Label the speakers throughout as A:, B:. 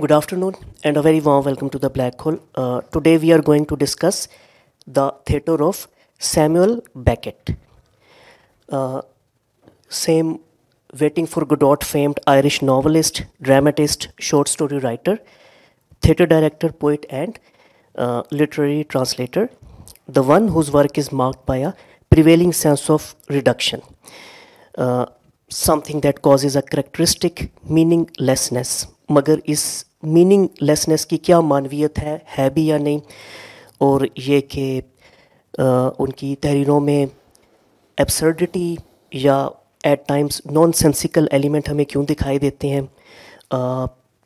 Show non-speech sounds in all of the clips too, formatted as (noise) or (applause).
A: Good afternoon and a very warm welcome to the black hole. Uh, today we are going to discuss the theater of Samuel Beckett. Uh, same waiting for Godot famed Irish novelist, dramatist, short story writer, theater director, poet and uh, literary translator. The one whose work is marked by a prevailing sense of reduction. Uh, something that causes a characteristic meaninglessness Magar is. Meaninglessness की क्या मानवीयत है है भी या नहीं और ये कि उनकी तहरीरों में एब्सर्डिटी या at times nonsensical element हमें क्यों दिखाई देते हैं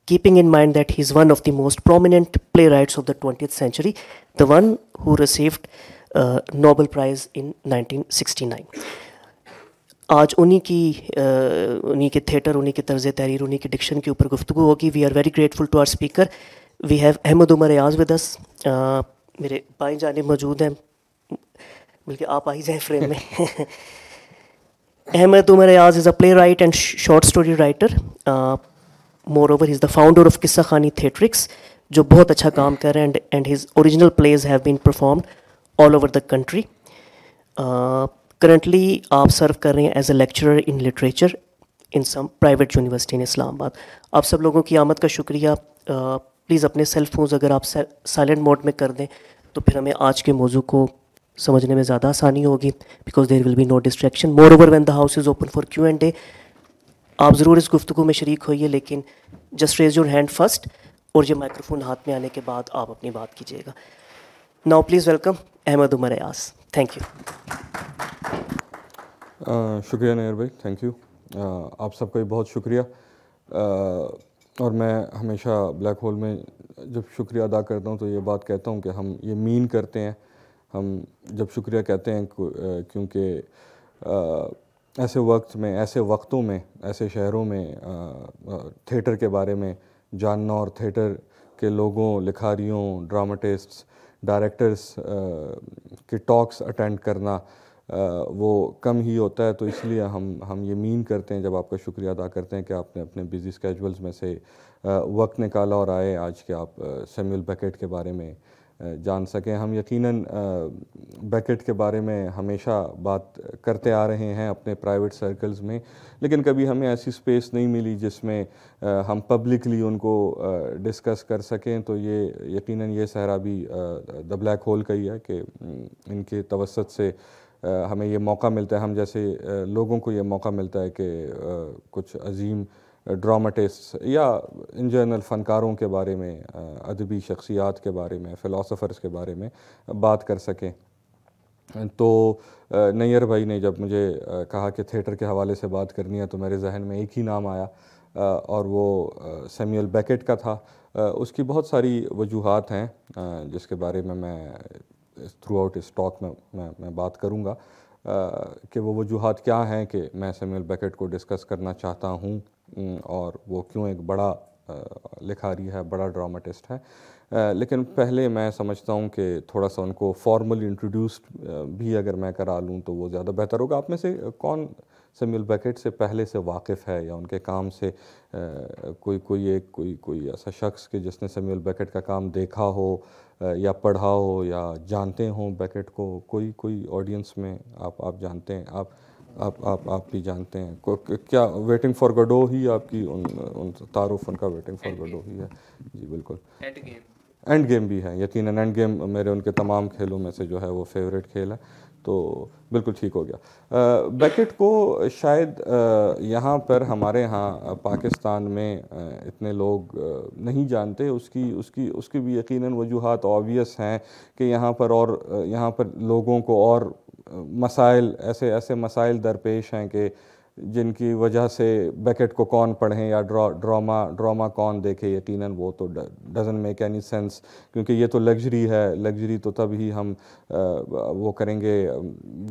A: keeping in mind that he is one of the most prominent playwrights of the twenty century the one who received Nobel prize in nineteen sixty nine आज उन्हीं की उन्हीं के थिएटर उन्हीं के तर्ज तहरीर उन्हीं के डिक्शन के ऊपर गुफ्तु होगी we are very grateful to our speaker we have Ahmed Umar Riaz with us मेरे बाई जाने मौजूद हैं बल्कि आप आई जाए फ्रेम में Ahmed Umar Riaz is a playwright and short story writer moreover is the founder of Qissa Khani theatrics जो बहुत अच्छा काम कर रहे हैं and and his original plays have been performed all over the country currently आप सर्व कर रहे हैं as a lecturer in literature in some private university in Islamabad आप सब लोगों की आमद का शुक्रिया प्लीज़ अपने सेल फोन्स अगर आप साइलेंट मोड में कर दें तो फिर हमें आज के मौजू को समझने में ज़्यादा आसानी होगी because there will be no distraction moreover when the house is open for Q and A आप ज़रूर इस गुफ्तु में शरीक होइए लेकिन just raise your hand first और ये माइक्रोफोन हाथ में आने के बाद आप अपनी बात कीजिएगा now please welcome Ahmed Umar Ayaz thank you
B: uh, शुक्रिया नयर भाई थैंक यू uh, आप सबका भी बहुत शुक्रिया uh, और मैं हमेशा ब्लैक होल में जब शुक्रिया अदा करता हूँ तो ये बात कहता हूँ कि हम ये मीन करते हैं हम जब शुक्रिया कहते हैं क्योंकि ऐसे वक्त में ऐसे वक्तों में ऐसे शहरों में थिएटर के बारे में जानना और थिएटर के लोगों लिखारियों ड्रामाटिस्ट्स डायरेक्टर्स uh, के टॉक्स अटेंड करना uh, वो कम ही होता है तो इसलिए हम हम ये मीन करते हैं जब आपका शुक्रिया अदा करते हैं कि आपने अपने बिज़ी स्केजुअल्स में से uh, वक्त निकाला और आए आज के आप सेम्यूल बैकेट के बारे में जान सकें हम यकीनन बैकेट के बारे में हमेशा बात करते आ रहे हैं अपने प्राइवेट सर्कल्स में लेकिन कभी हमें ऐसी स्पेस नहीं मिली जिसमें हम पब्लिकली उनको डिस्कस कर सकें तो ये यकीनन ये सहरा भी द ब्लैक होल का ही है कि इनके तवसत से हमें ये मौका मिलता है हम जैसे लोगों को ये मौका मिलता है कि कुछ अजीम ड्रामाटिस्ट या इन जनरल फ़नकारों के बारे में अदबी शख्सियात के बारे में फ़िलासफ़र्स के बारे में बात कर सकें तो नैयर भाई ने जब मुझे कहा कि थिएटर के हवाले से बात करनी है तो मेरे जहन में एक ही नाम आया और वो सैमुअल बैकेट का था उसकी बहुत सारी वजूहत हैं जिसके बारे में मैं थ्रू आउट इस टॉक में मैं, मैं बात करूँगा कि वो वजूहत क्या हैं कि मैं सैमुअल बैकेट को डिस्कस करना चाहता हूँ हम्म, और वो क्यों एक बड़ा लिखारी है बड़ा ड्रामाटिस्ट है लेकिन पहले मैं समझता हूँ कि थोड़ा सा उनको फॉर्मली इंट्रोड्यूस्ड भी अगर मैं करा लूँ तो वो ज़्यादा बेहतर होगा आप में से कौन समील बैकेट से पहले से वाकिफ़ है या उनके काम से आ, कोई कोई एक कोई कोई ऐसा शख्स कि जिसने समील बैकेट का काम देखा हो आ, या पढ़ा हो या जानते हों बैकेट को कोई कोई ऑडियंस में आप आप जानते हैं आप आप आप आप भी जानते हैं क्या वेटिंग फॉर गडो ही आपकी उन उन तारुफ उनका वेटिंग फॉर गडो ही है जी बिल्कुल एंड गेम भी है यकीन एंड गेम मेरे उनके तमाम खेलों में से जो है वो फेवरेट खेल है तो बिल्कुल ठीक हो गया बैकेट को शायद यहाँ पर हमारे यहाँ पाकिस्तान में इतने लोग नहीं जानते उसकी उसकी उसकी भी यकीनन वजूहत ऑबियस हैं कि यहाँ पर और यहाँ पर लोगों को और मसाइल ऐसे ऐसे मसाइल दरपेश हैं कि जिनकी वजह से बैकेट को कौन पढ़ें या ड्रा ड्रामा ड्रामा कौन देखे यकीन वो तो डजन मेक एनी सेंस क्योंकि ये तो लग्जरी है लग्जरी तो तब ही हम वो करेंगे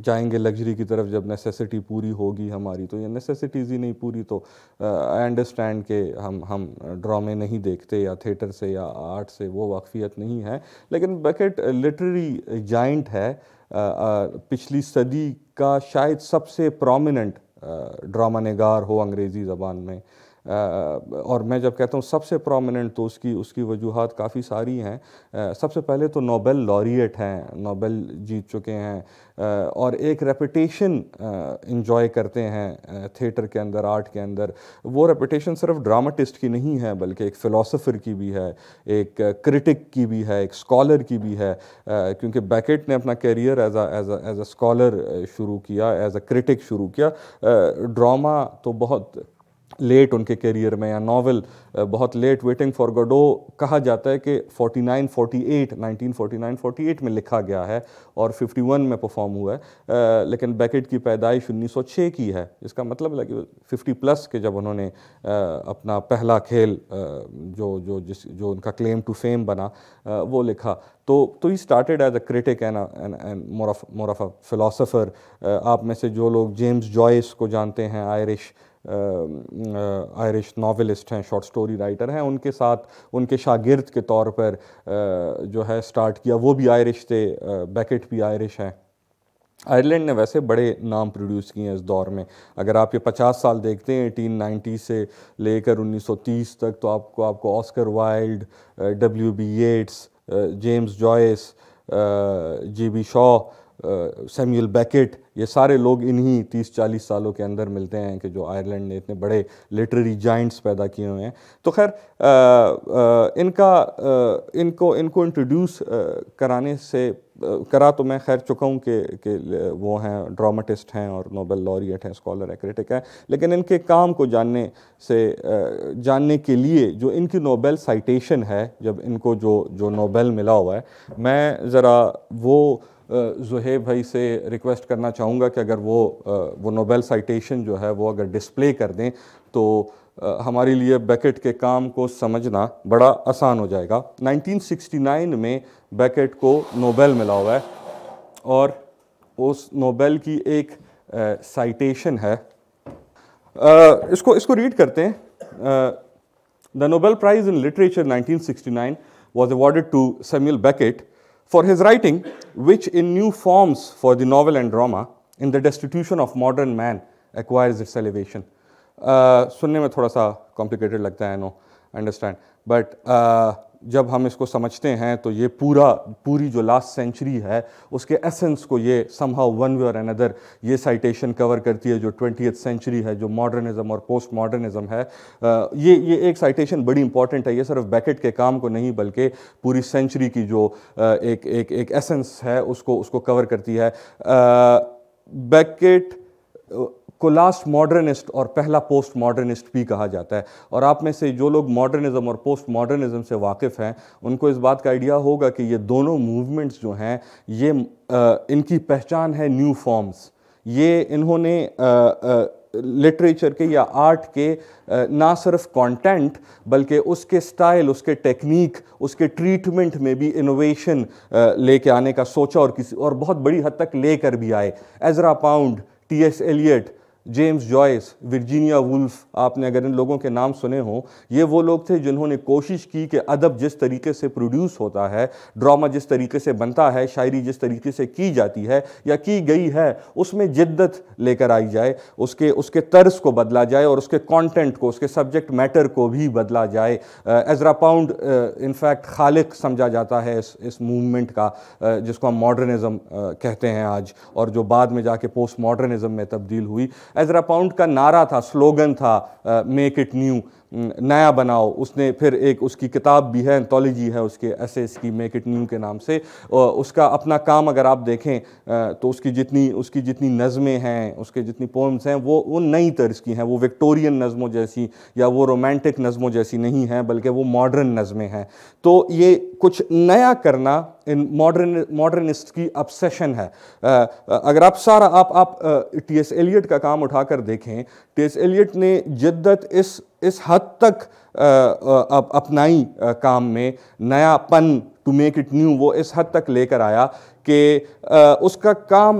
B: जाएंगे लग्जरी की तरफ जब नेसेसिटी पूरी होगी हमारी तो ये नेसेसिटीज़ ही नहीं पूरी तो आई अंडरस्टैंड के हम हम ड्रामे नहीं देखते या थिएटर से या आर्ट से वो वाकफियत नहीं है लेकिन बैकेट लिटरेरी जॉइंट है पिछली सदी का शायद सबसे प्रोमिनेंट ड्रामा नगार हो अंग्रेज़ी ज़बान में और मैं जब कहता हूँ सबसे प्रोमिनेंट तो उसकी उसकी वजूहत काफ़ी सारी हैं सबसे पहले तो नोबेल लॉरीट हैं नोबेल जीत चुके हैं और एक रेपिटेशन इंजॉय करते हैं थिएटर के अंदर आर्ट के अंदर वो रेपिटेशन सिर्फ ड्रामाटिस्ट की नहीं है बल्कि एक फ़िलासफ़र की भी है एक क्रिटिक की भी है एक स्कॉलर की भी है क्योंकि बैकेट ने अपना career as as as a scholar शुरू किया एज अ क्रिटिक शुरू किया ड्रामा तो बहुत लेट उनके करियर में या नावल बहुत लेट वेटिंग फॉर गडो कहा जाता है कि 49 48 1949 48 में लिखा गया है और 51 में परफॉर्म हुआ है लेकिन बैकेट की पैदाइश 1906 की है इसका मतलब है कि 50 प्लस के जब उन्होंने अपना पहला खेल जो जो जिस जो उनका क्लेम टू फेम बना वो लिखा तो तो he started as a critic and and more of more of a आप में से जो लोग जेम्स जॉयस को जानते हैं आयरिश आयरिश नावलिस्ट हैं शॉर्ट स्टोरी राइटर हैं उनके साथ उनके शागिर्द के तौर पर जो है स्टार्ट किया वो भी आयरिश थे बैकेट भी आयरिश हैं आयरलैंड ने वैसे बड़े नाम प्रोड्यूस किए हैं इस दौर में अगर आप ये 50 साल देखते हैं एटीन से लेकर 1930 तक तो आपको आपको Oscar Wilde W B Yeats James Joyce G B Shaw Samuel Beckett ये सारे लोग इन्हीं 30-40 सालों के अंदर मिलते हैं कि जो आयरलैंड ने इतने बड़े लिटरेरी जाइंट्स पैदा किए हुए हैं तो खैर इनका आ, इनको इनको इंट्रोड्यूस कराने से करा तो मैं खैर चुका हूँ कि, वो हैं ड्रामाटिस्ट हैं और नोबेल लॉरियट हैं स्कॉलर हैं क्रिटिक हैं लेकिन इनके काम को जानने से जानने के लिए जो इनकी नोबेल साइटेशन है जब इनको जो जो नोबेल मिला हुआ है मैं ज़रा वो जुहेब भाई से रिक्वेस्ट करना चाहूँगा कि अगर वो वो नोबेल साइटेशन जो है वो अगर डिस्प्ले कर दें तो हमारे लिए बैकेट के काम को समझना बड़ा आसान हो जाएगा 1969 में बैकेट को नोबेल मिला हुआ है और उस नोबेल की एक साइटेशन है आ, इसको इसको रीड करते हैं the Nobel prize in literature 1969 was awarded to Samuel Beckett for his writing, which in new forms for the novel and drama, in the destitution of modern man, acquires its elevation. Uh, सुनने में थोड़ा सा complicated लगता है no understand but जब हम इसको समझते हैं तो ये पूरा पूरी जो लास्ट सेंचुरी है उसके एसेंस को ये समहाउ वन वे और अनदर ये साइटेशन कवर करती है जो ट्वेंटी सेंचुरी है जो मॉडर्निज्म और पोस्ट मॉडर्निज्म है ये ये एक साइटेशन बड़ी इंपॉर्टेंट है ये सिर्फ बैकेट के काम को नहीं बल्कि पूरी सेंचुरी की जो एक एक एक एसेंस है उसको उसको कवर करती है बैकेट को लास्ट मॉडर्निस्ट और पहला पोस्ट मॉडर्निस्ट भी कहा जाता है और आप में से जो लोग मॉडर्निज़म और पोस्ट मॉडर्निज़म से वाकिफ़ हैं उनको इस बात का आइडिया होगा कि ये दोनों मूवमेंट्स जो हैं ये आ, इनकी पहचान है न्यू फॉर्म्स ये इन्होंने लिटरेचर के या आर्ट के ना सिर्फ कंटेंट बल्कि उसके स्टाइल उसके टेक्निक उसके ट्रीटमेंट में भी इनोवेशन लेके आने का सोचा और किसी और बहुत बड़ी हद तक लेकर भी आए Ezra Pound T S Eliot James Joyce Virginia Woolf आपने अगर इन लोगों के नाम सुने हों ये वो लोग थे जिन्होंने कोशिश की कि अदब जिस तरीके से प्रोड्यूस होता है ड्रामा जिस तरीके से बनता है शायरी जिस तरीके से की जाती है या की गई है उसमें जिद्दत लेकर आई जाए उसके उसके तर्ज को बदला जाए और उसके कॉन्टेंट को उसके सब्जेक्ट मैटर को भी बदला जाए एजरा पाउंड इनफैक्ट खालिक समझा जाता है इस इस मूवमेंट का जिसको हम मॉडर्निज़म कहते हैं आज और जो बाद में जाके पोस्ट मॉडर्निज़म में तब्दील हुई एजरा पाउंड का नारा था स्लोगन था मेक इट न्यू नया बनाओ उसने फिर एक उसकी किताब भी है एंथोलॉजी है उसके ऐसे की मेक इट न्यू के नाम से उसका अपना काम अगर आप देखें uh, तो उसकी जितनी उसकी जितनी नज़में हैं उसके जितनी पोम्स हैं वो वो नई तर्ज की हैं वो विक्टोरियन नज़मों जैसी या वो रोमांटिक नज़मों जैसी नहीं हैं बल्कि वो मॉडर्न नज़में हैं तो ये कुछ नया करना इन मॉडर्न मॉडर्निस्ट की अपसेशन है अगर आप सारा आप आप टी एस एलियट का काम उठाकर देखें टी एस एलियट ने जिद्दत इस इस हद तक अपनाई काम में नयापन टू मेक इट न्यू वो इस हद तक लेकर आया कि उसका काम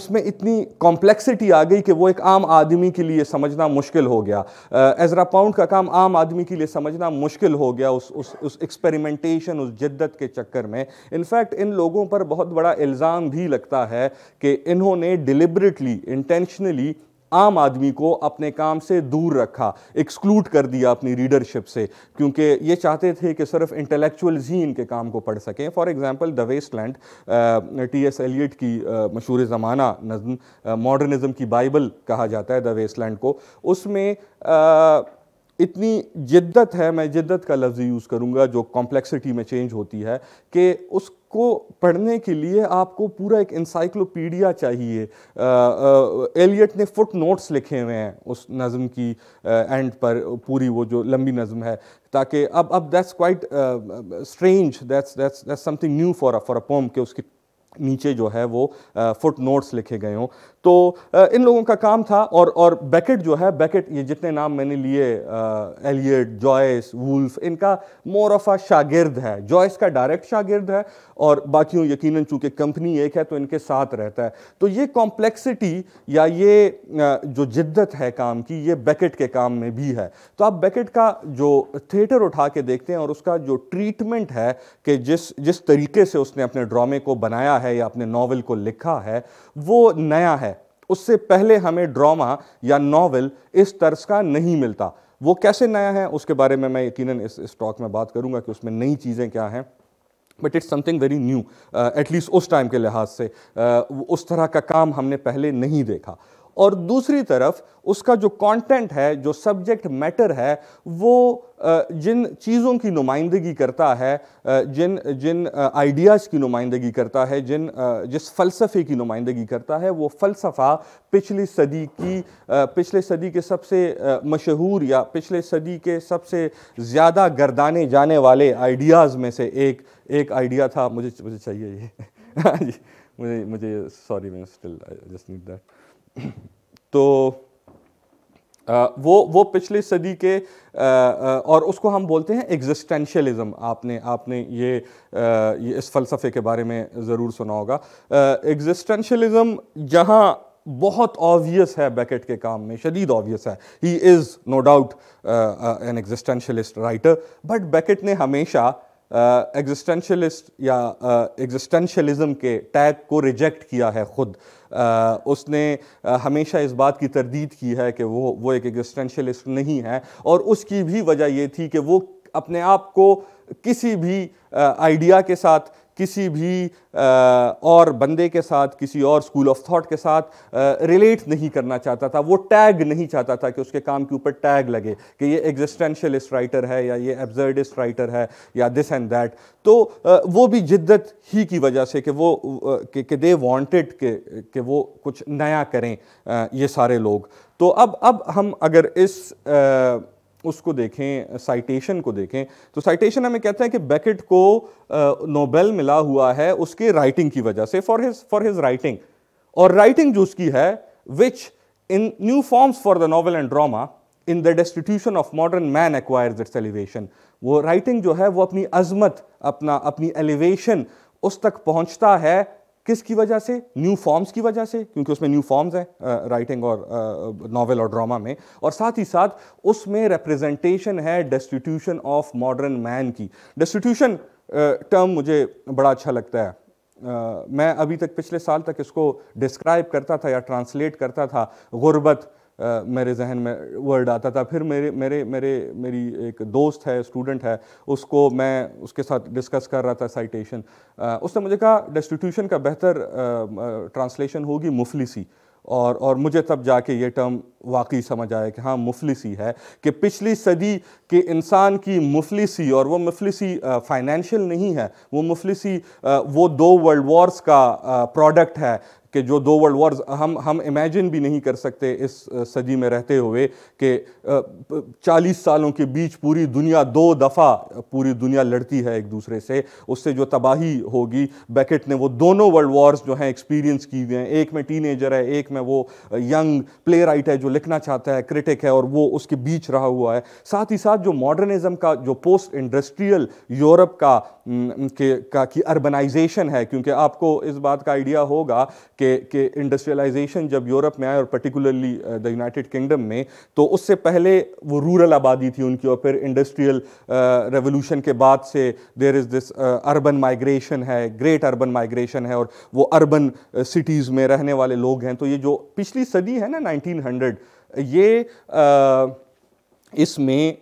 B: उसमें इतनी कॉम्प्लेक्सिटी आ गई कि वो एक आम आदमी के लिए समझना मुश्किल हो गया एजरा पाउंड का काम आम आदमी के लिए समझना मुश्किल हो गया उस उस उस एक्सपेरिमेंटेशन उस जिद्दत के चक्कर में इनफैक्ट इन लोगों पर बहुत बड़ा इल्ज़ाम भी लगता है कि इन्होंने डिलिबरेटली इंटेंशनली आम आदमी को अपने काम से दूर रखा एक्सक्लूड कर दिया अपनी रीडरशिप से क्योंकि ये चाहते थे कि सिर्फ इंटेलेक्चुअल्स ही इनके काम को पढ़ सकें for example the Waste Land T S Eliot की मशहूर ज़माना नज़म मॉडर्निज़म की बाइबल कहा जाता है द वेस्ट लैंड को उसमें इतनी जिद्दत है मैं जिद्दत का लफ्ज़ यूज़ करूँगा जो कॉम्प्लेक्सिटी में चेंज होती है कि उसको पढ़ने के लिए आपको पूरा एक इंसाइक्लोपीडिया चाहिए एलियट ने फुट नोट्स लिखे हुए हैं उस नज़म की एंड पर पूरी वो जो लंबी नज़म है ताकि अब अब that's quite strange that's that's that's something new for for a poem के उसके नीचे जो है वो फुट नोट्स लिखे गए हों तो इन लोगों का काम था और और बैकेट जो है बैकेट ये जितने नाम मैंने लिए एलियट जॉयस वुल्फ इनका मोर ऑफ आ शागिर्द है जॉयस का डायरेक्ट शागिर्द है और बाकी यकीनन चूंकि कंपनी एक है तो इनके साथ रहता है तो ये कॉम्प्लेक्सिटी या ये जो जिद्दत है काम की ये बैकेट के काम में भी है तो आप बैकेट का जो थिएटर उठा के देखते हैं और उसका जो ट्रीटमेंट है कि जिस जिस तरीके से उसने अपने ड्रामे को बनाया है या अपने नावल को लिखा है वो नया है उससे पहले हमें ड्रामा या नावल इस तर्ज का नहीं मिलता वो कैसे नया है उसके बारे में मैं यकीन इस, स्टॉक में बात करूँगा कि उसमें नई चीज़ें क्या हैं but it's something very new at least उस टाइम के लिहाज से uh, उस तरह का काम हमने पहले नहीं देखा और दूसरी तरफ उसका जो कंटेंट है जो सब्जेक्ट मैटर है वो जिन चीज़ों की नुमाइंदगी करता है जिन जिन आइडियाज़ की नुमाइंदगी करता है जिन जिस फ़लसफ़े की नुमाइंदगी करता है वो फ़लसफ़ा पिछली सदी की पिछले सदी के सबसे मशहूर या पिछले सदी के सबसे ज़्यादा गर्दाने जाने वाले आइडियाज़ में से एक एक आइडिया था मुझे मुझे चाहिए ये (laughs) हाँ जी मुझे मुझे सॉरी मैं still I just need that तो आ, वो वो पिछले सदी के आ, आ, और उसको हम बोलते हैं एग्जिस्टेंशलिज़म आपने आपने ये, ये इस फ़लसफ़े के बारे में ज़रूर सुना होगा एग्जिस्टेंशलिज़म जहाँ बहुत ऑबियस है बैकेट के काम में शदीद ऑबियस है he is no doubt an existentialist writer but Beckett ने हमेशा एग्जिस्टेंशलिस्ट uh, या एग्जिस्टेंशलिज्म uh, के टैग को रिजेक्ट किया है ख़ुद uh, उसने हमेशा इस बात की तरदीद की है कि वो वो एक एग्जिस्टेंशलिस्ट नहीं है और उसकी भी वजह ये थी कि वो अपने आप को किसी भी आइडिया के साथ किसी भी और बंदे के साथ किसी और स्कूल ऑफ थॉट के साथ रिलेट नहीं करना चाहता था वो टैग नहीं चाहता था कि उसके काम के ऊपर टैग लगे कि ये एग्जिस्टेंशलिस्ट राइटर है या ये एब्जर्डिस्ट राइटर है या दिस एंड दैट तो वो भी जिद्दत ही की वजह से कि वो कि दे वांटेड के कि वो कुछ नया करें ये सारे लोग तो अब अब हम अगर इस उसको देखें साइटेशन को देखें तो साइटेशन हमें कहते हैं कि बैकेट को नोबेल मिला हुआ है उसके राइटिंग की वजह से for his for his writing और राइटिंग जो उसकी है which in new forms for the novel and drama in the destitution of modern man acquires its elevation वो राइटिंग जो है वो अपनी अजमत अपना अपनी एलिवेशन उस तक पहुंचता है किसकी वजह से न्यू फॉर्म्स की वजह से क्योंकि उसमें न्यू फॉर्म्स हैं राइटिंग और नावल और ड्रामा में और साथ ही साथ उसमें रिप्रेजेंटेशन है डेस्टिट्यूशन ऑफ मॉडर्न मैन की डेस्टिट्यूशन टर्म मुझे बड़ा अच्छा लगता है आ, मैं अभी तक पिछले साल तक इसको डिस्क्राइब करता था या ट्रांसलेट करता था गुरबत मेरे जहन में वर्ड आता था फिर मेरे मेरे मेरे मेरी एक दोस्त है स्टूडेंट है उसको मैं उसके साथ डिस्कस कर रहा था साइटेशन उसने मुझे कहा डिस्टीट्यूशन का बेहतर ट्रांसलेशन होगी मुफलिसी और और मुझे तब जाके ये टर्म वाकई समझ आया कि हाँ मुफलिसी है कि पिछली सदी के इंसान की मुफलिसी और वो मुफलिसी फाइनेंशियल नहीं है वो मुफलिसी वो दो वर्ल्ड वॉर्स का प्रोडक्ट है कि जो दो वर्ल्ड वॉर्स हम हम इमेजिन भी नहीं कर सकते इस सदी में रहते हुए कि 40 सालों के बीच पूरी दुनिया दो दफ़ा पूरी दुनिया लड़ती है एक दूसरे से उससे जो तबाही होगी बैकेट ने वो दोनों वर्ल्ड वॉर्स जो हैं एक्सपीरियंस की हुए हैं एक में टीनेजर है एक में वो यंग प्ले राइट है जो लिखना चाहता है क्रिटिक है और वो उसके बीच रहा हुआ है साथ ही साथ जो मॉडर्निज़म का जो पोस्ट इंडस्ट्रियल यूरोप का के का की अर्बनाइजेशन है क्योंकि आपको इस बात का आइडिया होगा कि कि इंडस्ट्रियलाइजेशन जब यूरोप में आए और पर्टिकुलरली द यूनाइटेड किंगडम में तो उससे पहले वो रूरल आबादी थी उनकी और फिर इंडस्ट्रियल रेवोल्यूशन uh, के बाद से there is this urban migration है ग्रेट अर्बन माइग्रेशन है और वो अर्बन सिटीज़ uh, में रहने वाले लोग हैं तो ये जो पिछली सदी है ना नाइनटीन ये आ, uh, इसमें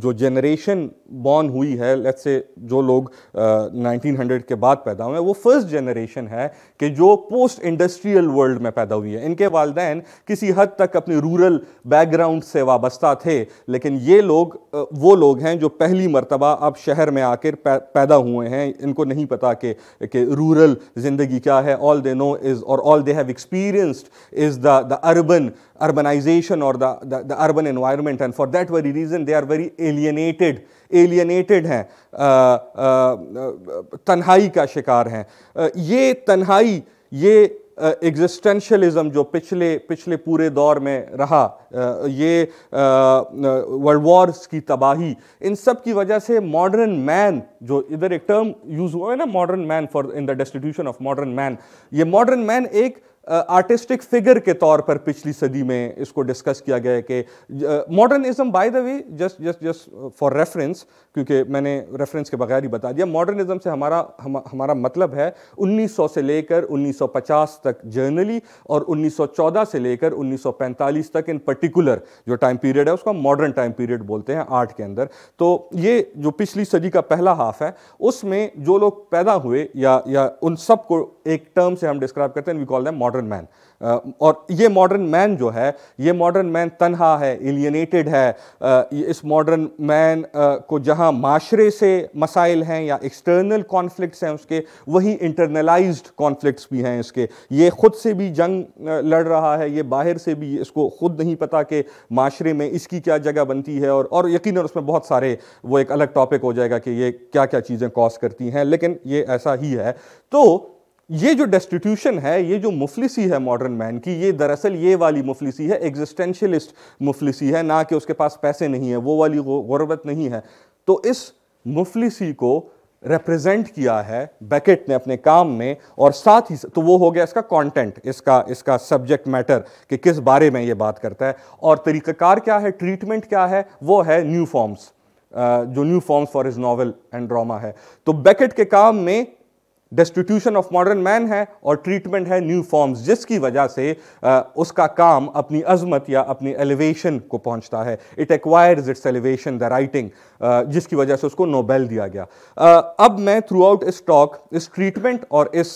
B: जो जनरेशन बॉर्न हुई है लेट्स से जो लोग 1900 के बाद पैदा हुए हैं वो फर्स्ट जनरेशन है कि जो पोस्ट इंडस्ट्रियल वर्ल्ड में पैदा हुई है इनके वालदेन किसी हद तक अपने रूरल बैकग्राउंड से वाबस्ता थे लेकिन ये लोग वो लोग हैं जो पहली मरतबा अब शहर में आकर पैदा हुए हैं इनको नहीं पता कि कि रूरल ज़िंदगी क्या है ऑल दे नो इज़ और all they have experienced is the urban urbanization or the, the, the, urban environment and for that very reason they are very alienated alienated हैं uh, uh, uh, तन्हाई का शिकार हैं ye tanhai ye existentialism जो पिछले पिछले पूरे दौर में रहा ये वर्ल्ड वॉर्स की तबाही इन सब की वजह से मॉडर्न मैन जो इधर एक टर्म यूज़ हुआ है ना modern man for in the destitution of modern man ये मॉडर्न मैन एक आर्टिस्टिक फिगर के तौर पर पिछली सदी में इसको डिस्कस किया गया कि modernism by the way just just just for reference क्योंकि मैंने रेफरेंस के बगैर ही बता दिया मॉडर्निज्म से हमारा हम, हमारा मतलब है 1900 से लेकर 1950 तक जर्नली और 1914 से लेकर 1945 तक इन पर्टिकुलर जो टाइम पीरियड है उसको मॉडर्न टाइम पीरियड बोलते हैं आर्ट के अंदर तो ये जो पिछली सदी का पहला हाफ है उसमें जो लोग पैदा हुए या या उन सबको एक टर्म से हम डिस्क्राइब करते हैं we call them modern man और ये मॉडर्न मैन जो है ये मॉडर्न मैन तनहा है एलियनेटेड है इस मॉडर्न मैन को जहाँ माशरे से मसाइल हैं या एक्सटर्नल कॉन्फ्लिक्ट्स हैं उसके वही इंटरनलाइज कॉन्फ्लिक्ट्स भी हैं इसके ये ख़ुद से भी जंग लड़ रहा है ये बाहर से भी इसको ख़ुद नहीं पता कि माशरे में इसकी क्या जगह बनती है और और यकीन उसमें बहुत सारे वो एक अलग टॉपिक हो जाएगा कि ये क्या क्या चीज़ें कॉज करती हैं लेकिन ये ऐसा ही है तो ये जो डेस्टिट्यूशन है ये जो मुफलिसी है मॉडर्न मैन की ये दरअसल ये वाली मुफलिसी है एग्जिस्टेंशलिस्ट मुफलिसी है ना कि उसके पास पैसे नहीं है वो वाली गुरबत नहीं है तो इस मुफलिसी को रिप्रेजेंट किया है बैकेट ने अपने काम में और साथ ही तो वो हो गया इसका कंटेंट इसका इसका सब्जेक्ट मैटर कि किस बारे में ये बात करता है और तरीक़ाकार क्या है ट्रीटमेंट क्या है वो है न्यू फॉर्म्स जो new forms for is novel and drama है तो बैकेट के काम में डेस्टिट्यूशन ऑफ मॉडर्न मैन है और ट्रीटमेंट है न्यू फॉर्म्स जिसकी वजह से आ, उसका काम अपनी अजमत या अपनी एलिवेशन को पहुंचता है it acquires its elevation the writing जिसकी वजह से उसको नोबेल दिया गया अब मैं थ्रू आउट इस टॉक इस ट्रीटमेंट और इस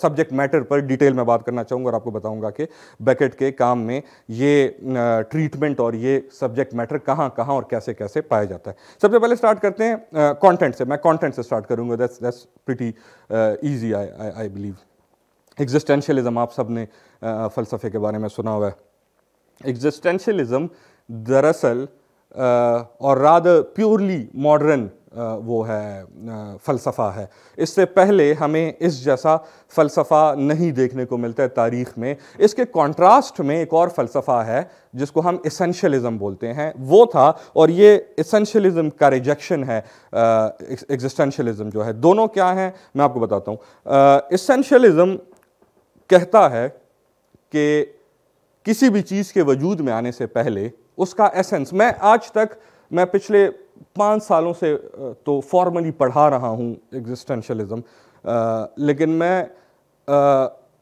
B: सब्जेक्ट मैटर पर डिटेल में बात करना चाहूँगा और आपको बताऊँगा कि बैकेट के काम में ये ट्रीटमेंट और ये सब्जेक्ट मैटर कहाँ कहाँ और कैसे कैसे पाया जाता है सबसे पहले स्टार्ट करते हैं कॉन्टेंट से मैं कॉन्टेंट से स्टार्ट करूँगा that's that's pretty easy I I believe existentialism आप सब ने फ़लसफ़े के बारे में सुना हुआ है एग्जिस्टेंशलिज्म दरअसल और रादर प्योरली मॉडर्न वो है फ़लसफ़ा है इससे पहले हमें इस जैसा फ़लसफ़ा नहीं देखने को मिलता है तारीख़ में इसके कंट्रास्ट में एक और फ़लसफ़ा है जिसको हम इसेंशलिज़म बोलते हैं वो था और ये इसेंशलिज़म का रिजेक्शन है एग्जिस्टेंशलिज़म जो है दोनों क्या हैं मैं आपको बताता हूँ इसेंशलिज़म कहता है कि किसी भी चीज़ के वजूद में आने से पहले उसका एसेंस मैं आज तक मैं पिछले पाँच सालों से तो फॉर्मली पढ़ा रहा हूँ एग्जिस्टेंशलिज्म लेकिन मैं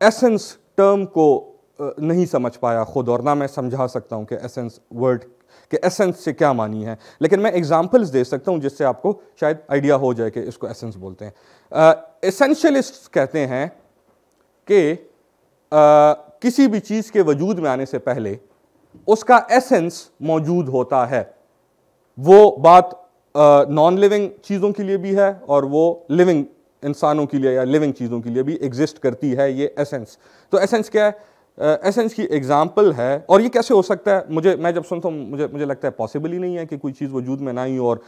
B: एसेंस टर्म को आ, नहीं समझ पाया खुद और ना मैं समझा सकता हूँ कि एसेंस वर्ड के एसेंस से क्या मानी है लेकिन मैं एग्जांपल्स दे सकता हूँ जिससे आपको शायद आइडिया हो जाए कि इसको एसेंस बोलते हैं एसेंशलिस्ट कहते हैं कि किसी भी चीज़ के वजूद में आने से पहले उसका एसेंस मौजूद होता है वो बात नॉन लिविंग चीज़ों के लिए भी है और वो लिविंग इंसानों के लिए या लिविंग चीज़ों के लिए भी एग्जिस्ट करती है ये एसेंस तो एसेंस क्या है एसेंस uh, की एग्जाम्पल है और ये कैसे हो सकता है मुझे मैं जब सुनता हूँ मुझे मुझे लगता है पॉसिबल ही नहीं है कि कोई चीज़ वजूद में ना ही हो और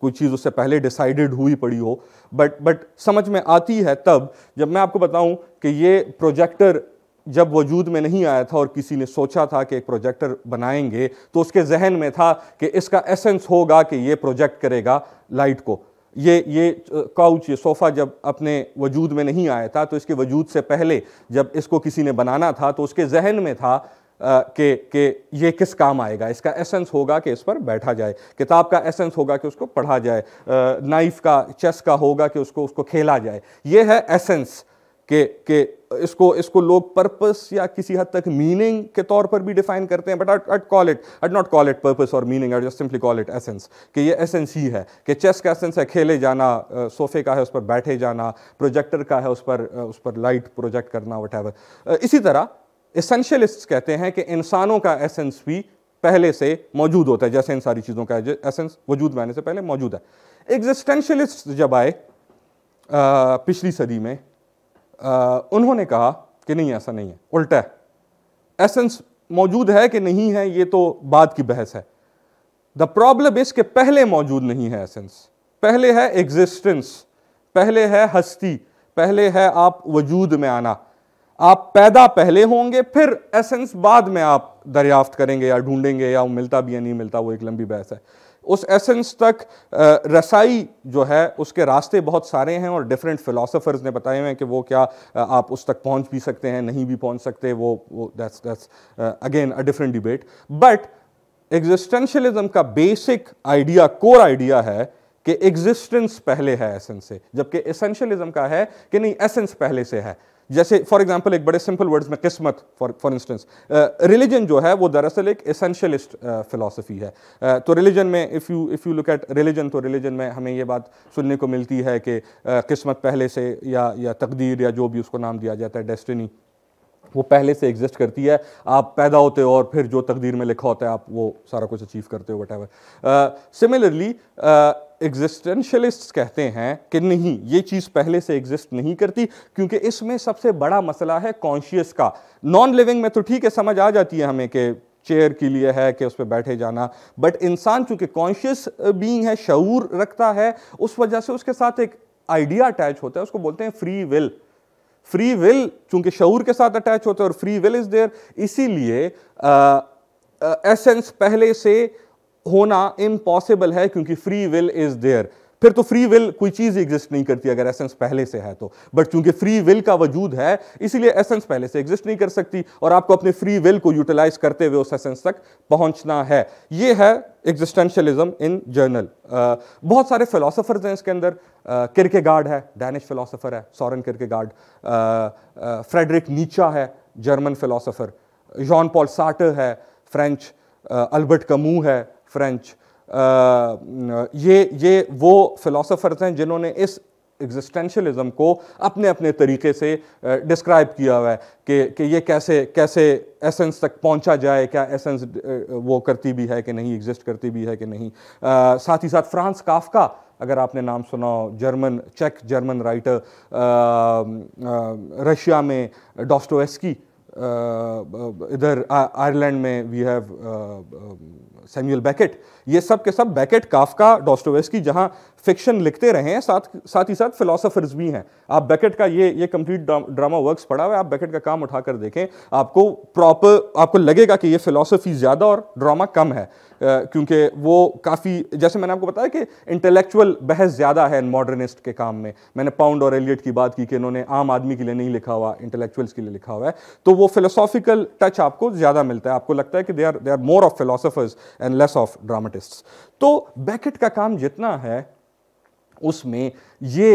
B: कोई चीज़ उससे पहले डिसाइडेड हुई पड़ी हो बट बट समझ में आती है तब जब मैं आपको बताऊँ कि ये प्रोजेक्टर जब वजूद में नहीं आया था और किसी ने सोचा था कि एक प्रोजेक्टर बनाएंगे तो उसके जहन में था कि इसका एसेंस होगा कि ये प्रोजेक्ट करेगा लाइट को ये ये काउच ये सोफ़ा जब अपने वजूद में नहीं आया था तो इसके वजूद से पहले जब इसको किसी ने बनाना था तो उसके जहन में था कि कि ये किस काम आएगा इसका एसेंस होगा कि इस पर बैठा जाए किताब का एसेंस होगा कि उसको पढ़ा जाए नाइफ़ का चेस का होगा कि उसको उसको खेला जाए ये है एसेंस कि कि इसको इसको लोग पर्पस या किसी हद तक मीनिंग के तौर पर भी डिफाइन करते हैं but I'd I'd call it I'd not call it purpose और meaning I'd just simply call it essence कि ये एसेंस ही है कि चेस का एसेंस है खेले जाना सोफे का है उस पर बैठे जाना प्रोजेक्टर का है उस पर उस पर लाइट प्रोजेक्ट करना वट इसी तरह एसेंशलिस्ट कहते हैं कि इंसानों का एसेंस भी पहले से मौजूद होता है जैसे इन सारी चीज़ों का एसेंस वजूद में आने से पहले मौजूद है एग्जिस्टेंशलिस्ट जब आए पिछली सदी में उन्होंने कहा कि नहीं ऐसा नहीं है उल्टा है एसेंस मौजूद है कि नहीं है ये तो बाद की बहस है द प्रॉब्लम इज के पहले मौजूद नहीं है एसेंस पहले है एग्जिस्टेंस पहले है हस्ती पहले है आप वजूद में आना आप पैदा पहले होंगे फिर एसेंस बाद में आप दरियाफ्त करेंगे या ढूंढेंगे या मिलता भी या नहीं मिलता वो एक लंबी बहस है उस एसेंस तक रसाई जो है उसके रास्ते बहुत सारे हैं और डिफरेंट फिलोसोफर्स ने बताए हुए हैं कि वो क्या आप उस तक पहुंच भी सकते हैं नहीं भी पहुंच सकते वो वो that's that's again a different debate but existentialism का बेसिक आइडिया कोर आइडिया है कि एग्जिस्टेंस पहले है एसेंस से जबकि एसेंशलिज्म का है कि नहीं एसेंस पहले से है जैसे फॉर एग्जाम्पल एक बड़े सिंपल वर्ड्स में किस्मत फॉर फॉर इंस्टेंस रिलीजन जो है वो दरअसल एक एसेंशलिस्ट फिलासफी uh, है uh, तो रिलीजन में if you if you look at religion तो रिलीजन में हमें ये बात सुनने को मिलती है कि uh, किस्मत पहले से या या तकदीर या जो भी उसको नाम दिया जाता है डेस्टिनी वो पहले से एग्जिस्ट करती है आप पैदा होते हो और फिर जो तकदीर में लिखा होता है आप वो सारा कुछ अचीव करते हो वट एवर सिमिलरली एग्जिस्टेंशलिस्ट कहते हैं कि नहीं ये चीज़ पहले से एग्जिस्ट नहीं करती क्योंकि इसमें सबसे बड़ा मसला है कॉन्शियस का नॉन लिविंग में तो ठीक है समझ आ जाती है हमें कि चेयर के लिए है कि उस पर बैठे जाना बट इंसान चूंकि कॉन्शियस बीइंग है शूर रखता है उस वजह से उसके साथ एक आइडिया अटैच होता है उसको बोलते हैं फ्री विल फ्री विल चूंकि शऊर के साथ अटैच होते हैं और फ्री विल इज देयर इसीलिए एसेंस पहले से होना इम्पॉसिबल है क्योंकि फ्री विल इज देयर फिर तो फ्री विल कोई चीज़ एग्जिस्ट नहीं करती अगर एसेंस पहले से है तो बट चूंकि फ्री विल का वजूद है इसीलिए एसेंस पहले से एग्जिस्ट नहीं कर सकती और आपको अपने फ्री विल को यूटिलाइज करते हुए उस एसेंस तक पहुंचना है ये है एग्जिस्टेंशलिज्म इन जर्नल बहुत सारे फिलोसफर्स हैं इसके अंदर किरके गार्ड है डैनिश फिलोसफर है Soren Kierkegaard Friedrich Nietzsche है German philosopher John Paul Sartre है फ्रेंच अल्बर्ट कमू है फ्रेंच ये ये वो फिलोसोफर्स हैं जिन्होंने इस एग्जिस्टेंशलिज़म को अपने अपने तरीके से डिस्क्राइब किया हुआ है कि कि ये कैसे कैसे एसेंस तक पहुंचा जाए क्या एसेंस वो करती भी है कि नहीं एग्जिस्ट करती भी है कि नहीं आ, साथ ही साथ फ्रांस काफका अगर आपने नाम सुना हो जर्मन चेक जर्मन राइटर रशिया में डॉस्टोवेस्की इधर आयरलैंड में वी हैव सैम्यूल बैकेट ये सब के सब बैकेट काफका डॉस्टोवेस्की जहां फिक्शन लिखते रहे हैं साथ साथ ही साथ फिलोसोफर्स भी हैं आप बैकेट का ये ये कंप्लीट ड्रामा वर्क्स पढ़ा हुआ है आप बैकेट का काम उठाकर देखें आपको प्रॉपर आपको लगेगा कि ये फिलोसफी ज़्यादा और ड्रामा कम है क्योंकि वो काफ़ी जैसे मैंने आपको बताया कि इंटेलेक्चुअल बहस ज़्यादा है मॉडर्निस्ट के काम में मैंने पाउंड और एलियट की बात की कि इन्होंने आम आदमी के लिए नहीं लिखा हुआ इंटेलेक्चुअल्स के लिए लिखा हुआ है तो वो फिलोसॉफिकल टच आपको ज़्यादा मिलता है आपको लगता है कि they are they are more of philosophers and less of dramatist तो बैकेट का काम जितना है उसमें ये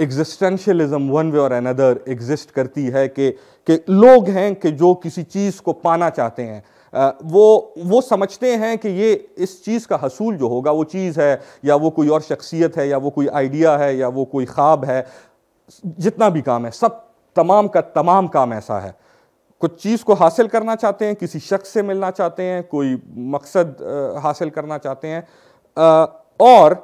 B: एग्जिस्टेंशियलिज्म वन वे और अनदर एग्जिस्ट करती है कि कि लोग हैं कि जो किसी चीज़ को पाना चाहते हैं वो वो समझते हैं कि ये इस चीज़ का हसूल जो होगा वो चीज़ है या वो कोई और शख्सियत है या वो कोई आइडिया है या वो कोई ख्वाब है जितना भी काम है सब तमाम का तमाम काम ऐसा है कुछ चीज़ को हासिल करना चाहते हैं किसी शख्स से मिलना चाहते हैं कोई मकसद हासिल करना चाहते हैं आ, और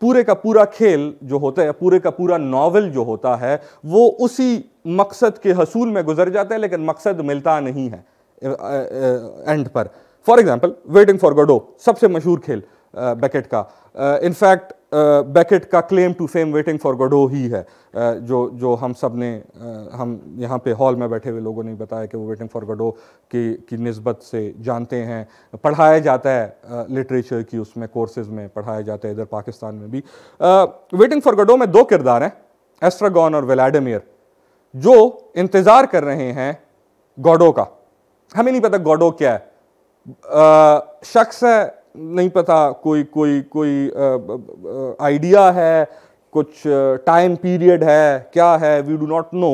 B: पूरे का पूरा खेल जो होता है पूरे का पूरा नावल जो होता है वो उसी मकसद के हसूल में गुजर जाता है लेकिन मकसद मिलता नहीं है एंड uh, uh, uh, पर for example waiting for Godot सबसे मशहूर खेल बैकेट का इनफैक्ट बैकेट का claim to fame waiting for Godot ही है जो जो हम सब ने हम यहाँ पे हॉल में बैठे हुए लोगों ने बताया कि वो वेटिंग फॉर गडो की की नस्बत से जानते हैं पढ़ाया जाता है लिटरेचर की उसमें कोर्सेज में पढ़ाया जाता है इधर पाकिस्तान में भी वेटिंग फॉर गडो में दो किरदार हैं एस्ट्रागॉन और वेलाडमियर जो इंतज़ार कर रहे हैं गोडो का हमें नहीं पता गॉडो क्या है शख्स है नहीं पता कोई कोई कोई आइडिया है कुछ टाइम पीरियड है क्या है वी डू नॉट नो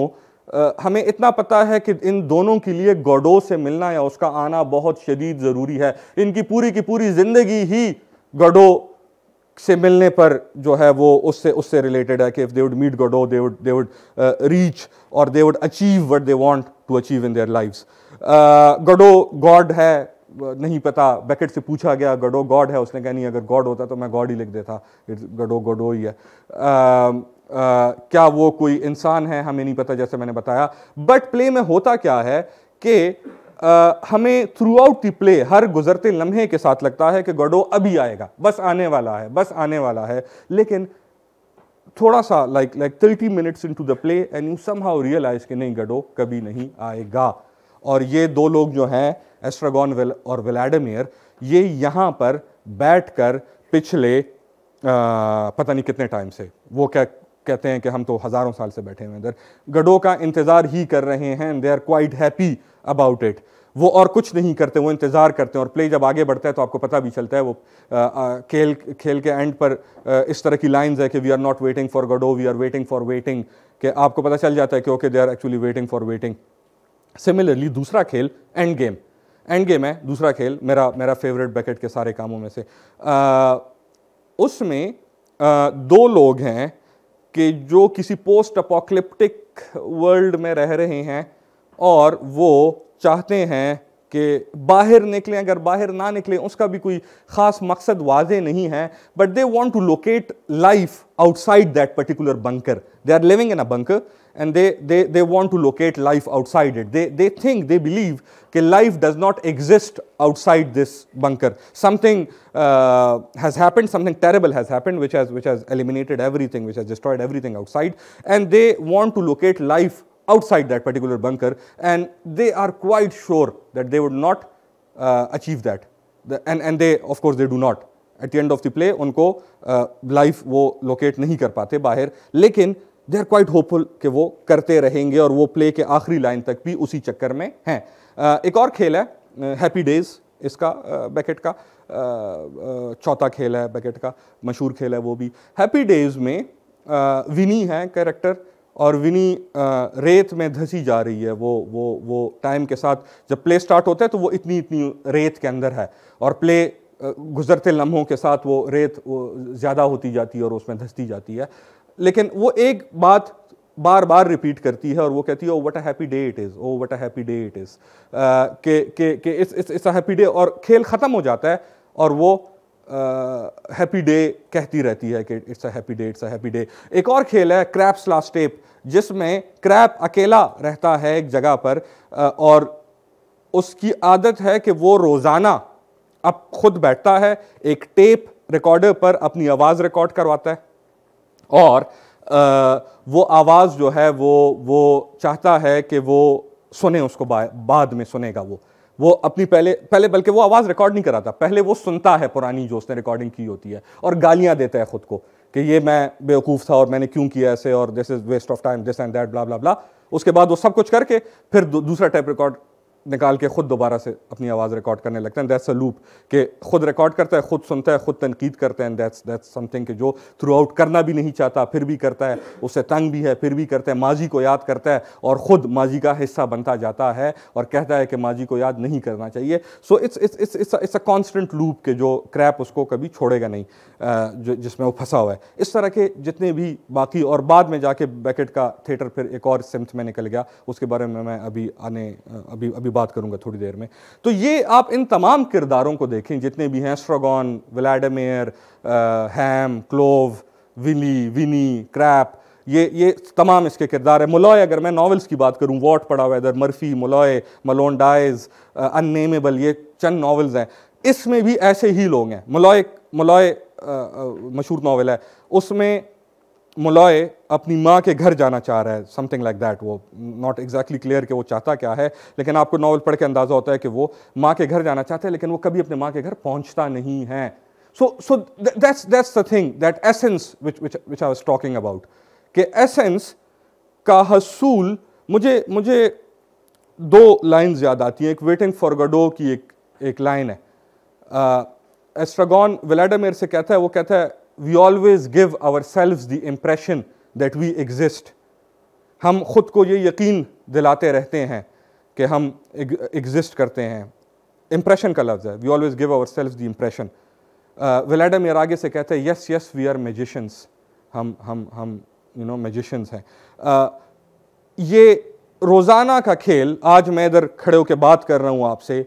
B: हमें इतना पता है कि इन दोनों के लिए गॉडो से मिलना या उसका आना बहुत शदीद ज़रूरी है इनकी पूरी की पूरी ज़िंदगी ही गॉडो से मिलने पर जो है वो उससे उससे रिलेटेड है कि if they would meet Godot they would they would reach और they would achieve what they want to achieve in their lifes Godot God है नहीं पता बैकेट से पूछा गया गडो गॉड है उसने कहा नहीं अगर गॉड होता तो मैं गॉड ही लिख देता गडो गडो ही है आ, आ, क्या वो कोई इंसान है हमें नहीं पता जैसे मैंने बताया बट प्ले में होता क्या है कि हमें थ्रू आउट दी प्ले हर गुजरते लम्हे के साथ लगता है कि गडो अभी आएगा बस आने वाला है बस आने वाला है लेकिन थोड़ा सा like like thirty minutes into the play and you somehow realize कि नहीं गडो कभी नहीं आएगा और ये दो लोग जो हैं एस्ट्रागोन विल और व्लाडिमिर ये यहाँ पर बैठकर पिछले आ, पता नहीं कितने टाइम से वो क्या कहते हैं कि हम तो हज़ारों साल से बैठे हुए इधर गडो का इंतज़ार ही कर रहे हैं and they are quite happy about it वो और कुछ नहीं करते वो इंतज़ार करते हैं और प्ले जब आगे बढ़ता है तो आपको पता भी चलता है वो आ, आ, खेल खेल के एंड पर आ, इस तरह की लाइंस है कि we are not waiting for Godot we are waiting for waiting कि आपको पता चल जाता है कि okay they are actually waiting for waiting similarly दूसरा खेल एंड गेम एंड गेम है दूसरा खेल मेरा मेरा फेवरेट बैकेट के सारे कामों में से उसमें दो लोग हैं कि जो किसी पोस्ट अपोक्लिप्टिक वर्ल्ड में रह रहे हैं और वो चाहते हैं कि बाहर निकलें अगर बाहर ना निकलें उसका भी कोई ख़ास मकसद वाजे नहीं है but they want to locate life outside that particular bunker they are living in a bunker and they, they, they want to locate life outside it. They, they think, they believe that life does not exist outside this bunker. Something uh, has happened, something terrible has happened, which has, which has eliminated everything, which has destroyed everything outside. And they want to locate life outside that particular bunker. And they are quite sure that they would not uh, achieve that. The, and, and they, of course, they do not. At the end of the play, उनको uh, life वो locate नहीं कर पाते बाहर लेकिन दे are quite hopeful कि वो करते रहेंगे और वो प्ले के आखिरी लाइन तक भी उसी चक्कर में हैं एक और खेल है हैप्पी डेज इसका बैकेट का चौथा खेल है बैकेट का मशहूर खेल है वो भी हैप्पी डेज में विनी है कैरेक्टर और विनी रेत में धसी जा रही है वो वो वो टाइम के साथ जब प्ले स्टार्ट होता है तो वो इतनी इतनी रेत के अंदर है और प्ले गुजरते लम्हों के साथ वो रेत ज़्यादा होती जाती है और उसमें धसती जाती है लेकिन वो एक बात बार बार रिपीट करती है और वो कहती है oh oh, what oh, a happy day it is oh what a happy day it is के के के इट्स इस इस हैप्पी डे और खेल ख़त्म हो जाता है और वो हैप्पी uh, डे कहती रहती है कि it's a happy day it's a happy day एक और खेल है क्रैप लास्ट टेप जिसमें क्रैप अकेला रहता है एक जगह पर और उसकी आदत है कि वो रोज़ाना अब खुद बैठता है एक टेप रिकॉर्डर पर अपनी आवाज़ रिकॉर्ड करवाता है और आ, वो आवाज़ जो है वो वो चाहता है कि वो सुने उसको बा, बाद में सुनेगा वो वो अपनी पहले पहले बल्कि वो आवाज़ रिकॉर्ड नहीं कराता पहले वो सुनता है पुरानी जो उसने रिकॉर्डिंग की होती है और गालियाँ देता है ख़ुद को कि ये मैं बेवकूफ़ था और मैंने क्यों किया ऐसे और this is waste of time this and that blah blah blah उसके बाद वो सब कुछ करके फिर दूसरा टाइप रिकॉर्ड निकाल के ख़ुद दोबारा से अपनी आवाज़ रिकॉर्ड करने लगते हैं दैट्स अ लूप के खुद रिकॉर्ड करता है खुद सुनता है खुद तनकीद करता है दैट्स दैट्स समथिंग के जो थ्रू आउट करना भी नहीं चाहता फिर भी करता है उससे तंग भी है फिर भी करता है माजी को याद करता है और ख़ुद माजी का हिस्सा बनता जाता है और कहता है कि माजी को याद नहीं करना चाहिए so it's it's it's it's it's a constant loop के जो क्रैप उसको कभी छोड़ेगा नहीं जो जिसमें वो फंसा हुआ है इस तरह के जितने भी बाकी और बाद में जाके बैकेट का थिएटर फिर एक और सिम्थ में निकल गया उसके बारे में मैं अभी आने अभी अभी बात करूंगा थोड़ी देर में तो ये आप इन तमाम किरदारों को देखें जितने भी हैं Estragon Vladimir Hamm Clov Willie Winnie Krapp ये ये तमाम इसके किरदार है मलॉय अगर मैं नॉवेल्स की बात करूं वॉट पड़ा हुआ इधर Murphy Molloy Malone Dies Unnamable ये चंद नॉवेल्स हैं इसमें भी ऐसे ही लोग हैं मलॉय मलॉय मशहूर नॉवेल है उसमें मुलाय अपनी माँ के घर जाना चाह रहा है समथिंग लाइक दैट वो नॉट एग्जैक्टली क्लियर कि वो चाहता क्या है लेकिन आपको नॉवल पढ़ के अंदाज़ा होता है कि वो माँ के घर जाना चाहते हैं लेकिन वो कभी अपने माँ के घर पहुँचता नहीं है so so that's that's the thing that essence which which which I was talking about कि एसेंस का हसूल मुझे मुझे दो लाइन्स याद आती हैं एक वेटिंग फॉर गडो की एक एक लाइन है एस्ट्रागॉन uh, व्लाडिमिर से कहता है वो कहता है we always give ourselves the impression that we exist. हम खुद को ये यकीन दिलाते रहते हैं कि हम एग्जिस्ट करते हैं इम्प्रेशन का लफ्ज़ है we always give our self the impression वेलाडम यार आगे से कहते हैं yes yes we are magicians हम हम हम यू नो मेजिशंस हैं uh, ये रोज़ाना का खेल आज मैं इधर खड़े होकर बात कर रहा हूँ आपसे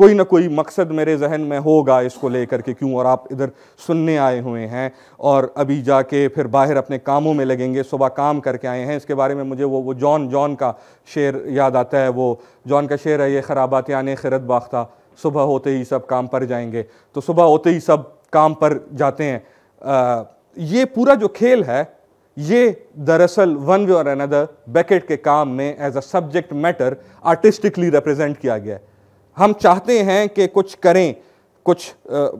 B: कोई ना कोई मकसद मेरे जहन में होगा इसको लेकर के क्यों और आप इधर सुनने आए हुए हैं और अभी जाके फिर बाहर अपने कामों में लगेंगे सुबह काम करके आए हैं इसके बारे में मुझे वो वो जॉन जॉन का शेर याद आता है वो जॉन का शेर है ये खराबात आने खरत बाख्ता सुबह होते ही सब काम पर जाएंगे तो सुबह होते ही सब काम पर जाते हैं आ, ये पूरा जो खेल है ये दरअसल वन वे और अनदर बैकेट के काम में as a subject matter artistically represent किया गया है हम चाहते हैं कि कुछ करें कुछ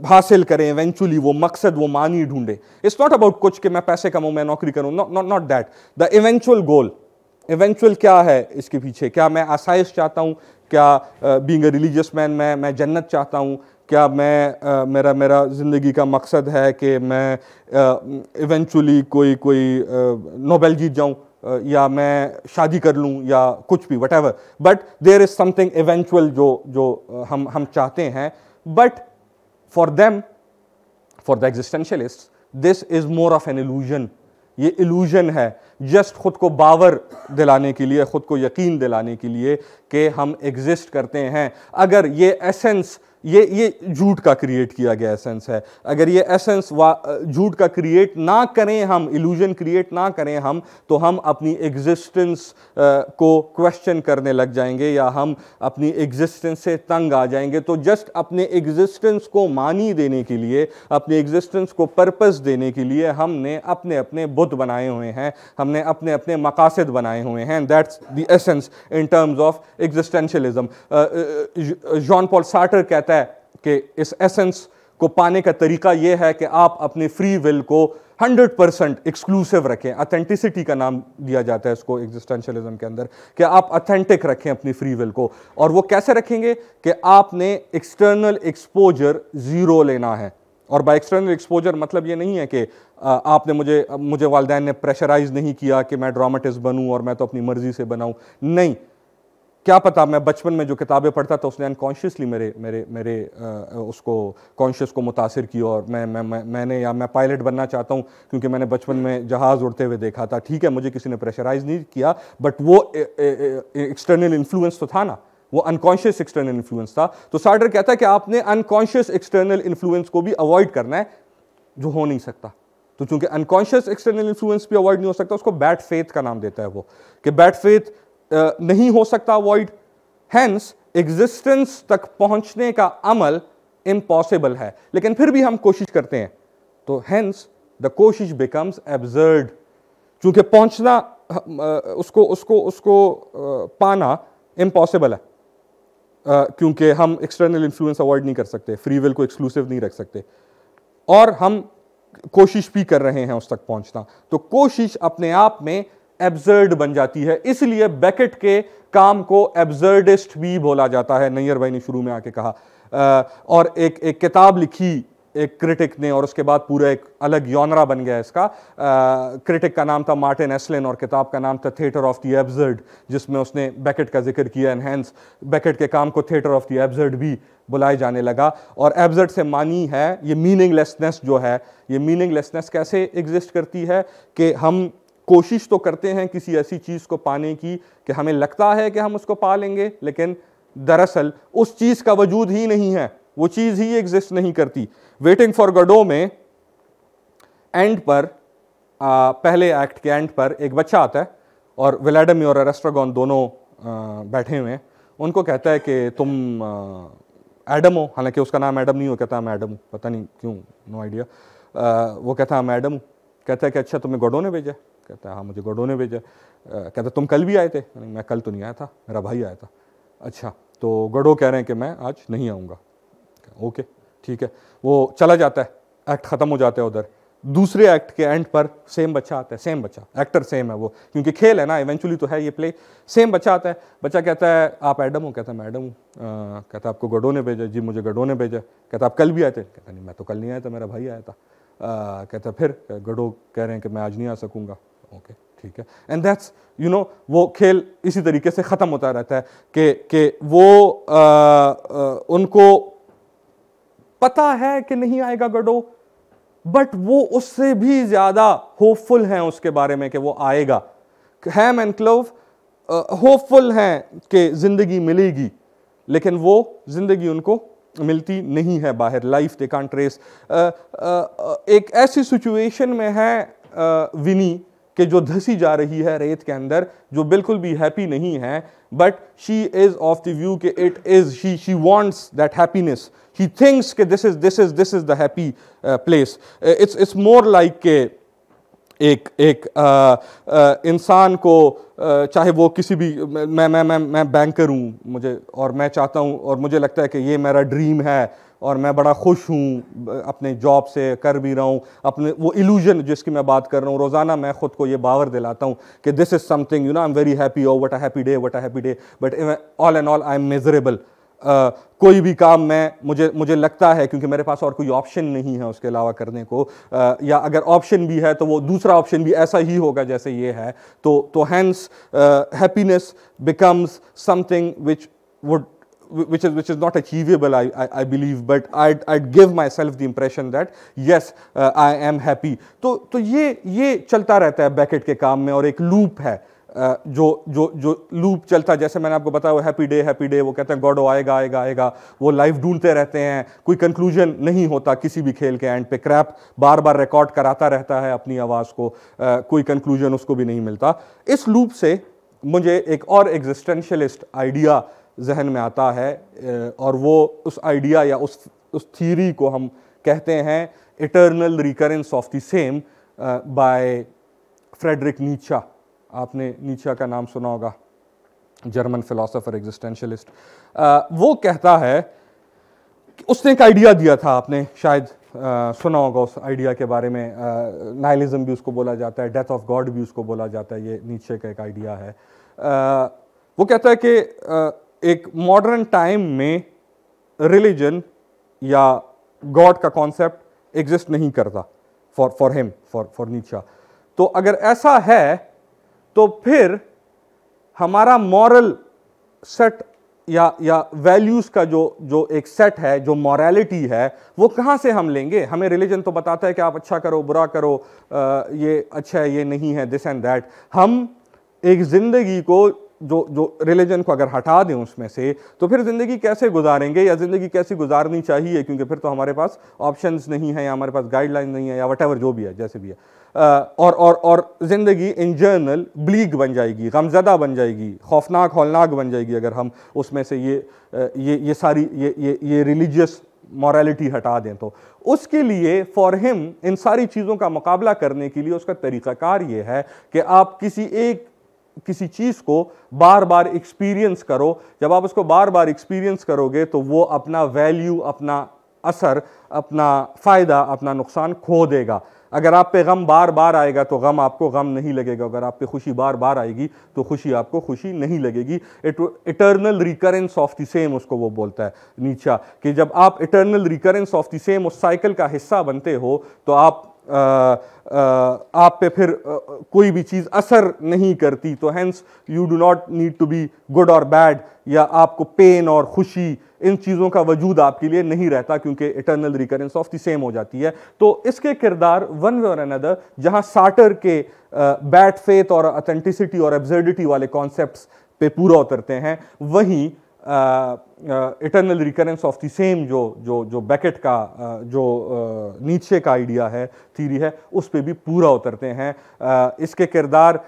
B: हासिल करें इवेंचुअली वो मकसद वो मानी ढूंढे इट्स नॉट अबाउट कुछ कि मैं पैसे कमाऊं मैं नौकरी करूं not not that the eventual goal eventual क्या है इसके पीछे क्या मैं आसाइश चाहता हूँ क्या बींग अ रिलीजियस मैन मैं मैं जन्नत चाहता हूँ क्या मैं आ, मेरा मेरा ज़िंदगी का मकसद है कि मैं इवेंचुअली कोई कोई नोबेल जीत जाऊँ या मैं शादी कर लूँ या कुछ भी whatever but there is something eventual जो जो हम हम चाहते हैं but for them for the existentialist this is more of an illusion ये इल्यूजन है जस्ट खुद को बावर दिलाने के लिए खुद को यकीन दिलाने के लिए कि हम एग्जिस्ट करते हैं अगर ये एसेंस ये ये झूठ का क्रिएट किया गया एसेंस है अगर ये एसेंस झूठ का क्रिएट ना करें हम इल्यूजन क्रिएट ना करें हम तो हम अपनी एग्जिस्टेंस को क्वेश्चन करने लग जाएंगे या हम अपनी एग्जिस्टेंस से तंग आ जाएंगे तो जस्ट अपने एग्जिस्टेंस को मानी देने के लिए अपने एग्जिस्टेंस को पर्पस देने के लिए हमने अपने अपने बुद्ध बनाए हुए हैं हमने अपने अपने मकासद बनाए हुए हैं that's the essence in terms of existentialism John Paul Sartre कहते कहता है कि इस एसेंस को पाने का तरीका यह है कि आप अपने फ्री विल को 100 परसेंट एक्सक्लूसिव रखें अथेंटिसिटी का नाम दिया जाता है इसको एग्जिस्टेंशलिज्म के अंदर कि आप अथेंटिक रखें अपनी फ्री विल को और वो कैसे रखेंगे कि आपने एक्सटर्नल एक्सपोजर ज़ीरो लेना है और बाय एक्सटर्नल एक्सपोजर मतलब ये नहीं है कि आपने मुझे मुझे वालदेन ने प्रेशराइज नहीं किया कि मैं ड्रामाटिस्ट बनूँ और मैं तो अपनी मर्ज़ी से बनाऊँ नहीं क्या पता मैं बचपन में जो किताबें पढ़ता था उसने अनकॉन्शियसली मेरे मेरे मेरे आ, उसको कॉन्शियस को मुतासर किया और मैं, मैं मैं मैंने या मैं पायलट बनना चाहता हूँ क्योंकि मैंने बचपन में जहाज़ उड़ते हुए देखा था ठीक है मुझे किसी ने प्रेशराइज नहीं किया बट वो एक्सटर्नल इन्फ्लुएंस तो था ना वो अनकॉन्शियस एक्सटर्नल इन्फ्लुएंस था तो सार्डर कहता है कि आपने अनकॉन्शियस एक्सटर्नल इन्फ्लुएंस को भी अवॉइड करना है जो हो नहीं सकता तो चूंकि अनकॉन्शियस एक्सटर्नल इन्फ्लुएंस भी अवॉइड नहीं हो सकता उसको बैड फेथ का नाम देता है वो कि बैड फेथ नहीं हो सकता अवॉइड हैंस एग्जिस्टेंस तक पहुंचने का अमल इम्पॉसिबल है लेकिन फिर भी हम कोशिश करते हैं तो हैंस द कोशिश बिकम्स एब्जर्ड चूंकि पहुंचना उसको उसको उसको पाना इम्पॉसिबल है क्योंकि हम एक्सटर्नल इन्फ्लुएंस अवॉइड नहीं कर सकते फ्री विल को एक्सक्लूसिव नहीं रख सकते और हम कोशिश भी कर रहे हैं उस तक पहुंचना तो कोशिश अपने आप में एब्जर्ड बन जाती है इसलिए बैकेट के काम को एब्जर्डिस्ट भी बोला जाता है नैयर भाई ने शुरू में आके कहा आ, और एक एक किताब लिखी एक क्रिटिक ने और उसके बाद पूरा एक अलग यौनरा बन गया इसका आ, क्रिटिक का नाम था मार्टिन एसलिन और किताब का नाम था थिएटर ऑफ द एब्जर्ड जिसमें उसने बैकेट का जिक्र किया एनहेंस बैकेट के काम को थिएटर ऑफ द एब्जर्ड भी बुलाए जाने लगा और एब्जर्ड से मानी है ये मीनिंगलेसनेस जो है ये मीनिंगलेसनेस कैसे एग्जिस्ट करती है कि हम कोशिश तो करते हैं किसी ऐसी चीज़ को पाने की कि हमें लगता है कि हम उसको पा लेंगे लेकिन दरअसल उस चीज़ का वजूद ही नहीं है वो चीज़ ही एग्जिस्ट नहीं करती वेटिंग फॉर गडो में एंड पर आ, पहले एक्ट के एंड पर एक बच्चा आता है और विलाडमी और अरेस्ट्रागॉन दोनों आ, बैठे हुए हैं उनको कहता है कि तुम एडम हो हालांकि उसका नाम एडम नहीं हो कहता मैं एडम हूँ पता नहीं क्यों नो आइडिया वो कहता मैं एडम हूँ कहता है कि अच्छा तुम्हें गडो ने भेजा कहता है हाँ मुझे गोडो ने भेजा कहता तुम कल भी आए थे मैं कल तो नहीं आया था मेरा भाई आया था अच्छा तो गडो कह रहे हैं कि मैं आज नहीं आऊँगा ओके ठीक है वो चला जाता है एक्ट ख़त्म हो जाता है उधर दूसरे एक्ट के एंड पर सेम बच्चा आता है सेम बच्चा एक्टर सेम है वो क्योंकि खेल है ना इवेंचुअली तो है ये प्ले सेम बच्चा आता है बच्चा कहता है आप एडम हो कहता है मैडम हूँ कहता है आपको गडो ने भेजा जी मुझे गडो ने भेजा कहता आप कल भी आए थे कहता नहीं मैं तो कल नहीं आया था मेरा भाई आया था आ, कहता फिर गडो कह रहे हैं कि मैं आज नहीं आ सकूँगा ओके ठीक है एंड दैट्स यू नो वो खेल इसी तरीके से ख़त्म होता रहता है कि कि वो आ, आ, उनको पता है कि नहीं आएगा गडो बट वो उससे भी ज़्यादा होपफुल हैं उसके बारे में कि वो आएगा हैम एंड क्लोव होपफुल हैं कि ज़िंदगी मिलेगी लेकिन वो ज़िंदगी उनको मिलती नहीं है बाहर लाइफ दे कॉन्ट्रेस एक ऐसी सिचुएशन में है विनी कि जो धसी जा रही है रेत के अंदर जो बिल्कुल भी हैप्पी नहीं है but she is of the view कि it is she she wants that happiness she thinks कि this is this is this is the happy place it's it's more like के एक एक uh, uh, इंसान को आ, uh, चाहे वो किसी भी मैं मैं मैं मैं बैंकर हूँ मुझे और मैं चाहता हूँ और मुझे लगता है कि ये मेरा ड्रीम है और मैं बड़ा खुश हूँ अपने जॉब से कर भी रहा हूँ अपने वो इल्यूजन जिसकी मैं बात कर रहा हूँ रोज़ाना मैं खुद को ये बावर दिलाता हूँ कि this is something you know I am very happy oh what a happy day what a happy day but all and all I am measurable कोई भी काम मैं मुझे मुझे लगता है क्योंकि मेरे पास और कोई ऑप्शन नहीं है उसके अलावा करने को uh, या अगर ऑप्शन भी है तो वो दूसरा ऑप्शन भी ऐसा ही होगा जैसे ये है तो तो hence happiness becomes something which would which is which is not achievable I, I, I, believe but I'd, I'd give myself the impression that yes uh, I am happy तो to तो ये ये चलता रहता है बैकेट के काम में और एक लूप है uh, जो जो जो लूप चलता है जैसे मैंने आपको बताया वो हैप्पी डे हैप्पी डे वो कहते हैं गॉडो आएगा आएगा आएगा वो लाइफ ढूंढते रहते हैं कोई कंक्लूजन नहीं होता किसी भी खेल के एंड पे क्रैप बार बार रिकॉर्ड कराता रहता है अपनी आवाज़ को uh, कोई कंक्लूजन उसको भी नहीं मिलता इस लूप से मुझे एक और एग्जिस्टेंशलिस्ट आइडिया जहन में आता है और वो उस आइडिया या उस उस थीरी को हम कहते हैं eternal recurrence of the same by Friedrich Nietzsche आपने नीचा का नाम सुना होगा जर्मन फिलोसोफर एग्जिस्टेंशलिस्ट वो कहता है उसने एक आइडिया दिया था आपने शायद आ, सुना होगा उस आइडिया के बारे में नाइलिज्म भी उसको बोला जाता है डेथ ऑफ गॉड भी उसको बोला जाता है ये नीचे का एक आइडिया है आ, वो कहता है कि एक मॉडर्न टाइम में रिलीजन या गॉड का कॉन्सेप्ट एग्जिस्ट नहीं करता for for him for for Nietzsche तो अगर ऐसा है तो फिर हमारा मॉरल सेट या या वैल्यूज का जो जो एक सेट है जो मॉरेलिटी है वो कहाँ से हम लेंगे हमें रिलीजन तो बताता है कि आप अच्छा करो बुरा करो आ, ये अच्छा है ये नहीं है दिस एंड दैट हम एक ज़िंदगी को जो जो रिलीजन को अगर हटा दें उसमें से तो फिर ज़िंदगी कैसे गुजारेंगे या ज़िंदगी कैसे गुजारनी चाहिए क्योंकि फिर तो हमारे पास ऑप्शंस नहीं है या हमारे पास गाइडलाइन नहीं है या वट जो भी है जैसे भी है और और और ज़िंदगी इन जर्नल ब्लीक बन जाएगी गमजदा बन जाएगी खौफनाक हौलनाक बन जाएगी अगर हम उसमें से ये ये ये सारी ये ये ये रिलीजियस मॉरेलिटी हटा दें तो उसके लिए फॉर हिम इन सारी चीज़ों का मुकाबला करने के लिए उसका तरीक़ाकार ये है कि आप किसी एक किसी चीज़ को बार बार एक्सपीरियंस करो जब आप उसको बार बार एक्सपीरियंस करोगे तो वो अपना वैल्यू अपना असर अपना फ़ायदा अपना नुकसान खो देगा अगर आप पे गम बार बार आएगा तो गम आपको गम नहीं लगेगा अगर आप पे खुशी बार बार आएगी तो खुशी आपको खुशी नहीं लगेगी it eternal recurrence of the same उसको वो बोलता है नीचा कि जब आप eternal recurrence of the same उस साइकिल का हिस्सा बनते हो तो आप आप पे फिर कोई भी चीज़ असर नहीं करती तो hence you do not need to be good और बैड या आपको पेन और खुशी इन चीज़ों का वजूद आपके लिए नहीं रहता क्योंकि eternal recurrence of the same हो जाती है तो इसके किरदार वन वे और अनदर जहाँ साटर के बैड फेथ और अथेंटिसिटी और एब्जर्डिटी वाले कॉन्सेप्ट पे पूरा उतरते हैं वहीं eternal uh, recurrence of the same जो जो जो बैकेट का uh, जो uh, नीचे का आइडिया है थीरी है उस पर भी पूरा उतरते हैं uh, इसके किरदार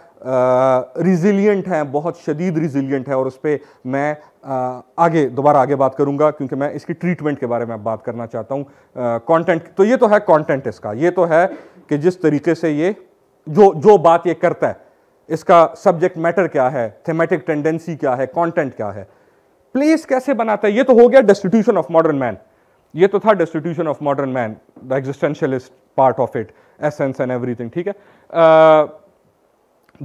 B: रिजिलियंट uh, हैं बहुत शदीद रिजिलियंट है और उस पर मैं uh, आगे दोबारा आगे बात करूंगा क्योंकि मैं इसकी ट्रीटमेंट के बारे में बात करना चाहता हूँ कंटेंट uh, तो ये तो है कंटेंट इसका ये तो है कि जिस तरीके से ये जो जो बात ये करता है इसका सब्जेक्ट मैटर क्या है थेमेटिक टेंडेंसी क्या है कॉन्टेंट क्या है प्लेस कैसे बनाता है ये तो हो गया डिस्टीट्यूशन ऑफ मॉडर्न मैन ये तो था destitution of modern man the existentialist part of it essence and everything ठीक है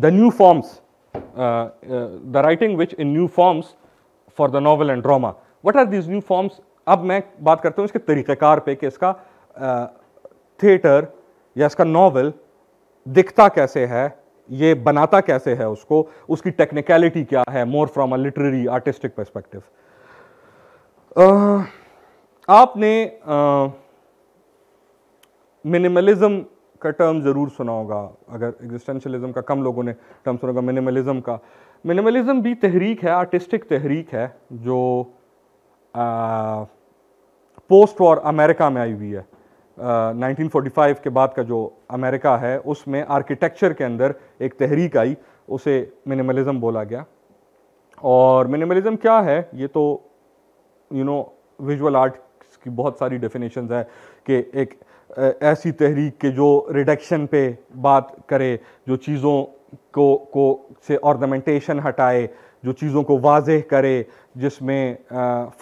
B: the new forms the writing which in new forms for the novel and drama what are these new forms अब मैं बात करता हूँ इसके तरीक़ेकार पे कि इसका थिएटर uh, या इसका नॉवल दिखता कैसे है ये बनाता कैसे है उसको उसकी टेक्निकलिटी क्या है more from a literary artistic perspective आपने मिनिमलिज्म का टर्म ज़रूर सुना होगा अगर एग्जिस्टेंशलिज्म का कम लोगों ने टर्म सुना होगा मिनिमलिज्म का मिनिमलिज्म भी तहरीक है आर्टिस्टिक तहरीक है जो आ, पोस्ट वॉर अमेरिका में आई हुई है 1945 के बाद का जो अमेरिका है उसमें आर्किटेक्चर के अंदर एक तहरीक आई उसे मिनिमलिज्म बोला गया और मिनिमलिज्म क्या है ये तो यू नो विजुअल आर्ट्स की बहुत सारी डेफिनेशंस है कि एक ऐसी तहरीक के जो रिडक्शन पे बात करे जो चीज़ों को को से ऑर्नामेंटेशन हटाए जो चीज़ों को वाजह करे जिसमें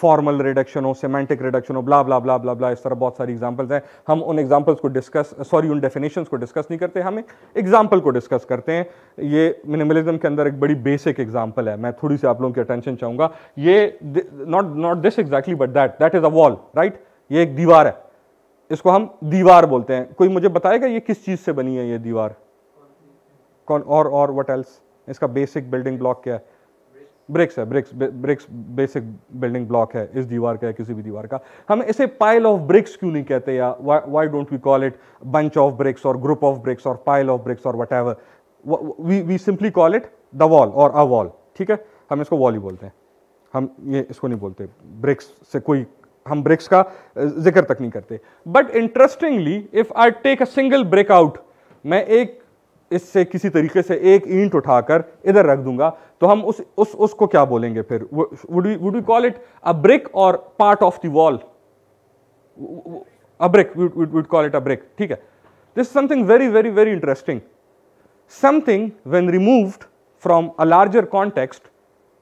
B: फॉर्मल रिडक्शन हो सेमेंटिक रिडक्शन हो ब्ला ब्ला ब्ला ब्ला ब्ला इस तरह बहुत सारी एग्जांपल्स हैं हम उन एग्जांपल्स को डिस्कस सॉरी उन डेफिनेशन को डिस्कस नहीं करते हम एक एग्जांपल को डिस्कस करते हैं ये मिनिमलिज्म के अंदर एक बड़ी बेसिक एग्जाम्पल है मैं थोड़ी सी आप लोगों की अटेंशन चाहूँगा ये not not this exactly but that that is a wall right ये एक दीवार है इसको हम दीवार बोलते हैं कोई मुझे बताएगा ये किस चीज़ से बनी है ये दीवार कौन और और वट एल्स इसका बेसिक बिल्डिंग ब्लॉक क्या है ब्रिक्स है bricks bricks basic building block है इस दीवार का या किसी भी दीवार का हम इसे पाइल ऑफ ब्रिक्स क्यों नहीं कहते या why don't we call it bunch of bricks और ग्रुप ऑफ ब्रिक्स और पाइल ऑफ ब्रिक्स और whatever we we simply call it the wall और अ वॉल ठीक है हम इसको वॉल ही बोलते हैं हम ये इसको नहीं बोलते ब्रिक्स से कोई हम ब्रिक्स का जिक्र तक नहीं करते but interestingly if I take a single brick out मैं एक इससे किसी तरीके से एक ईंट उठाकर इधर रख दूंगा तो हम उस उस उसको क्या बोलेंगे फिर would would we call it a brick और part of the wall a brick would would call it a brick ठीक है this something very very very interesting something when removed from a larger context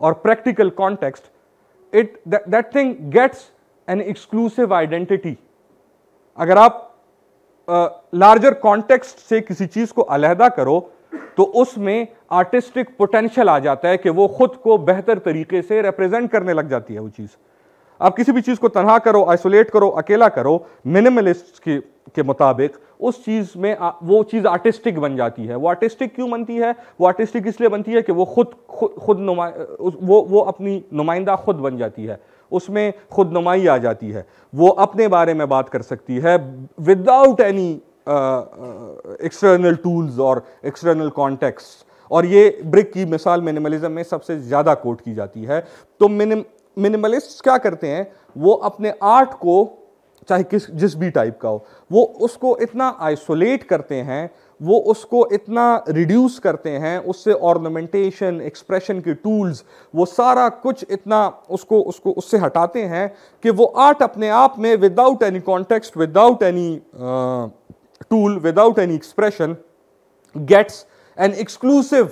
B: और practical context it that thing gets an exclusive identity अगर आप larger context से किसी चीज़ को अलहदा करो तो उसमें आर्टिस्टिक पोटेंशियल आ जाता है कि वो खुद को बेहतर तरीके से रिप्रेजेंट करने लग जाती है वो चीज़ आप किसी भी चीज़ को तनहा करो आइसोलेट करो अकेला करो मिनिमलिस्ट के के मुताबिक उस चीज़ में आ, वो चीज़ आर्टिस्टिक बन जाती है वो आर्टिस्टिक क्यों बनती है वो आर्टिस्टिक इसलिए बनती है कि वो खुद खुद, खुद नुमा वो वो अपनी नुमाइंदा खुद बन जाती है उसमें खुद नुमाई आ जाती है वो अपने बारे में बात कर सकती है विदाउट एनी एक्सटर्नल टूल्स और एक्सटर्नल कॉन्टेक्ट और ये ब्रिक की मिसाल मिनिमलिज्म में सबसे ज़्यादा कोट की जाती है तो मिनिम मिनिमलिस्ट क्या करते हैं वो अपने आर्ट को चाहे किस जिस भी टाइप का हो वो उसको इतना आइसोलेट करते हैं वो उसको इतना रिड्यूस करते हैं उससे ऑर्नामेंटेशन एक्सप्रेशन के टूल्स वो सारा कुछ इतना उसको उसको उससे हटाते हैं कि वो आर्ट अपने आप में without any context without any tool without any expression gets an exclusive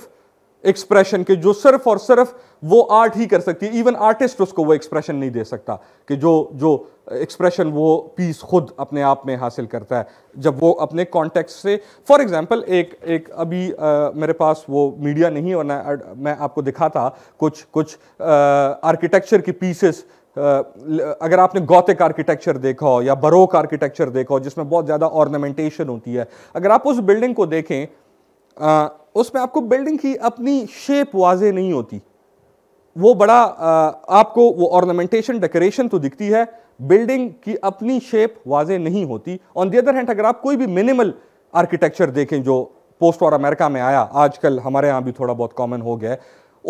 B: expression के जो सिर्फ और सिर्फ वो आर्ट ही कर सकती है इवन आर्टिस्ट उसको वो एक्सप्रेशन नहीं दे सकता कि जो जो एक्सप्रेशन वो पीस खुद अपने आप में हासिल करता है जब वो अपने कॉन्टेक्स्ट से फॉर एग्जांपल एक एक अभी आ, मेरे पास वो मीडिया नहीं और मैं आपको दिखा था कुछ कुछ आर्किटेक्चर की पीसेस अगर आपने गौतिक आर्किटेक्चर देखा हो या बरोक आर्किटेक्चर देखा हो जिसमें बहुत ज़्यादा ऑर्नामेंटेशन होती है अगर आप उस बिल्डिंग को देखें उसमें आपको बिल्डिंग की अपनी शेप वाजे नहीं होती वो बड़ा आपको वो ऑर्नामेंटेशन डेकोरेशन तो दिखती है बिल्डिंग की अपनी शेप वाजे नहीं होती ऑन दी अदर हैंड अगर आप कोई भी मिनिमल आर्किटेक्चर देखें जो पोस्ट और अमेरिका में आया आजकल हमारे यहाँ भी थोड़ा बहुत कॉमन हो गया है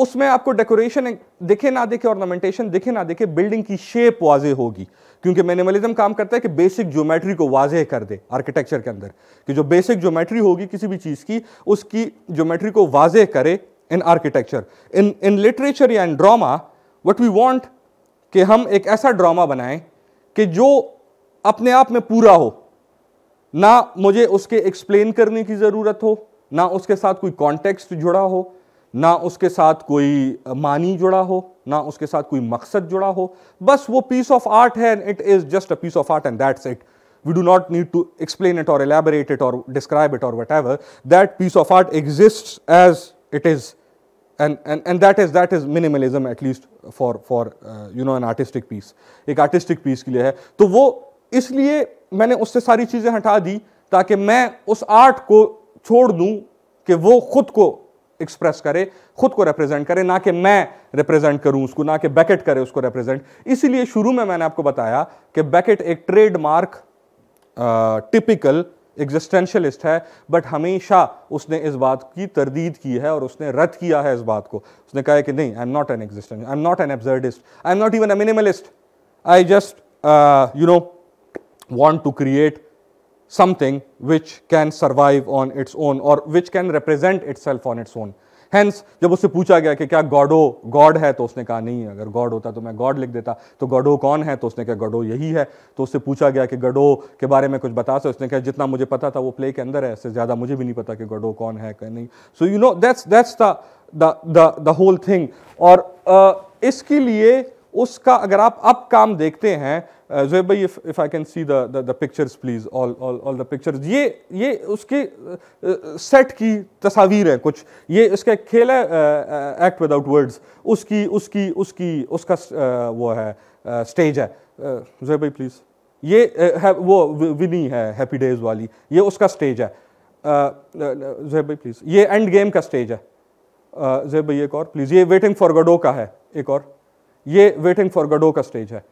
B: उसमें आपको डेकोरेशन दिखे ना दिखे ऑर्नामेंटेशन दिखे ना दिखे बिल्डिंग की शेप वाजे होगी क्योंकि मिनिमलिज्म काम करता है कि बेसिक ज्योमेट्री को वाजे कर दे आर्किटेक्चर के अंदर कि जो बेसिक ज्योमेट्री होगी किसी भी चीज़ की उसकी ज्योमेट्री को वाजे करे इन आर्किटेक्चर इन इन लिटरेचर या in drama what we want कि हम एक ऐसा ड्रामा बनाएं कि जो अपने आप में पूरा हो ना मुझे उसके एक्सप्लेन करने की ज़रूरत हो ना उसके साथ कोई कॉन्टेक्स्ट जुड़ा हो ना उसके साथ कोई मानी जुड़ा हो ना उसके साथ कोई मकसद जुड़ा हो बस वो पीस ऑफ आर्ट है and it is just a piece of art and that's it we do not need to explain it और एलेबरेट इट और डिस्क्राइब इट और whatever that piece of art exist as it is and and and that is that is minimalism at least for for you know an artistic piece एक artistic piece के लिए है तो वो इसलिए मैंने उससे सारी चीज़ें हटा दी ताकि मैं उस आर्ट को छोड़ दूँ कि वो खुद को एक्सप्रेस करे खुद को रिप्रेजेंट करे ना कि मैं रिप्रेजेंट करूं उसको ना कि बैकेट करे उसको रिप्रेजेंट इसीलिए शुरू में मैंने आपको बताया कि बैकेट एक ट्रेडमार्क टिपिकल एग्जिस्टेंशलिस्ट है बट हमेशा उसने इस बात की तरदीद की है और उसने रद्द किया है इस बात को उसने कहा है कि नहीं I am not an existence I am not an absurdist I am not even a minimalist I just you know want to create something which can survive on its own or which can represent itself on its own. Hence जब उससे पूछा गया कि क्या Godot God है तो उसने कहा नहीं अगर गॉड होता तो मैं गॉड लिख देता तो गॉडो कौन है तो उसने कहा गडो यही है तो उससे पूछा गया कि गडो के बारे में कुछ बता सो उसने कहा जितना मुझे पता था वो प्ले के अंदर है इससे ज़्यादा मुझे भी नहीं पता कि गडो कौन है क्या नहीं so you know that's that's the whole thing और uh, इसके लिए उसका अगर आप अब काम देखते हैं uh, भाई if if I can see the the the, the all all all all ये ये उसके सेट uh, uh, की तस्वीर है कुछ ये इसका खेल है एक्ट विदाउट वर्ड्स उसकी उसकी उसकी उसका uh, वो है स्टेज है uh, भाई प्लीज़ ये है वो विनी है हैप्पी डेज वाली ये उसका स्टेज है जहेब भाई प्लीज़ ये एंड गेम का स्टेज है जहेब भाई एक और प्लीज़ ये वेटिंग फॉर गडो का है एक और ये वेटिंग फॉर गडो का स्टेज है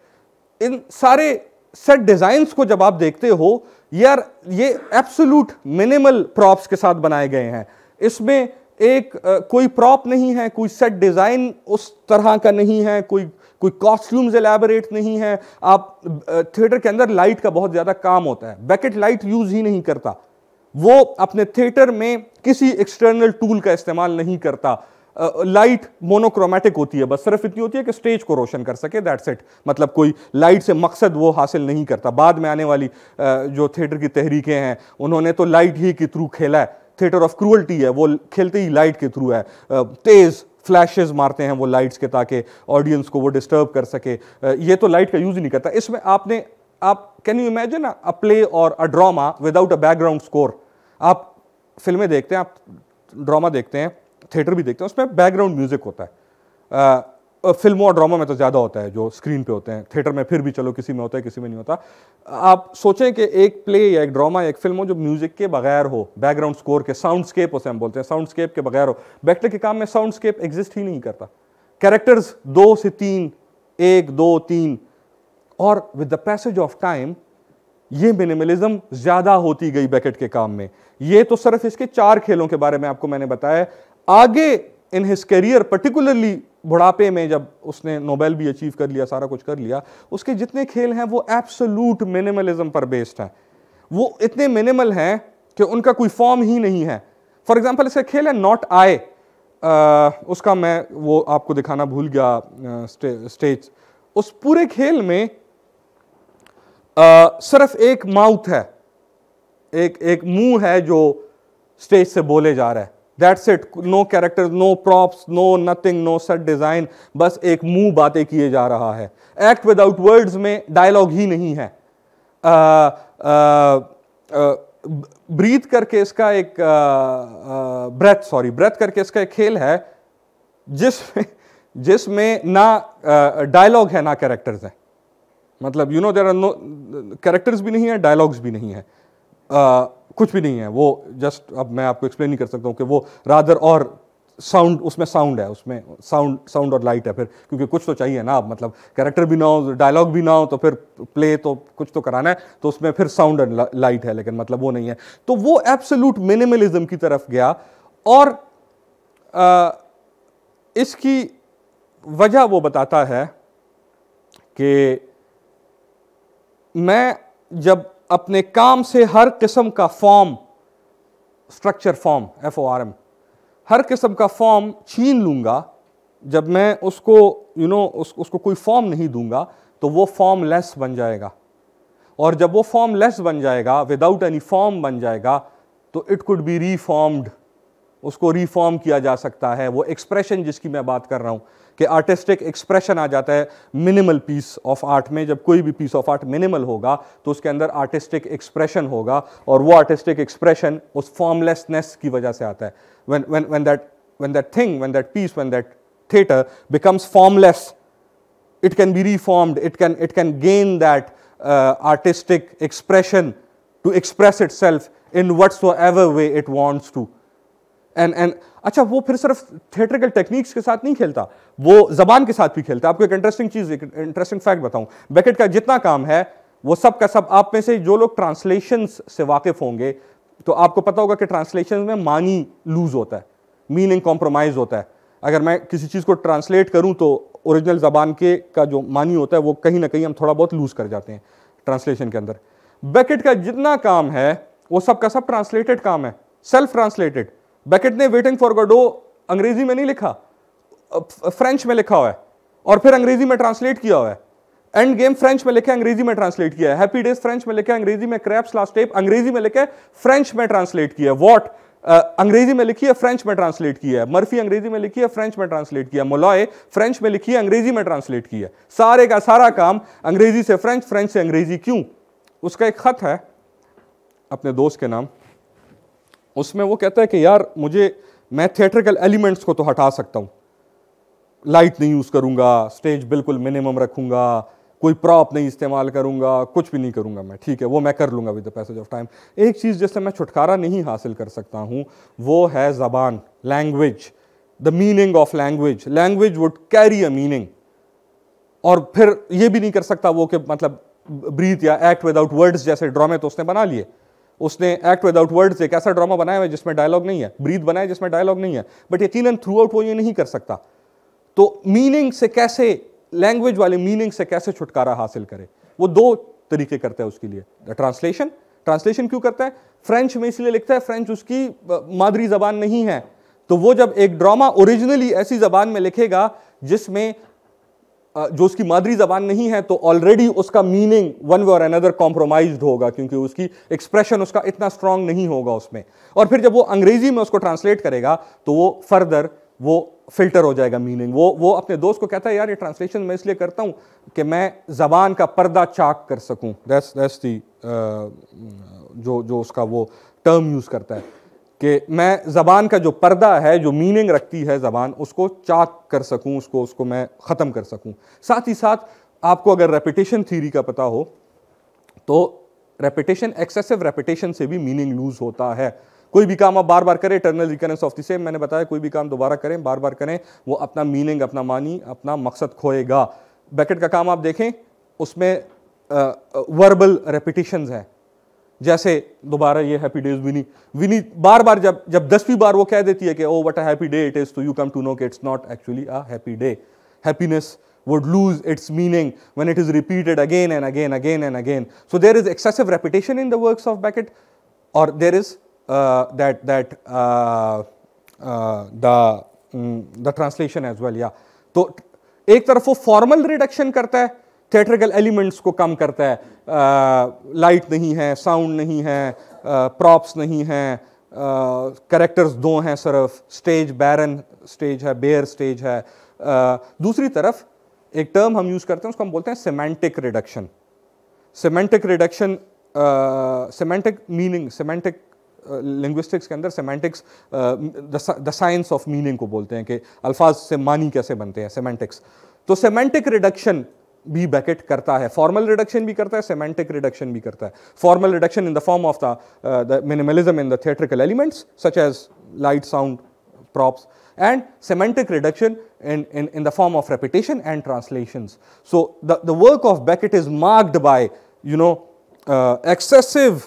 B: इन सारे सेट डिज़ाइंस को जब आप देखते हो यार ये एब्सोलूट मिनिमल प्रॉप्स के साथ बनाए गए हैं इसमें एक आ, कोई प्रॉप नहीं है कोई सेट डिज़ाइन उस तरह का नहीं है कोई कोई कॉस्ट्यूम्स एलेबोरेट नहीं है आप थिएटर के अंदर लाइट का बहुत ज़्यादा काम होता है बैकेट लाइट यूज़ ही नहीं करता वो अपने थिएटर में किसी एक्सटर्नल टूल का इस्तेमाल नहीं करता लाइट मोनोक्रोमेटिक होती है बस सिर्फ इतनी होती है कि स्टेज को रोशन कर सके दैट्स इट मतलब कोई लाइट से मकसद वो हासिल नहीं करता बाद में आने वाली जो थिएटर की तहरीकें हैं उन्होंने तो लाइट ही के थ्रू खेला है थिएटर ऑफ क्रूअल्टी है वो खेलते ही लाइट के थ्रू है तेज़ फ्लैशेस मारते हैं वो लाइट्स के ताकि ऑडियंस को वो डिस्टर्ब कर सके ये तो लाइट का यूज़ ही नहीं करता इसमें आपने आप can you imagine a play और a drama without a background score आप फिल्में देखते हैं आप ड्रामा देखते हैं थिएटर भी देखते हैं उसमें बैकग्राउंड म्यूजिक होता है फिल्मों और ड्रामा में तो ज़्यादा होता है जो स्क्रीन पे होते हैं थिएटर में फिर भी चलो किसी में होता है किसी में नहीं होता आप सोचें कि एक प्ले या एक ड्रामा या एक फिल्म हो जो म्यूजिक के बगैर हो बैकग्राउंड स्कोर के साउंडस्केप उसे हम बोलते हैं साउंडस्केप के बगैर हो बैटले के काम में साउंडस्केप एग्जिस्ट ही नहीं करता कैरेक्टर्स दो से तीन एक दो तीन और with the passage of time ये मिनिमलिज्म ज़्यादा होती गई बैकेट के काम में ये तो सिर्फ इसके चार खेलों के बारे में आपको मैंने बताया आगे इन हिज करियर पर्टिकुलरली बुढ़ापे में जब उसने नोबेल भी अचीव कर लिया सारा कुछ कर लिया उसके जितने खेल हैं वो एब्सोलूट मिनिमलिज्म पर बेस्ड हैं वो इतने मिनिमल हैं कि उनका कोई फॉर्म ही नहीं है फॉर एग्जाम्पल इसका खेल है नॉट आए उसका मैं वो आपको दिखाना भूल गया स्टे, स्टेज उस पूरे खेल में आ, सिर्फ एक माउथ है एक एक मुंह है जो स्टेज से बोले जा रहा है that's it no character no props no nothing no set design बस एक मुंह बातें किए जा रहा है एक्ट विदाउट वर्ड्स में डायलॉग ही नहीं है ब्रीथ करके इसका एक ब्रेथ सॉरी ब्रेथ करके इसका एक खेल है जिसमें जिसमें ना डायलॉग है ना कैरेक्टर्स हैं मतलब you know there are no characters भी नहीं है डायलॉग्स भी नहीं है uh, कुछ भी नहीं है वो जस्ट अब मैं आपको एक्सप्लेन नहीं कर सकता हूँ कि वो रादर और साउंड उसमें साउंड है उसमें साउंड साउंड और लाइट है फिर क्योंकि कुछ तो चाहिए ना मतलब कैरेक्टर भी ना हो डायलॉग भी ना हो तो फिर प्ले तो कुछ तो कराना है तो उसमें फिर साउंड और लाइट है लेकिन मतलब वो नहीं है तो वो एब्सोल्यूट मिनिमलिज्म की तरफ गया और आ, इसकी वजह वो बताता है कि मैं जब अपने काम से हर किस्म का form structure form F O R M हर किस्म का फॉर्म छीन लूँगा जब मैं उसको यू you नो know, उस, उसको कोई फॉर्म नहीं दूंगा तो वो फॉर्म लेस बन जाएगा और जब वो फॉर्म लेस बन जाएगा विदाउट एनी फॉर्म बन जाएगा तो इट कुड बी रीफॉर्म्ड उसको रीफॉर्म किया जा सकता है वो एक्सप्रेशन जिसकी मैं बात कर रहा हूँ कि आर्टिस्टिक एक्सप्रेशन आ जाता है मिनिमल पीस ऑफ आर्ट में जब कोई भी पीस ऑफ आर्ट मिनिमल होगा तो उसके अंदर आर्टिस्टिक एक्सप्रेशन होगा और वो आर्टिस्टिक एक्सप्रेशन उस फॉर्मलेसनेस की वजह से आता है when when when that when that thing when that piece when that theatre becomes formless it can be reformed it can it can gain that artistic expression to express itself in what's way it wants to and and अच्छा वो फिर सिर्फ theatrical techniques के साथ नहीं खेलता वो जबान के साथ भी खेलता है आपको एक इंटरेस्टिंग चीज़ एक इंटरेस्टिंग फैक्ट बताऊं बैकेट का जितना काम है वो सब का सब आप में से जो लोग ट्रांसलेशन से वाकिफ होंगे तो आपको पता होगा कि ट्रांसलेशन में मानी लूज होता है मीनिंग कॉम्प्रोमाइज होता है अगर मैं किसी चीज़ को ट्रांसलेट करूँ तो ओरिजिनल जबान के का जो मानी होता है वो कहीं ना कहीं हम थोड़ा बहुत लूज कर जाते हैं ट्रांसलेशन के अंदर बैकेट का जितना काम है वो सब का सब ट्रांसलेटेड काम है सेल्फ ट्रांसलेटेड बैकेट ने वेटिंग फॉर गडो अंग्रेजी में नहीं लिखा फ्रेंच में लिखा हुआ है और फिर अंग्रेजी में ट्रांसलेट किया हुआ है एंड गेम फ्रेंच में लिखे अंग्रेजी में ट्रांसलेट किया हैप्पी डेज फ्रेंच में लिखे अंग्रेजी में क्रैप्स लास्ट टेप अंग्रेजी में लिखे फ्रेंच में ट्रांसलेट किया वॉट अंग्रेजी में लिखी है फ्रेंच में ट्रांसलेट किया है मर्फी अंग्रेजी में लिखी है फ्रेंच में ट्रांसलेट किया मोलॉय फ्रेंच में लिखी है अंग्रेजी में ट्रांसलेट किया सारे का सारा काम अंग्रेजी से फ्रेंच फ्रेंच से अंग्रेजी क्यों उसका एक खत है अपने दोस्त के नाम उसमें वो कहता है कि यार मुझे मैं थिएट्रिकल एलिमेंट्स को तो हटा सकता हूँ लाइट नहीं यूज़ करूँगा स्टेज बिल्कुल मिनिमम रखूँगा कोई प्रॉप नहीं इस्तेमाल करूँगा कुछ भी नहीं करूँगा मैं ठीक है वो मैं कर लूँगा with the passage of time एक चीज़ जिससे मैं छुटकारा नहीं हासिल कर सकता हूँ वो है ज़बान language the meaning of language language would carry a meaning और फिर ये भी नहीं कर सकता वो कि मतलब ब्रीथ या एक्ट विदाउट वर्ड्स जैसे ड्रामे तो उसने बना लिए उसने एक्ट विदाउट वर्ड्स एक ऐसा ड्रामा बनाया हुआ है जिसमें डायलॉग नहीं है ब्रीद बनाया जिसमें डायलॉग नहीं है बट यकीन थ्रू आउट वो ये नहीं कर सकता तो मीनिंग से कैसे लैंग्वेज वाले मीनिंग से कैसे छुटकारा हासिल करे वो दो तरीके करता है उसके लिए द ट्रांसलेशन ट्रांसलेशन क्यों करता है फ्रेंच में इसलिए लिखता है फ्रेंच उसकी मादरी जबान नहीं है तो वो जब एक ड्रामा ओरिजिनली ऐसी जबान में लिखेगा जिसमें जो उसकी मादरी ज़बान नहीं है तो ऑलरेडी उसका मीनिंग वन वे और अनदर कॉम्प्रोमाइज होगा क्योंकि उसकी एक्सप्रेशन उसका इतना स्ट्रांग नहीं होगा उसमें और फिर जब वो अंग्रेजी में उसको ट्रांसलेट करेगा तो वो फर्दर वो फिल्टर हो जाएगा मीनिंग वो वो अपने दोस्त को कहता है यार ये ट्रांसलेशन मैं इसलिए करता हूँ कि मैं ज़बान का पर्दा चाक कर सकूँ दैट्स दैट्स दी जो जो उसका वो टर्म यूज़ करता है कि मैं ज़बान का जो पर्दा है जो मीनिंग रखती है ज़बान उसको चाक कर सकूँ उसको उसको मैं ख़त्म कर सकूँ साथ ही साथ आपको अगर रेपिटेशन थीरी का पता हो तो रेपिटेशन एक्सेसिव रेपिटेशन से भी मीनिंग लूज़ होता है कोई भी काम आप बार बार करें eternal recurrence of the same मैंने बताया कोई भी काम दोबारा करें बार बार करें वो अपना मीनिंग अपना मानी अपना मकसद खोएगा बैकेट का काम आप देखें उसमें वर्बल रेपिटेशन हैं जैसे दोबारा ये हैप्पी डेज विनी विनी बार बार जब जब दसवीं बार वो कह देती है कि oh what happy day it is to you come to know it's not actually a happy day happiness would lose its meaning when it is repeated again and again again and again so there is excessive repetition in the works of Beckett और there is that that the translation as well या तो एक तरफ वो formal reduction करता है theatrical elements को कम करता है लाइट नहीं है साउंड नहीं है प्रॉप्स नहीं हैं करेक्टर्स दो हैं सिर्फ स्टेज बैरन स्टेज है बेयर स्टेज है दूसरी तरफ एक टर्म हम यूज़ करते हैं उसको हम बोलते हैं semantic reduction semantic reduction semantic meaning semantic linguistics के अंदर semantics the science of meaning को बोलते हैं कि अल्फाज से मानी कैसे बनते हैं सेमेंटिक्स तो सेमेंटिक रिडक्शन भी बैकेट करता है फॉर्मल रिडक्शन भी करता है सेमेंटिक रिडक्शन भी करता है formal reduction in the form of the minimalism in the theatrical elements such as light sound props and semantic reduction in, in, in the form of repetition and translations. So, the, the work of Beckett is marked by you know uh, excessive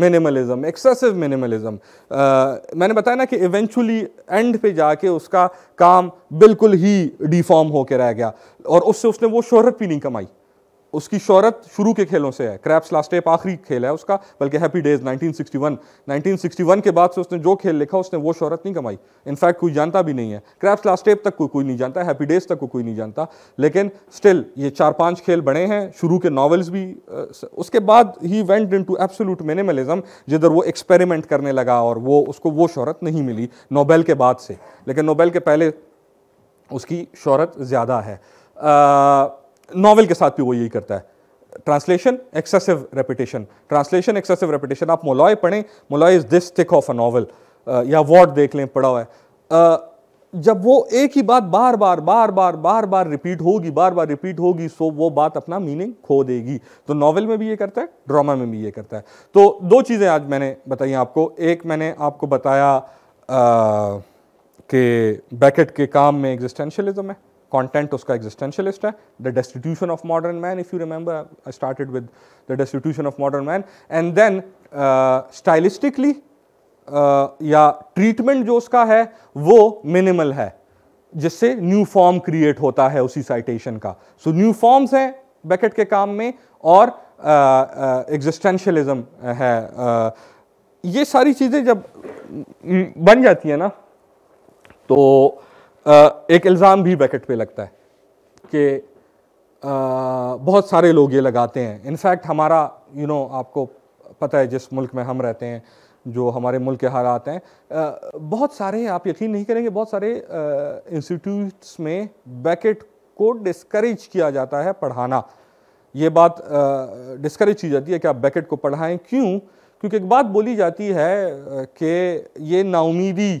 B: minimalism excessive minimalism मैंने बताया ना कि eventually and पे जाके उसका काम बिल्कुल ही deform होकर रह गया और उससे उसने वो शोहरत भी नहीं कमाई उसकी शहरत शुरू के खेलों से है क्रैप्स लास्ट एप आखिरी खेल है उसका बल्कि हैप्पी डेज 1961 1961 के बाद से उसने जो खेल लिखा उसने वो शहरत नहीं कमाई इनफैक्ट कोई जानता भी नहीं है क्रैप्स लास्ट एप तक कोई कोई नहीं जानता हैप्पी डेज तक को कोई नहीं जानता लेकिन स्टिल ये चार पाँच खेल बड़े हैं शुरू के नॉवल्स भी उसके बाद ही went into absolute minimalism जिधर वो एक्सपेरिमेंट करने लगा और वो उसको वो शहरत नहीं मिली नोबेल के बाद से लेकिन नोबेल के पहले उसकी शहरत ज़्यादा है आ, नॉवल के साथ भी वो यही करता है translation excessive repetition translation excessive repetition आप मोलॉय पढ़ें Molloy is this thick of a novel या वॉट देख लें पढ़ा हुआ है uh, जब वो एक ही बात बार बार बार बार बार बार रिपीट होगी बार बार रिपीट होगी सो वो बात अपना मीनिंग खो देगी तो नॉवल में भी ये करता है ड्रामा में भी ये करता है तो दो चीज़ें आज मैंने बताई आपको एक मैंने आपको बताया कि uh, बैकेट के काम में एग्जिस्टेंशलिज्म है कॉन्टेंट उसका एग्जिस्टेंशलिस्ट है the destitution of modern man if you remember I started with the destitution of modern man and then stylistically या ट्रीटमेंट जो उसका है वो मिनिमल है जिससे न्यू फॉर्म क्रिएट होता है उसी साइटेशन का सो न्यू फॉर्म्स हैं बैकेट के काम में और एग्जिस्टेंशलिज्म uh, uh, है uh, ये सारी चीज़ें जब mm, बन जाती है ना तो एक इल्ज़ाम भी बैकेट पे लगता है कि बहुत सारे लोग ये लगाते हैं इनफैक्ट हमारा यू you नो know, आपको पता है जिस मुल्क में हम रहते हैं जो हमारे मुल्क के हालात हैं बहुत सारे आप यकीन नहीं करेंगे बहुत सारे इंस्टीट्यूट्स में बैकेट को डिस्करेज किया जाता है पढ़ाना ये बात डिस्करेज की जाती है कि आप बैकेट को पढ़ाएं क्यों क्योंकि एक बात बोली जाती है कि ये नाउमीदी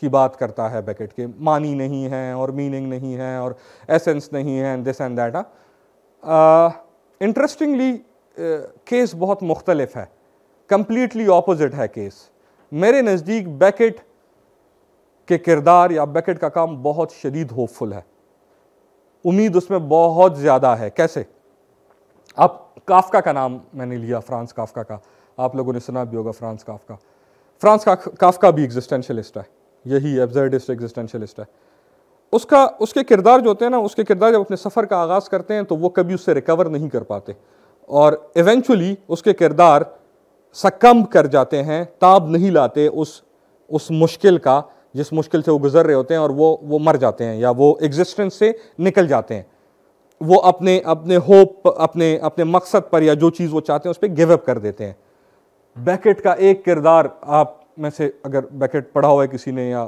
B: की बात करता है बैकेट के मानी नहीं है और मीनिंग नहीं है और एसेंस नहीं है this and that interestingly case बहुत मुख्तलिफ है कम्प्लीटली ऑपोजिट है केस मेरे नज़दीक बैकेट के किरदार या बैकेट का काम बहुत शदीद होपफुल है उम्मीद उसमें बहुत ज़्यादा है कैसे आप काफका का नाम मैंने लिया फ्रांस काफका का आप लोगों ने सुना भी होगा फ्रांस काफका फ्रांस का काफका भी एग्जिस्टेंशलिस्ट है यही एब्जर्डिस्ट एग्जिस्टेंशलिस्ट है उसका उसके किरदार जो होते हैं ना उसके किरदार जब अपने सफ़र का आगाज़ करते हैं तो वो कभी उससे रिकवर नहीं कर पाते और इवेंचुअली उसके किरदार सकम्ब कर जाते हैं ताब नहीं लाते उस उस मुश्किल का जिस मुश्किल से वो गुजर रहे होते हैं और वो वो मर जाते हैं या वो एग्जिस्टेंस से निकल जाते हैं वो अपने अपने होप अपने अपने मकसद पर या जो चीज़ वो चाहते हैं उस पर गिवअप कर देते हैं बैकेट का एक किरदार आप में से अगर बैकेट पढ़ा हुआ है किसी ने या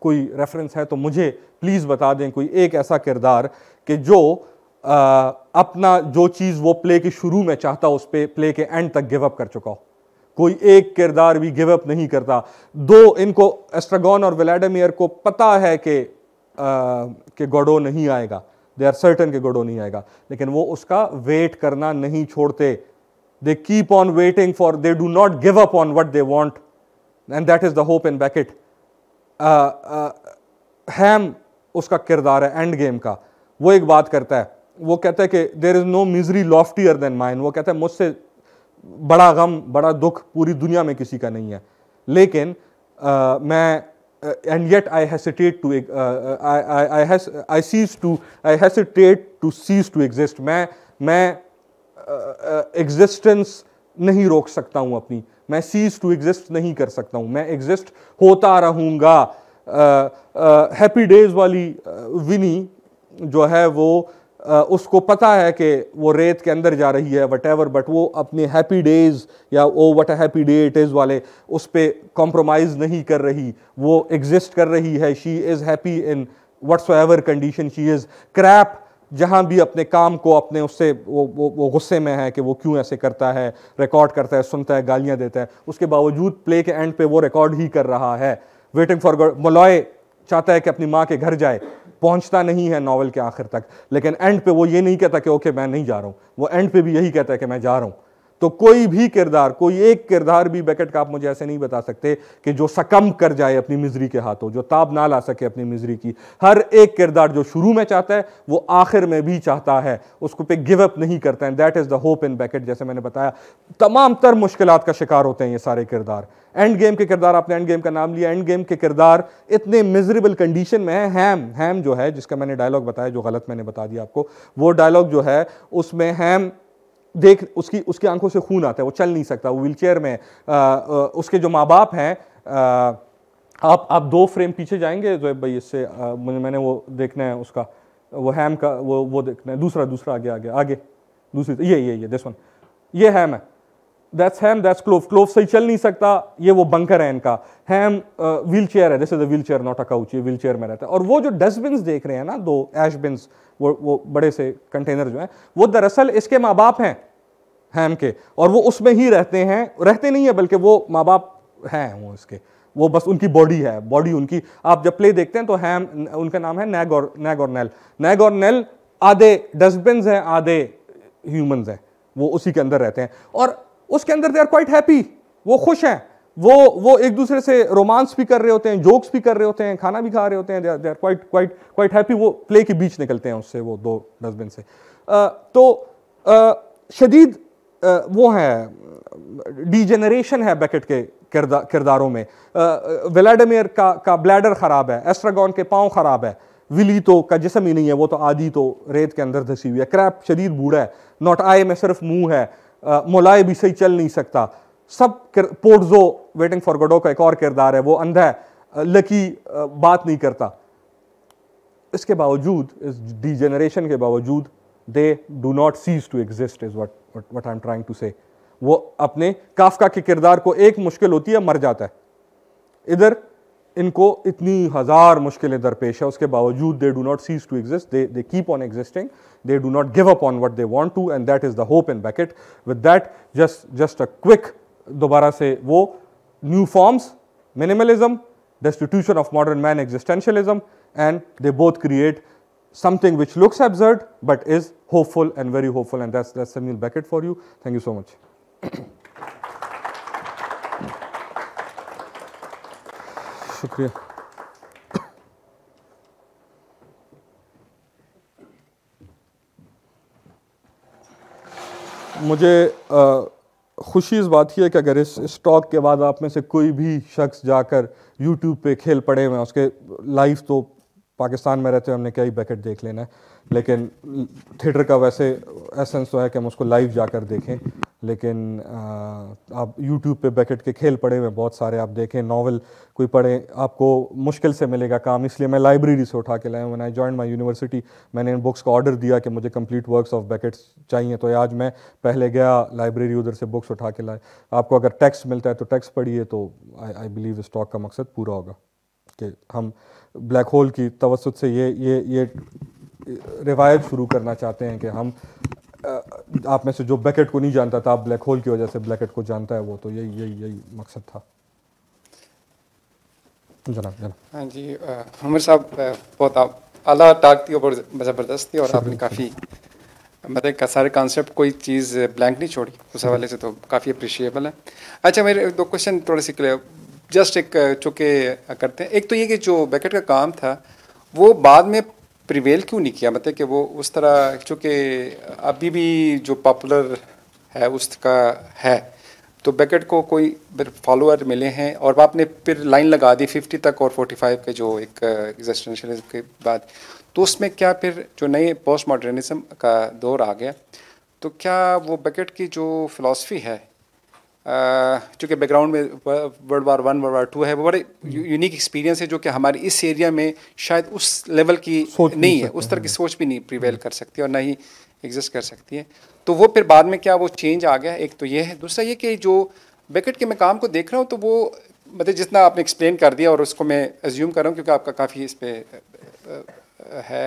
B: कोई रेफरेंस है तो मुझे प्लीज़ बता दें कोई एक ऐसा किरदार कि जो आ, अपना जो चीज़ वो प्ले के शुरू में चाहता उस पर प्ले के एंड तक गिव अप कर चुका हो कोई एक किरदार भी गिव अप नहीं करता दो इनको एस्ट्रागॉन और वेलाडिमियर को पता है कि कि गोडो नहीं आएगा दे आर सर्टन के गोडो नहीं आएगा लेकिन वो उसका वेट करना नहीं छोड़ते they keep on waiting for they do not give up on what they want and that is the hope in Beckett Hamm उसका किरदार है एंड गेम का वो एक बात करता है वो कहता है कि there is no misery loftier than mine वो कहता है मुझसे बड़ा गम बड़ा दुख पूरी दुनिया में किसी का नहीं है लेकिन uh, मैं and yet I hesitate to I cease to I hesitate to cease to exist मैं मैं एग्जिस्टेंस uh, uh, नहीं रोक सकता हूँ अपनी मैं सीज टू एग्जिस्ट नहीं कर सकता हूं मैं एग्जिस्ट होता रहूंगा हैप्पी डेज वाली विनी जो है वो आ, उसको पता है कि वो रेत के अंदर जा रही है वट एवर बट वो अपने हैप्पी डेज या oh what happy day it is वाले उस पर कॉम्प्रोमाइज़ नहीं कर रही वो एग्जिस्ट कर रही है she is happy in whatsoever condition she is crap जहाँ भी अपने काम को अपने उससे वो वो, वो गुस्से में है कि वो क्यों ऐसे करता है रिकॉर्ड करता है सुनता है गालियाँ देता है उसके बावजूद प्ले के एंड पे वो रिकॉर्ड ही कर रहा है वेटिंग फॉर गॉड मलॉय चाहता है कि अपनी माँ के घर जाए पहुँचता नहीं है नावल के आखिर तक लेकिन एंड पे वो ये नहीं कहता कि ओके मैं नहीं जा रहा हूँ वो एंड पे भी यही कहता है कि मैं जा रहा हूँ तो कोई भी किरदार कोई एक किरदार भी बैकेट का आप मुझे ऐसे नहीं बता सकते कि जो सकम कर जाए अपनी मिजरी के हाथों जो ताब ना ला सके अपनी मिजरी की हर एक किरदार जो शुरू में चाहता है वो आखिर में भी चाहता है उसको पे गिव अप नहीं करता है that is the hope in Beckett जैसे मैंने बताया तमाम तर मुश्किल का शिकार होते हैं ये सारे किरदार एंड गेम के किरदार आपने एंड गेम का नाम लिया एंड गेम के किरदार इतने मिजरेबल कंडीशन में है हैम हैम जो है जिसका मैंने डायलॉग बताया जो गलत मैंने बता दिया आपको वो डायलॉग जो है उसमें हैम देख उसकी उसकी आंखों से खून आता है वो चल नहीं सकता वो व्हीलचेयर में आ, आ, उसके जो माँ बाप हैं आप आप दो फ्रेम पीछे जाएंगे जो भाई इससे आ, मैंने वो देखना है उसका वो हैम का वो वो देखना है दूसरा दूसरा आगे आगे आगे दूसरी ये ये ये दिस वन ये हैम है that's Hamm that's Clov Clov सही चल नहीं सकता ये वो बंकर है इनका हैम व्हील चेयर है जैसे wheelchair not a couch ये व्हील चेयर में रहता है और वो जो डस्टबिन देख रहे हैं ना दो एश बिन्स वो वो बड़े से कंटेनर जो हैं वो दरअसल इसके माँ बाप हैं हैम के और वो उसमें ही रहते हैं रहते नहीं है बल्कि वो माँ बाप हैं वो इसके वो बस उनकी बॉडी है बॉडी उनकी आप जब प्ले देखते हैं तो हैम उनका नाम है नैग और नैग और नैल नैग और नैल आधे डस्टबिन हैं आधे ह्यूमन हैं वो उसी के अंदर रहते हैं और उसके अंदर दे आर क्वाइट हैप्पी वो खुश हैं वो वो एक दूसरे से रोमांस भी कर रहे होते हैं जोक्स भी कर रहे होते हैं खाना भी खा रहे होते हैं they are quite quite quite happy वो प्ले के बीच निकलते हैं उससे वो दो डस्टबिन से आ, तो शदीद वो है डीजनरेशन है बैकेट के किरदा किरदारों में वेलाडिमिर का का ब्लैडर ख़राब है एस्ट्रागॉन के पाँव ख़राब है विली तो का जिसम ही नहीं है वो तो आधी तो रेत के अंदर धसी हुई है क्रैप शदीद बूढ़ा है नॉट आए में सिर्फ मुंह है मोलाए भी सही चल नहीं सकता सब पोर्टो वेटिंग फॉर गडो का एक और किरदार है वो अंधा है लकी बात नहीं करता इसके बावजूद इस जनरेशन के बावजूद they do not cease to exist is what what I am trying to say वो अपने काफका के किरदार को एक मुश्किल होती है मर जाता है इधर इनको इतनी हज़ार मुश्किलें दरपेश है उसके बावजूद they do not cease to exist they they keep on existing they do not give up on what they want to and that is the hope in Beckett with that just just a quick दोबारा से वो new forms minimalism destitution of modern man existentialism and they both create something which looks absurd but is hopeful and very hopeful and that's that's Samuel Beckett for you thank you so much शुक्रिया मुझे आ, खुशी इस बात की है कि अगर इस स्टॉक के बाद आप में से कोई भी शख्स जाकर यूट्यूब पे खेल पड़े हुए हैं उसके लाइफ तो पाकिस्तान में रहते हैं हमने कई बैकेट देख लेना है लेकिन थिएटर का वैसे एसेंस तो है कि हम उसको लाइव जाकर देखें लेकिन आप यूट्यूब पे बैकेट के खेल पढ़े हुए बहुत सारे आप देखें नावल कोई पढ़ें आपको मुश्किल से मिलेगा काम इसलिए मैं लाइब्रेरी से उठा के लाया when I join my university मैंने इन बुक्स का ऑर्डर दिया कि मुझे कंप्लीट वर्क्स ऑफ बैकेट्स चाहिए तो आज मैं पहले गया लाइब्रेरी उधर से बुक्स उठा के लाए आपको अगर टैक्स मिलता है तो टैक्स पढ़िए तो आई बिलीव इस टॉक का मकसद पूरा होगा कि हम ब्लैक होल की तवसत से ये ये ये रिवाइव शुरू करना चाहते हैं कि हम आप में से जो ब्लैकेट को नहीं जानता था आप ब्लैक होल की वजह से ब्लैकेट को जानता है वो तो यही यही यही मकसद था जनाब जनाब
C: हाँ जी हमर साहब बहुत आप आला टाक थी और ज़बरदस्त थी और आपने काफ़ी मतलब का सारे कॉन्सेप्ट कोई चीज़ ब्लैंक नहीं छोड़ी उस हवाले से तो काफ़ी अप्रिशिएबल है अच्छा मेरे दो क्वेश्चन थोड़े से क्लियर जस्ट एक चुके करते हैं एक तो ये कि जो बैकेट का काम था वो बाद में प्रिवेल क्यों नहीं किया मतलब कि वो उस तरह चूँकि अभी भी जो पॉपुलर है उसका है तो बेकेट को कोई फॉलोअर मिले हैं और आपने फिर लाइन लगा दी फिफ्टी तक और फोर्टी फाइव के जो एक एग्जिस्टेंशलिज्म uh, के बाद तो उसमें क्या फिर जो नए पोस्ट मॉडर्निज्म का दौर आ गया तो क्या वो बेकेट की जो फ़िलासफ़ी है चूँकि बैकग्राउंड में world war one world war two है वो बड़े यूनिक हम्म। एक्सपीरियंस है जो कि हमारे इस एरिया में शायद उस लेवल की सोच नहीं है उस तरह की सोच भी नहीं प्रिवेल हम्म। कर सकती और ना ही एग्जिस्ट कर सकती है तो वो फिर बाद में क्या वो चेंज आ गया एक तो ये है दूसरा ये कि जो बैकेट के मैं काम को देख रहा हूँ तो वो मतलब जितना आपने एक्सप्लेन कर दिया और उसको मैं एज्यूम कर रहा हूँ क्योंकि आपका काफ़ी इस पर है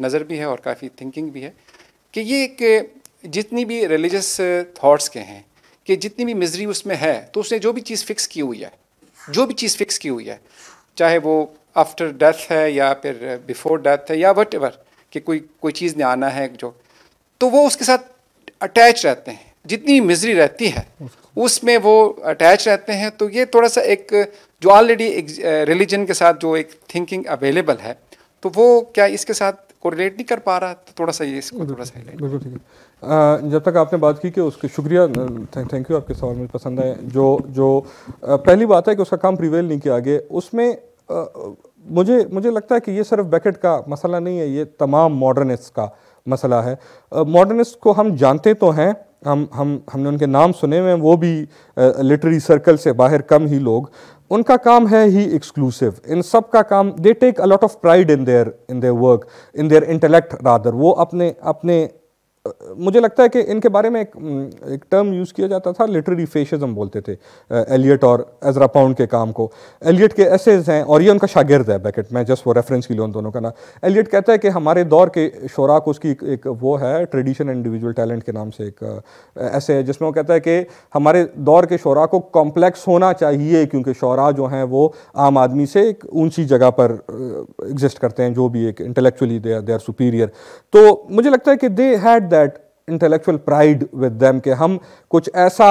C: नज़र भी है और काफ़ी थिंकिंग भी है कि ये एक जितनी भी रिलीजस थाट्स के हैं कि जितनी भी मिजरी उसमें है तो उसने जो भी चीज़ फिक्स की हुई है जो भी चीज़ फिक्स की हुई है चाहे वो आफ्टर डेथ है या फिर बिफोर डेथ है या वट एवर कि कोई कोई चीज़ ने आना है जो तो वो उसके साथ अटैच रहते हैं जितनी मिजरी रहती है उसमें वो अटैच रहते हैं तो ये थोड़ा सा एक जो ऑलरेडी एक रिलीजन के साथ जो एक थिंकिंग अवेलेबल है तो वो क्या इसके साथ कोरिलेट नहीं कर पा रहा तो थोड़ा सा ये इसको थोड़ा
B: सा जब तक आपने बात की कि उसके शुक्रिया थैंक यू आपके सवाल मुझे पसंद आए जो जो पहली बात है कि उसका काम प्रिवेल नहीं किया आगे उसमें मुझे मुझे लगता है कि ये सिर्फ बैकेट का मसला नहीं है ये तमाम मॉडर्निस्ट का मसला है मॉडर्निस्ट को हम जानते तो हैं हम हम हमने उनके नाम सुने हुए हैं वो भी लिटरी सर्कल से बाहर कम ही लोग उनका काम है ही एक्सक्लूसिव इन सब का काम they take a lot of pride in their in their work in their intellect rather वो अपने अपने मुझे लगता है कि इनके बारे में एक एक टर्म यूज़ किया जाता था लिटरेरी फेशिज्म बोलते थे एलियट और एजरा पाउंड के काम को एलियट के एसेज हैं और ये उनका शागिर्द है बैकेट मैं जस्ट वो रेफरेंस के लिए उन दोनों का ना एलियट कहता है कि हमारे दौर के शोरा को उसकी एक, एक वो है ट्रेडिशन इंडिविजुअल टैलेंट के नाम से एक ऐसे है जिसमें वो कहता है कि हमारे दौर के शोरा को कॉम्प्लेक्स होना चाहिए क्योंकि शोरा जो हैं वो आम आदमी से एक ऊंची जगह पर एग्जिस्ट करते हैं जो भी एक इंटेलेक्चुअली दे आर सुपीरियर तो मुझे लगता है कि they had that intellectual pride with them के हम कुछ ऐसा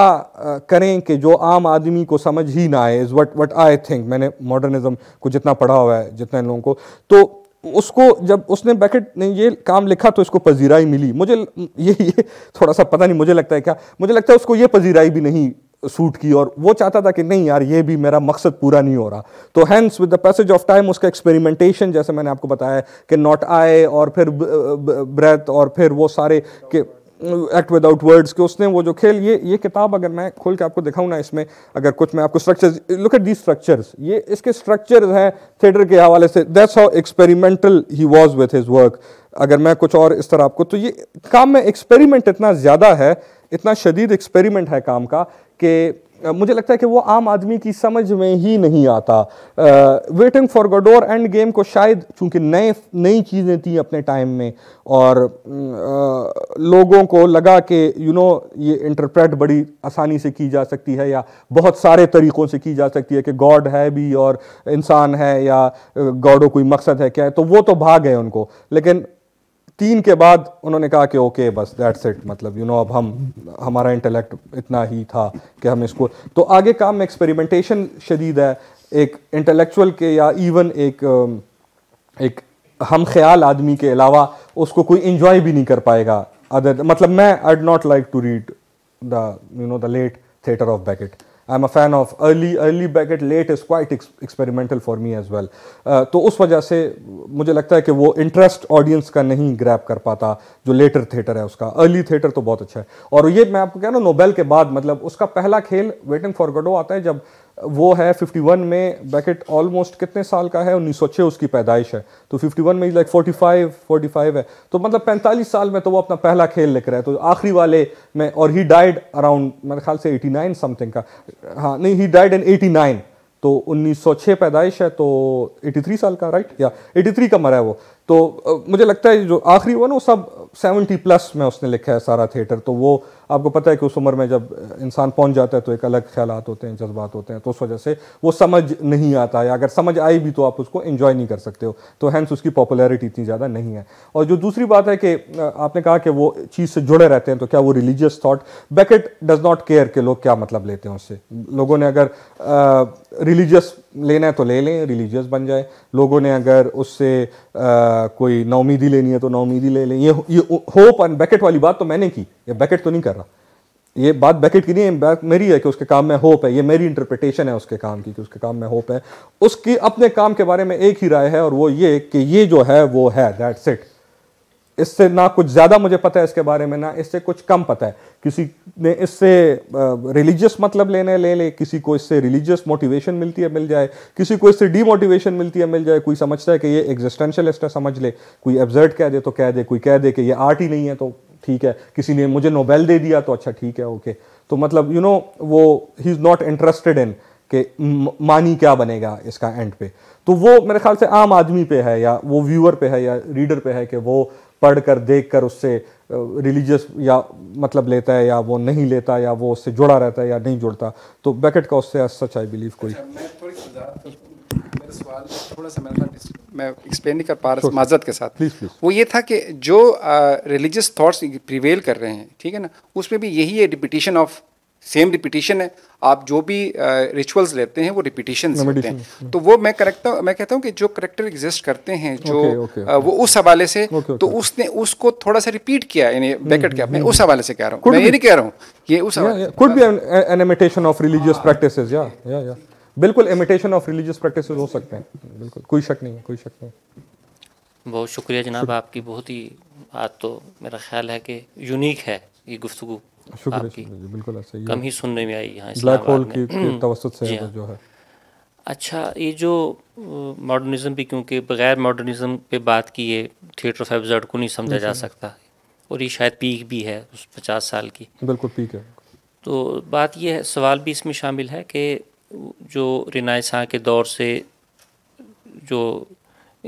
B: करें कि जो आम आदमी को समझ ही ना आए is what what I think मैंने मॉडर्निज़म को जितना पढ़ा हुआ है जितने लोगों को तो उसको जब उसने बैकेट ने ये काम लिखा तो इसको पजीराई मिली मुझे ये ये थोड़ा सा पता नहीं मुझे लगता है क्या मुझे लगता है उसको ये पजीराई भी नहीं सूट की और वो चाहता था कि नहीं यार ये भी मेरा मकसद पूरा नहीं हो रहा तो hence with the passage of time उसका एक्सपेरिमेंटेशन जैसे मैंने आपको बताया कि नॉट आए और फिर ब्रेथ और फिर वो सारे के एक्ट विदाउट वर्ड्स के उसने वो जो खेल ये ये किताब अगर मैं खोल के आपको दिखाऊँ ना इसमें अगर कुछ मैं आपको structures look at the structures ये इसके स्ट्रक्चर्स हैं थिएटर के हवाले से that's how experimental he was with his work अगर मैं कुछ और इस तरह आपको तो ये काम में एक्सपेरिमेंट इतना ज़्यादा है इतना शदीद एक्सपेरिमेंट है काम का कि मुझे लगता है कि वो आम आदमी की समझ में ही नहीं आता waiting for Godot Endgame को शायद चूंकि नए नई चीज़ें थी अपने टाइम में और आ, लोगों को लगा कि यू नो ये इंटरप्रेट बड़ी आसानी से की जा सकती है या बहुत सारे तरीक़ों से की जा सकती है कि गॉड है भी और इंसान है या गॉडो कोई मकसद है क्या है तो वो तो भाग गए उनको लेकिन तीन के बाद उन्होंने कहा कि ओके बस दैट्स इट मतलब यू you नो know, अब हम हमारा इंटेलेक्ट इतना ही था कि हम इसको तो आगे काम में एक्सपेरिमेंटेशन शदीद है एक इंटेलेक्चुअल के या इवन एक um, एक हम ख्याल आदमी के अलावा उसको कोई इंजॉय भी नहीं कर पाएगा अदर मतलब मैं I not like to read the you know the late theatre of Beckett I am a fan of early early Beckett late is quite experimental for me as well तो उस वजह से मुझे लगता है कि वो इंटरेस्ट ऑडियंस का नहीं ग्रैप कर पाता जो लेटर थिएटर है उसका अर्ली थिएटर तो बहुत अच्छा है और ये मैं आपको कह रहा हूँ नोबेल के बाद मतलब उसका पहला खेल वेटिंग फॉर गडो आता है जब वो है 51 में बैकेट ऑलमोस्ट कितने साल का है उन्नीस उसकी पैदाइश है तो 51 में लाइक 45 45 है तो मतलब 45 साल में तो वो अपना पहला खेल लिख रहा है तो आखिरी वाले में और ही डाइड अराउंड मेरे ख्याल से 89 समथिंग का हाँ नहीं ही डाइड इन 89 तो 1906 पैदाइश है तो 83 साल का राइट या 83 का मरा है वो तो मुझे लगता है जो आखिरी हुआ ना वो सब सेवेंटी प्लस में उसने लिखा है सारा थिएटर तो वो आपको पता है कि उस उम्र में जब इंसान पहुंच जाता है तो एक अलग ख्याल होते हैं जज्बात होते हैं तो उस वजह से वो समझ नहीं आता या अगर समझ आई भी तो आप उसको इन्जॉय नहीं कर सकते हो तो हैंस उसकी पॉपुलैरिटी इतनी ज़्यादा नहीं है और जो दूसरी बात है कि आपने कहा कि वो चीज़ से जुड़े रहते हैं तो क्या वो religious thought Beckett does not care के लोग क्या मतलब लेते हैं उससे लोगों ने अगर रिलीजियस लेना है तो ले लें रिलीजियस बन जाए लोगों ने अगर उससे आ, कोई नौमीदी लेनी है तो नौमीदी ले लें ये ये होप एंड बैकेट वाली बात तो मैंने की ये बैकेट तो नहीं कर रहा ये बात बैकेट की नहीं है मेरी है कि उसके काम में होप है ये मेरी इंटरप्रिटेशन है उसके काम की कि उसके काम में होप है उसकी अपने काम के बारे में एक ही राय है और वो ये कि ये जो है वो है दैट्स इट इससे ना कुछ ज़्यादा मुझे पता है इसके बारे में ना इससे कुछ कम पता है किसी ने इससे रिलीजियस मतलब लेने ले ले किसी को इससे रिलीजियस मोटिवेशन मिलती है मिल जाए किसी को इससे डीमोटिवेशन मिलती है मिल जाए कोई समझता है कि ये एग्जिस्टेंशलिस्ट है समझ ले कोई एब्जर्ट कह दे तो कह दे कोई कह दे कि ये आर्ट ही नहीं है तो ठीक है किसी ने मुझे नोबेल दे दिया तो अच्छा ठीक है ओके तो मतलब यू you नो know, वो ही इज़ नॉट इंटरेस्टेड इन कि मानी क्या बनेगा इसका एंड पे तो वो मेरे ख्याल से आम आदमी पे है या वो व्यूअर पे है या रीडर पे है कि वो पढ़ कर देख कर उससे रिलीजियस या मतलब लेता है या वो नहीं लेता या वो उससे जुड़ा रहता है या नहीं जुड़ता तो बैकेट का उससे सच आई बिलीव कोई
C: अच्छा, तो सवाल मैं एक्सप्लेन नहीं कर पा रहा माजरत के साथ please, please. वो ये था कि जो रिलीजियस थॉट्स प्रिवेल कर रहे हैं ठीक है ना उसमें भी यही है रिपीटिशन ऑफ सेम रिपीटिशन है आप जो भी रिचुअल्स uh, लेते हैं वो रिपीटिशन लेते हैं तो वो मैं करेक्ट मैं कहता हूँ कि जो करेक्टर एग्जिस्ट करते हैं जो okay, okay, uh, okay. वो उस हवाले से okay, okay. तो उसने उसको थोड़ा सा रिपीट किया यानी बैकेट hmm, hmm, किया मैं hmm, उस हवाले से कह रहा हूँ मैं ये नहीं कह रहा हूँ ये उस
B: could be an imitation of religious practice या या बिल्कुल इमिटेशन ऑफ रिलीजियस प्रैक्टिस हो सकते हैं बिल्कुल कोई शक नहीं है कोई शक नहीं
D: बहुत शुक्रिया जनाब आपकी बहुत ही आज तो मेरा ख्याल है कि यूनिक है ये गुफ्तु शुक्रिया बिल्कुल
B: ऐसे कम ही सुनने में आई
D: यहाँ ब्लैक होल की तवसत से (clears throat) हाँ। जो है अच्छा ये जो मॉडर्निज्म भी क्योंकि बग़ैर मॉडर्निज्म पे बात की है थिएटर ऑफ एब्जर्ड को नहीं समझा जा सकता और ये शायद पीक भी है उस पचास साल की बिल्कुल पीक है तो बात यह है सवाल भी इसमें शामिल है कि जो रिनाइसा के दौर से जो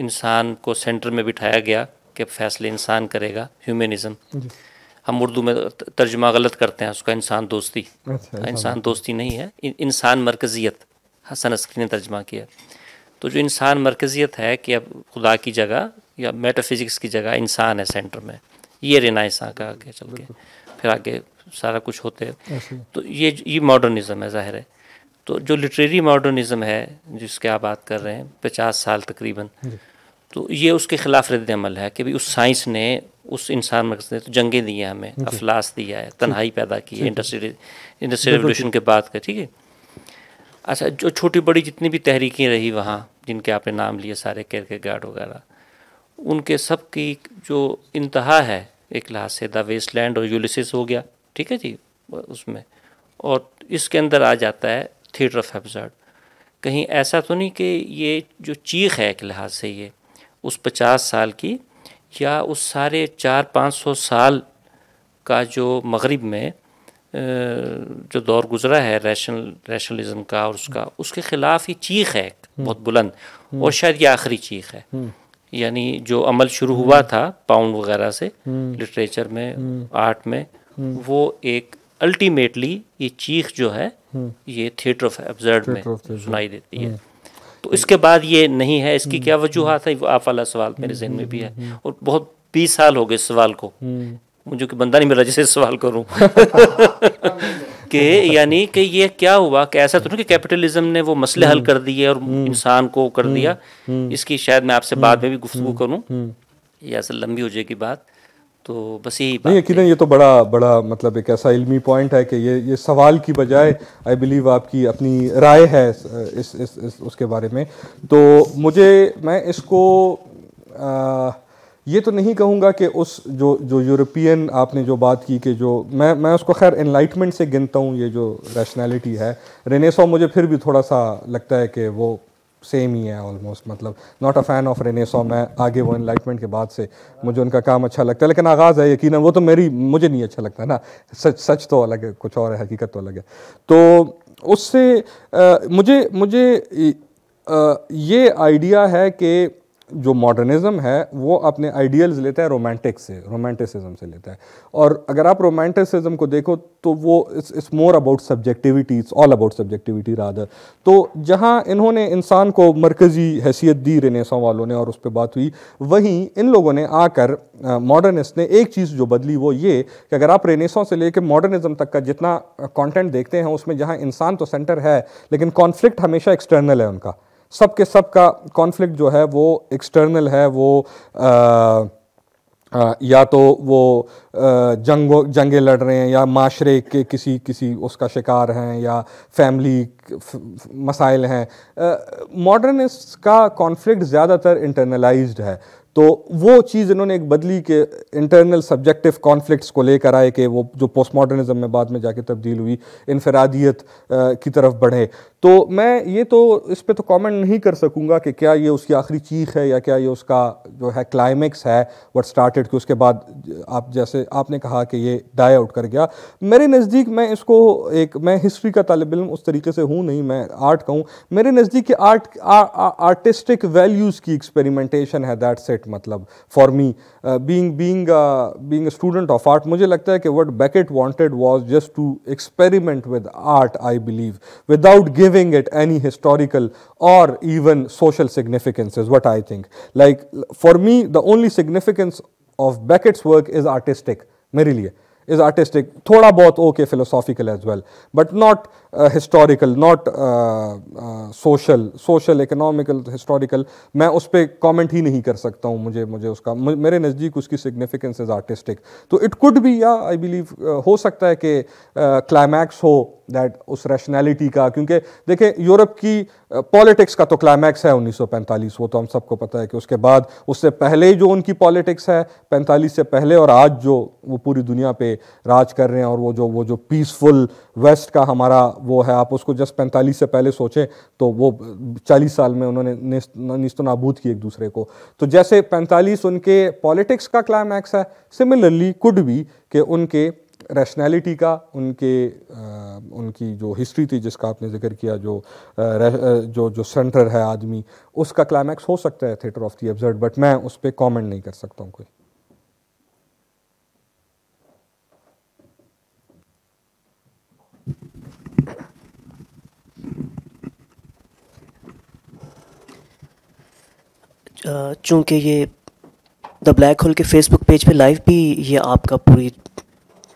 D: इंसान को सेंटर में बिठाया गया कि फैसले इंसान करेगा ह्यूमनिज़म हम उर्दू में तर्जमा गलत करते हैं उसका इंसान दोस्ती अच्छा, इंसान दोस्ती नहीं है इंसान मरकज़ियत हसन अस्करी ने तर्जमा किया तो जो इंसान मरकज़ियत है कि अब खुदा की जगह या मेटाफिज़िक्स की जगह इंसान है सेंटर में ये रेनाइसा का आगे चल के फिर आगे सारा कुछ होते हैं तो ये ये मॉडर्निज्म है ज़ाहिर है तो जो लिटरेरी मॉडर्निज़म है जिसके आप बात कर रहे हैं पचास साल तकरीबन तो ये उसके ख़िलाफ़ रद्द अमल है कि भाई उस साइंस ने उस इंसान मकसद ने तो जंगें दी हैं हमें अफलास दिया है तन्हाई पैदा की है इंडस्ट्री इंडस्ट्रियल रेवोल्यूशन के बाद का ठीक है अच्छा जो छोटी बड़ी जितनी भी तहरीकें रही वहाँ जिनके आपने नाम लिए सारे केयर के गार्ड वगैरह उनके सब की जो इंतहा है एक लिहाज से द वेस्ट लैंड और यूलिसिस हो गया ठीक है जी उसमें और इसके अंदर आ जाता है थिएटर ऑफ एब्जर्ड कहीं ऐसा तो नहीं कि ये जो चीख है एक लिहाज से ये उस पचास साल की या उस सारे चार पाँच सौ साल का जो मगरब में जो दौर गुजरा है रैशनल रैशनलिज्म का और उसका उसके ख़िलाफ़ ही चीख है हम्म। बहुत बुलंद हम्म। और शायद ये आखिरी चीख है हम्म। यानी जो अमल शुरू हुआ था पाउंड वगैरह से लिटरेचर में आर्ट में वो एक अल्टीमेटली ये चीख जो है ये थिएटर ऑफ एब्जर्ड में सुनाई देती है तो इसके बाद ये नहीं है इसकी हम्म, क्या वजूहत है हम्म। आप वाला सवाल मेरे हम्म, जहन में भी है और बहुत बीस साल हो गए इस सवाल को मुझे कि बंदा नहीं मिला जिसे सवाल करूं (laughs) कि (laughs) यानी कि ये क्या हुआ कि ऐसा तो नहीं कि कैपिटलिज्म ने वो मसले हल कर दिए और इंसान को कर दिया इसकी शायद मैं आपसे बाद में भी गुफ्तु करूँ या लंबी हो जाएगी बात तो बस यही नहीं यकीन ये
B: तो बड़ा बड़ा मतलब एक ऐसा इल्मी पॉइंट है कि ये ये सवाल की बजाय आई बिलीव आपकी अपनी राय है इस, इस, इस, इस उसके बारे में तो मुझे मैं इसको आ, ये तो नहीं कहूँगा कि उस जो जो यूरोपियन आपने जो बात की कि जो मैं मैं उसको खैर इनलाइटमेंट से गिनता हूँ ये जो रैशनैलिटी है रेनेसो मुझे फिर भी थोड़ा सा लगता है कि वो सेम ही है ऑलमोस्ट मतलब not a fan of Rene so मैं आगे वो इनलाइटमेंट के बाद से मुझे उनका काम अच्छा लगता है लेकिन आगाज़ है यकीन वो तो मेरी मुझे नहीं अच्छा लगता ना सच सच तो अलग है कुछ और है हकीकत तो अलग है तो उससे मुझे मुझे आ, ये आइडिया है कि जो मॉडर्निज्म है वो अपने आइडियल्स लेता है रोमांटिक से रोमांटिसिज्म से लेता है और अगर आप रोमांटिसिज्म को देखो तो वो it's more about subjectivity it's all about subjectivity rather तो जहाँ इन्होंने इंसान को मरकज़ी हैसियत दी रेनेसों वालों ने और उस पर बात हुई वहीं इन लोगों ने आकर मॉडर्निस्ट ने एक चीज़ जो बदली वो ये कि अगर आप रेनेसों से लेकर मॉडर्निज्म तक का जितना कॉन्टेंट देखते हैं उसमें जहाँ इंसान तो सेंटर है लेकिन कॉन्फ्लिक्ट हमेशा एक्सटर्नल है उनका सब के सब का कॉन्फ्लिक्ट जो है वो एक्सटर्नल है वो आ, आ, या तो वो जंग जंगे लड़ रहे हैं या माशरे के किसी किसी उसका शिकार हैं या फैमिली मसाइल हैं मॉडर्निस्ट का कॉन्फ्लिक्ट ज़्यादातर इंटरनलाइज्ड है तो वो चीज़ इन्होंने एक बदली के इंटरनल सब्जेक्टिव कॉन्फ्लिक्ट्स को लेकर आए कि वो जो पोस्ट मॉडर्निज्म में बाद में जाके तब्दील हुई इनफरादियत की तरफ बढ़े तो मैं ये तो इस पर तो कमेंट नहीं कर सकूंगा कि क्या ये उसकी आखिरी चीख है या क्या ये उसका जो है क्लाइमेक्स है वट स्टार्टेड कि उसके बाद आप जैसे आपने कहा कि ये डाई आउट कर गया मेरे नज़दीक मैं इसको एक मैं हिस्ट्री का तालब इम उस तरीके से हूँ नहीं मैं आर्ट कहूँ मेरे नज़दीक के आर्ट आर्टिस्टिक वैल्यूज़ की एक्सपेरिमेंटेशन है दैट सेट मतलब for me being being being student of art मुझे लगता है कि what Beckett wanted was just to experiment with art I believe without give giving it any historical or even social significance is what I think. Like for me, the only significance of Beckett's work is artistic, मेरे लिए is artistic, Thoda बहुत okay philosophical as well, but not uh, historical not uh, uh, social social economical historical मैं उस पर comment ही नहीं कर सकता हूँ मुझे मुझे उसका मेरे नज़दीक उसकी सिग्निफिकेंस इज़ आर्टिस्टिक तो इट कुड भी या आई बिलीव uh, हो सकता है कि क्लाइमैक्स uh, हो दैट उस रैशनैलिटी का क्योंकि देखें यूरोप की पॉलिटिक्स uh, का तो क्लाइमैक्स है 1945 वो तो हम सबको पता है कि उसके बाद उससे पहले जो उनकी पॉलिटिक्स है 45 से पहले और आज जो वो पूरी दुनिया पे राज कर रहे हैं और वो जो वो जो पीसफुल वेस्ट का हमारा वो है आप उसको जस्ट पैंतालीस से पहले सोचें तो वो चालीस साल में उन्होंने निस्त तो नाबूद किए एक दूसरे को तो जैसे पैंतालीस उनके पॉलिटिक्स का क्लाइमैक्स है सिमिलरली कुड भी कि उनके रैशनैलिटी का उनके आ, उनकी जो हिस्ट्री थी जिसका आपने जिक्र किया जो आ, जो जो सेंटर है आदमी उसका क्लाइमैक्स हो सकता है theatre of the absurd but मैं उस पर कॉमेंट नहीं कर सकता हूँ कोई
A: चूँकि ये द ब्लैक होल के फेसबुक पेज पे लाइव भी ये आपका पूरी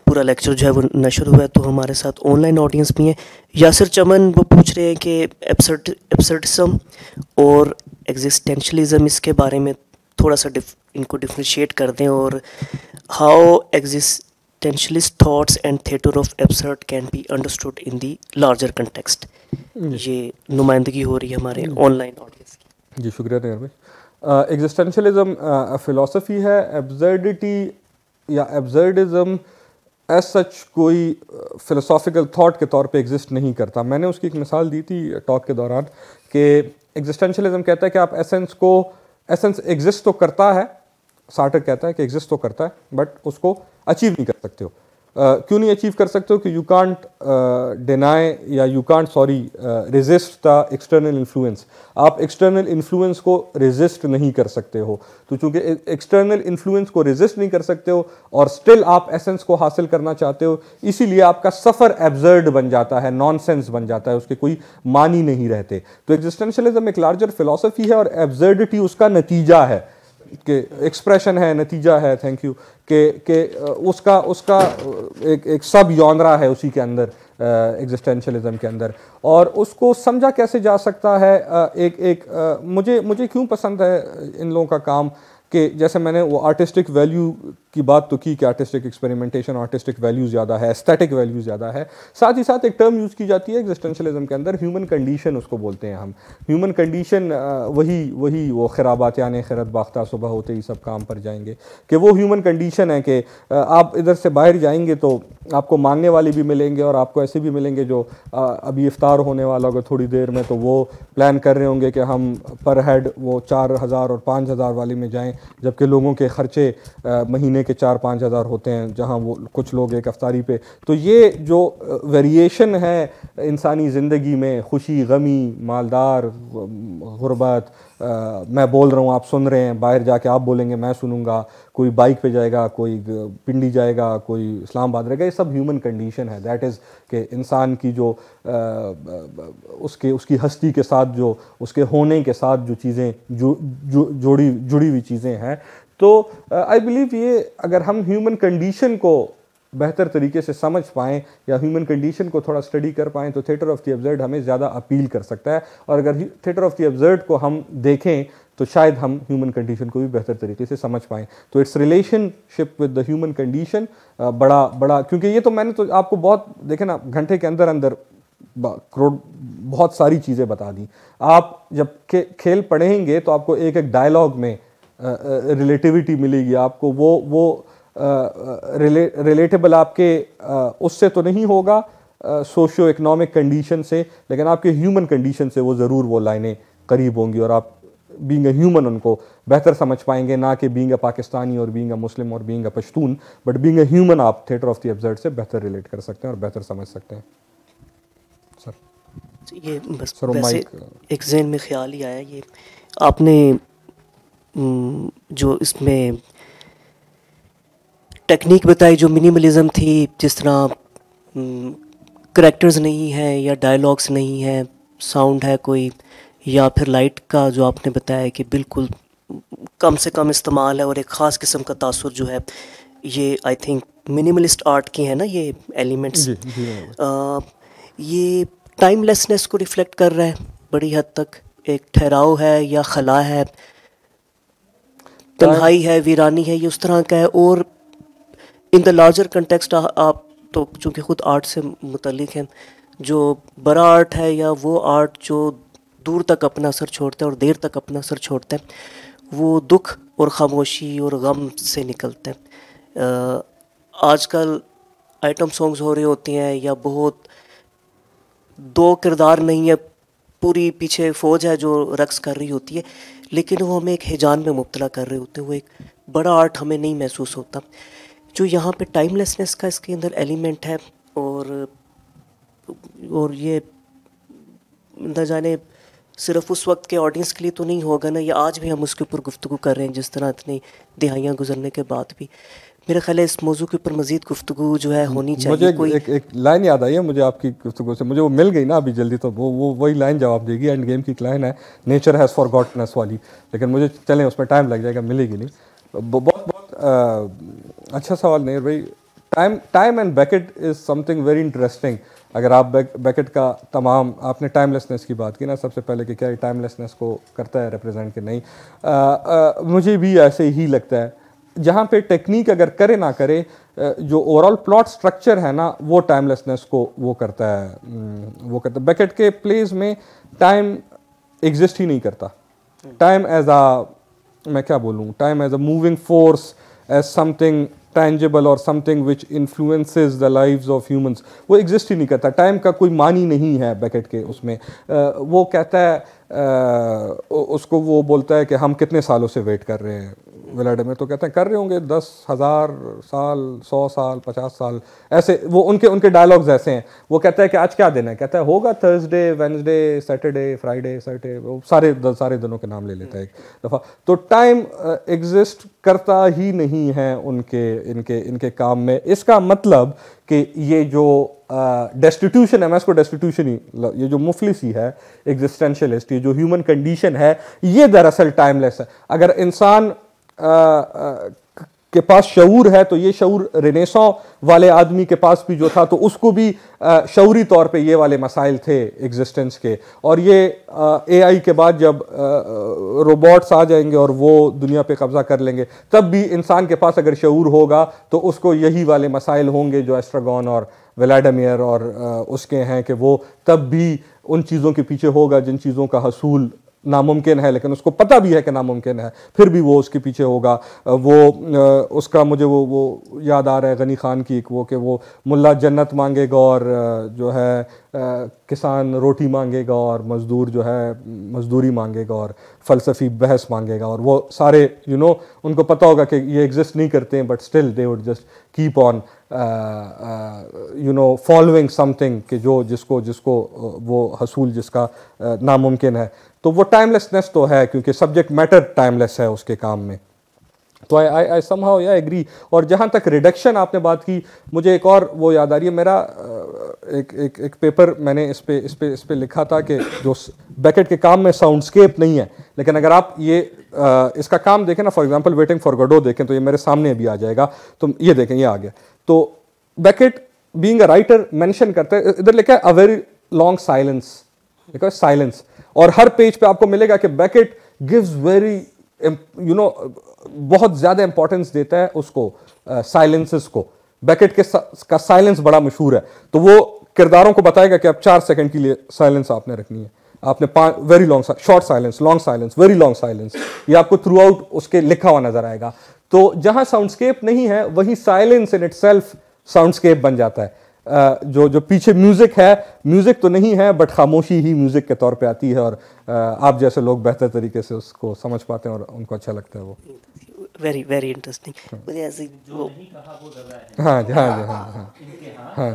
A: पूरा लेक्चर जो है वो नशर हुआ है तो हमारे साथ ऑनलाइन ऑडियंस भी हैं यासर चमन वो पूछ रहे हैं कि एब्सर्ट एब्सर्टिज्म और एग्जिस्टेंशलिज्म इसके बारे में थोड़ा सा डिफ, इनको डिफ्रेंशिएट कर दें और how existentialist thoughts and theatre of absurd can be understood in the larger context
B: ये नुमाइंदगी हो रही है हमारे ऑनलाइन hmm. ऑडियंस की जी शुक्रिया एग्जिस्टेंशलिज्म फ़िलासफ़ी है एब्जर्डिटी या एब्जर्डिज़म एज सच कोई फ़िलोसॉफिकल uh, थाट के तौर पे एग्जिस्ट नहीं करता मैंने उसकी एक मिसाल दी थी टॉक के दौरान कि एग्जिस्टेंशलिज्म कहता है कि आप एसेंस को एसेंस एग्जिस्ट तो करता है सार्टर कहता है कि एग्जिस्ट तो करता है बट उसको अचीव नहीं कर सकते हो Uh, क्यों नहीं अचीव कर सकते हो कि यू कांट डिनाई या you can't sorry resist the external influence आप एक्सटर्नल इन्फ्लुएंस को रेजिस्ट नहीं कर सकते हो तो चूंकि एक्सटर्नल e, इन्फ्लुएंस को रेजिस्ट नहीं कर सकते हो और स्टिल आप एसेंस को हासिल करना चाहते हो इसीलिए आपका सफ़र एब्जर्ड बन जाता है नॉन बन जाता है उसके कोई मानी नहीं रहते तो एग्जिस्टेंशलिज्म एक लार्जर फिलोसफी है और एब्जर्डिटी उसका नतीजा है के एक्सप्रेशन है नतीजा है थैंक यू कि कि उसका उसका एक एक सब यौनरा है उसी के अंदर एग्जिस्टेंशलिज्म के अंदर और उसको समझा कैसे जा सकता है एक एक मुझे मुझे क्यों पसंद है इन लोगों का काम कि जैसे मैंने वो आर्टिस्टिक वैल्यू की बात तो की कि आर्टिस्टिक एक्सपेरिमेंटेशन आर्टिस्टिक वैल्यूज़ ज़्यादा है एस्थेटिक वैल्यूज़ ज़्यादा है साथ ही साथ एक टर्म यूज़ की जाती है एग्जिस्टेंशलिज्म के अंदर ह्यूमन कंडीशन उसको बोलते हैं हम ह्यूमन कंडीशन वही वही वो खराबात यानी खरत बाख्ता सुबह होते ही सब काम पर जाएंगे कि वो ह्यूमन कंडीशन है कि आप इधर से बाहर जाएंगे तो आपको मांगने वाले भी मिलेंगे और आपको ऐसे भी मिलेंगे जो अभी इफ्तार होने वाला होगा थोड़ी देर में तो वो प्लान कर रहे होंगे कि हम पर हेड वो चार हज़ार और पाँच हज़ार वाले में जाएं जबकि लोगों के ख़र्चे महीने के चार पाँच हज़ार होते हैं जहाँ वो कुछ लोग एक अफ्तारी पे तो ये जो वेरिएशन है इंसानी ज़िंदगी में खुशी गमी मालदार गुरबत मैं बोल रहा हूँ आप सुन रहे हैं बाहर जाके आप बोलेंगे मैं सुनूंगा कोई बाइक पे जाएगा कोई पिंडी जाएगा कोई इस्लामाबाद रहेगा ये सब ह्यूमन कंडीशन है दैट इज़ के इंसान की जो उसके उसकी हस्ती के साथ जो उसके होने के साथ जो चीज़ें जो, जो जोड़ी जुड़ी हुई चीज़ें हैं तो आई बिलीव ये अगर हम ह्यूमन कंडीशन को बेहतर तरीके से समझ पाएँ या ह्यूमन कंडीशन को थोड़ा स्टडी कर पाएँ तो थिएटर ऑफ दी एब्जर्ड हमें ज़्यादा अपील कर सकता है और अगर थिएटर ऑफ दी एब्जर्ड को हम देखें तो शायद हम ह्यूमन कंडीशन को भी बेहतर तरीके से समझ पाएँ तो it's relationship with the human condition बड़ा बड़ा क्योंकि ये तो मैंने तो आपको बहुत देखे ना घंटे के अंदर अंदर करोड़ बहुत सारी चीज़ें बता दी आप जब खेल पढ़ेंगे तो आपको एक एक डायलॉग में रिलेटिविटी मिलेगी आपको वो वो रिले रिलेटेबल आपके उससे तो नहीं होगा सोशियो इकनॉमिक कंडीशन से लेकिन आपके ह्यूमन कंडीशन से वो ज़रूर वो लाइनें करीब होंगी और आप बींग ह्यूमन उनको बेहतर समझ पाएंगे ना कि बींग पाकिस्तानी और बींग मुस्लिम और being Pashtun but being human आप थिएटर ऑफ द एब्जर्ड से बेहतर रिलेट कर सकते हैं और बेहतर समझ सकते हैं सर
A: ये बस सर वैसे एक जहन में ख्याल ही आया ये आपने जो इसमें टेक्निक बताई जो मिनिमलिज्म थी जिस तरह करेक्टर्स नहीं है या डायलॉग्स नहीं है साउंड है कोई या फिर लाइट का जो आपने बताया कि बिल्कुल कम से कम इस्तेमाल है और एक ख़ास किस्म का तासर जो है ये आई थिंक मिनिमलिस्ट आर्ट की है ना ये एलिमेंट्स हाँ। ये टाइमलेसनेस को रिफ्लेक्ट कर रहा है बड़ी हद तक एक ठहराव है या खला है तन्हाई है वीरानी है ये उस तरह का है और इन द लार्जर कंटेक्सट आप तो चूँकि ख़ुद आर्ट से मुतलिक हैं जो बड़ा आर्ट है या वो आर्ट जो दूर तक अपना असर छोड़ता है और देर तक अपना असर छोड़ता है वो दुख और ख़ामोशी और गम से निकलते हैं आजकल आइटम सॉन्ग्स हो रही होती हैं या बहुत दो किरदार नहीं है पूरी पीछे फ़ौज है जो रक्स कर रही होती है लेकिन वो हमें एक हिजान में मुबतला कर रहे होते हैं वो एक बड़ा आर्ट हमें नहीं महसूस होता जो यहाँ पे टाइमलेसनेस का इसके अंदर एलिमेंट है और और ये न जाने सिर्फ उस वक्त के ऑडियंस के लिए तो नहीं होगा ना ये आज भी हम उसके ऊपर गुफ्तु कर रहे हैं जिस तरह इतनी दिहाइयाँ गुजरने के बाद भी मेरा ख्याल है इस मौजू के ऊपर मजीद गुफ्तु जो है होनी
B: चाहिए मुझे कोई एक, एक लाइन याद आई है मुझे आपकी गुफ्तु से मुझे वो मिल गई ना अभी जल्दी तो वो वो वही लाइन जवाब देगी एंड गेम की एक लाइन है नेचर हैज़ फॉर गॉटनेस वाली लेकिन मुझे चलें उसमें टाइम लग जाएगा मिलेगी नहीं बहुत बहुत अच्छा सवाल नहीं भाई time time and Beckett is something very interesting अगर आप बैकेट का तमाम आपने टाइमलेसनेस की बात की ना सबसे पहले कि क्या टाइमलेसनेस को करता है रिप्रेजेंट कि नहीं आ, आ, मुझे भी ऐसे ही लगता है जहाँ पे टेक्निक अगर करे ना करे जो ओवरऑल प्लॉट स्ट्रक्चर है ना वो टाइमलेसनेस को वो करता है हम्म, वो करता है बैकेट के प्लेज में टाइम एग्जिस्ट ही नहीं करता टाइम एज अ मैं क्या बोलूँ time as a moving force as something tangible और something which influences the lives of humans वो एग्जिस्ट ही नहीं करता टाइम का कोई मानी नहीं है बैकेट के उसमें वो कहता है उसको वो बोलता है कि हम कितने सालों से वेट कर रहे हैं व्लाडिमिर तो कहते हैं कर रहे होंगे दस हज़ार साल सौ साल पचास साल ऐसे वो उनके उनके डायलॉग्स ऐसे हैं वो कहता है कि आज क्या दिन है कहता है होगा Thursday Wednesday Saturday Friday Saturday वो सारे द, सारे दिनों के नाम ले लेता है एक दफ़ा तो टाइम एग्जिस्ट uh, करता ही नहीं है उनके इनके इनके काम में इसका मतलब कि ये जो डेस्टिट्यूशन uh, है मैं इसको डेस्टिट्यूशन ही ये जो मुफलिसी है एग्जिस्टेंशलिस्ट ये जो ह्यूमन कंडीशन है ये दरअसल टाइमलेस है अगर इंसान के पास शूर है तो ये शूर रिनेसों वाले आदमी के पास भी जो था तो उसको भी शौरी तौर पे ये वाले मसाइल थे एग्जिस्टेंस के और ये एआई के बाद जब रोबोट्स आ जाएंगे और वो दुनिया पे कब्ज़ा कर लेंगे तब भी इंसान के पास अगर शूर होगा तो उसको यही वाले मसाइल होंगे जो एस्ट्रागॉन और वेलाडमियर और उसके हैं कि वो तब भी उन चीज़ों के पीछे होगा जिन चीज़ों का हसूल नामुमकिन है लेकिन उसको पता भी है कि नामुमकिन है फिर भी वो उसके पीछे होगा वो उसका मुझे वो वो याद आ रहा है गनी खान की एक वो कि वो मुल्ला जन्नत मांगेगा और जो है किसान रोटी मांगेगा और मज़दूर जो है मज़दूरी मांगेगा और फ़लसफ़ी बहस मांगेगा और वो सारे यू you नो know, उनको पता होगा कि ये एग्जिस्ट नहीं करते हैं but still they would just keep on you know following something कि जो जिसको जिसको वो हसूल जिसका नामुमकिन है तो वो टाइमलेसनेस तो है क्योंकि सब्जेक्ट मैटर टाइमलेस है उसके काम में तो आई आई आई समहा या एग्री और जहाँ तक रिडक्शन आपने बात की मुझे एक और वो याद आ रही है मेरा एक एक एक पेपर मैंने इस पे इस पे इस पे लिखा था कि जो बैकेट के काम में साउंडस्केप नहीं है लेकिन अगर आप ये आ, इसका काम देखें ना for example waiting for Godot देखें तो ये मेरे सामने भी आ जाएगा तो ये देखें ये आ गया तो Beckett being a writer mention करते हैं इधर लिखा है अ वेरी लॉन्ग साइलेंस लिखा है साइलेंस और हर पेज पे आपको मिलेगा कि Beckett gives very you know बहुत ज्यादा इंपॉर्टेंस देता है उसको साइलेंसेस uh, को बैकेट के का साइलेंस बड़ा मशहूर है तो वो किरदारों को बताएगा कि अब चार सेकंड के लिए साइलेंस आपने रखनी है आपने very long short silence long silence very long silence ये आपको थ्रू आउट उसके लिखा हुआ नजर आएगा तो जहां साउंडस्केप नहीं है वही silence in itself soundscape बन जाता है जो जो पीछे म्यूज़िक है म्यूज़िक तो नहीं है बट खामोशी ही म्यूज़िक के तौर पे आती है और आप जैसे लोग बेहतर तरीके से उसको समझ पाते हैं और उनको अच्छा लगता है वो
A: वेरी वेरी इंटरेस्टिंग मुझे ऐसे
B: हाँ जी हाँ जी हाँ जी हाँ जी हाँ, हाँ,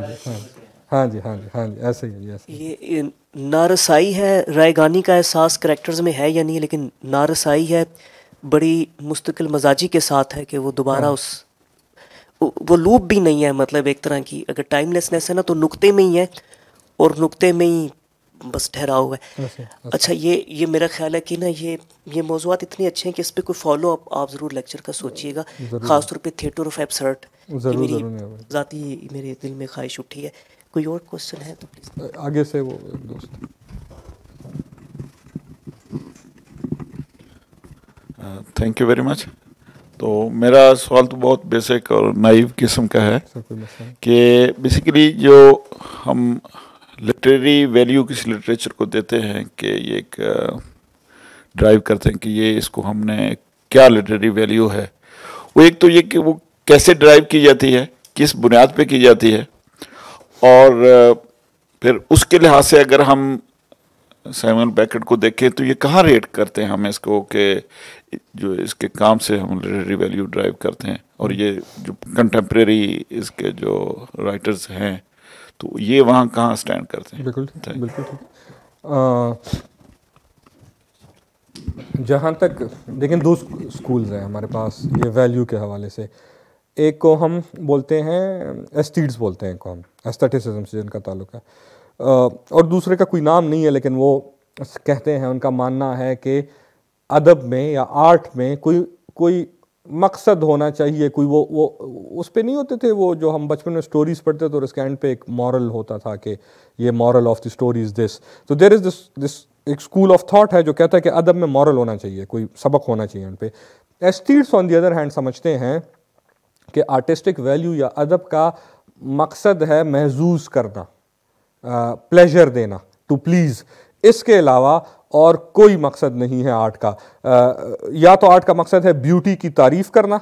B: हाँ जी हाँ जी हाँ जी ऐसे ही ऐसे
A: ये नारसाई है रायगानी का एहसास करेक्टर्स में है या नहीं लेकिन नारसाई है बड़ी मुस्तकिल मजाजी के साथ है कि वो दोबारा हाँ। उस वो लूप भी नहीं है मतलब एक तरह की अगर टाइमलेसनेस है ना तो नुक्ते में ही है और नुक्ते में ही बस ठहरा हुआ है अच्छा, ये ये मेरा ख्याल है कि ना ये ये मौजूद इतने अच्छे हैं कि इस पर कोई फॉलो अप आप ज़रूर लेक्चर का सोचिएगा ख़ासतौर पर थिएटर ऑफ एब्सर्ट मेरी ज़ाती मेरे दिल में ख्वाहिश उठी है
B: कोई और क्वेश्चन है तो प्लीज़ आगे से वो दोस्त
D: थैंक यू वेरी मच तो मेरा सवाल तो बहुत बेसिक और नाइव किस्म का है कि बेसिकली जो हम लिटरेरी वैल्यू किसी लिटरेचर को देते हैं कि ये एक ड्राइव करते हैं कि ये इसको हमने क्या लिटरेरी वैल्यू है वो एक तो ये कि वो कैसे ड्राइव की जाती है किस बुनियाद पे की जाती है और फिर उसके लिहाज से अगर हम सेवन पैकेट को देखें तो ये कहाँ रेट करते हैं हम इसको कि जो इसके काम से हम लिटरेरी वैल्यू ड्राइव करते हैं और ये जो कंटेम्प्रेरी इसके जो राइटर्स हैं तो ये वहाँ कहाँ स्टैंड करते
B: हैं बिल्कुल बिल्कुल ठीक जहाँ तक लेकिन दो स्कूल्स हैं हमारे पास ये वैल्यू के हवाले से एक को हम बोलते हैं एस्टीड्स बोलते हैं को हम एस्थेटिसिज्म से जिनका ताल्लुक है और दूसरे का कोई नाम नहीं है लेकिन वो कहते हैं उनका मानना है कि अदब में या आर्ट में कोई कोई मकसद होना चाहिए कोई वो वो उस पर नहीं होते थे वो जो हम बचपन में स्टोरीज पढ़ते थे और उसके एंड पे एक मॉरल होता था कि ये moral of the story is this तो देर इज़ दिस दिस एक स्कूल ऑफ थाट है जो कहता है कि अदब में मॉरल होना चाहिए कोई सबक होना चाहिए उन पर aesthetes on the other hand समझते हैं कि आर्टिस्टिक वैल्यू या अदब का मकसद है महजूज करना प्लेजर देना टू प्लीज़ इसके अलावा और कोई मकसद नहीं है आर्ट का या तो आर्ट का मकसद है ब्यूटी की तारीफ़ करना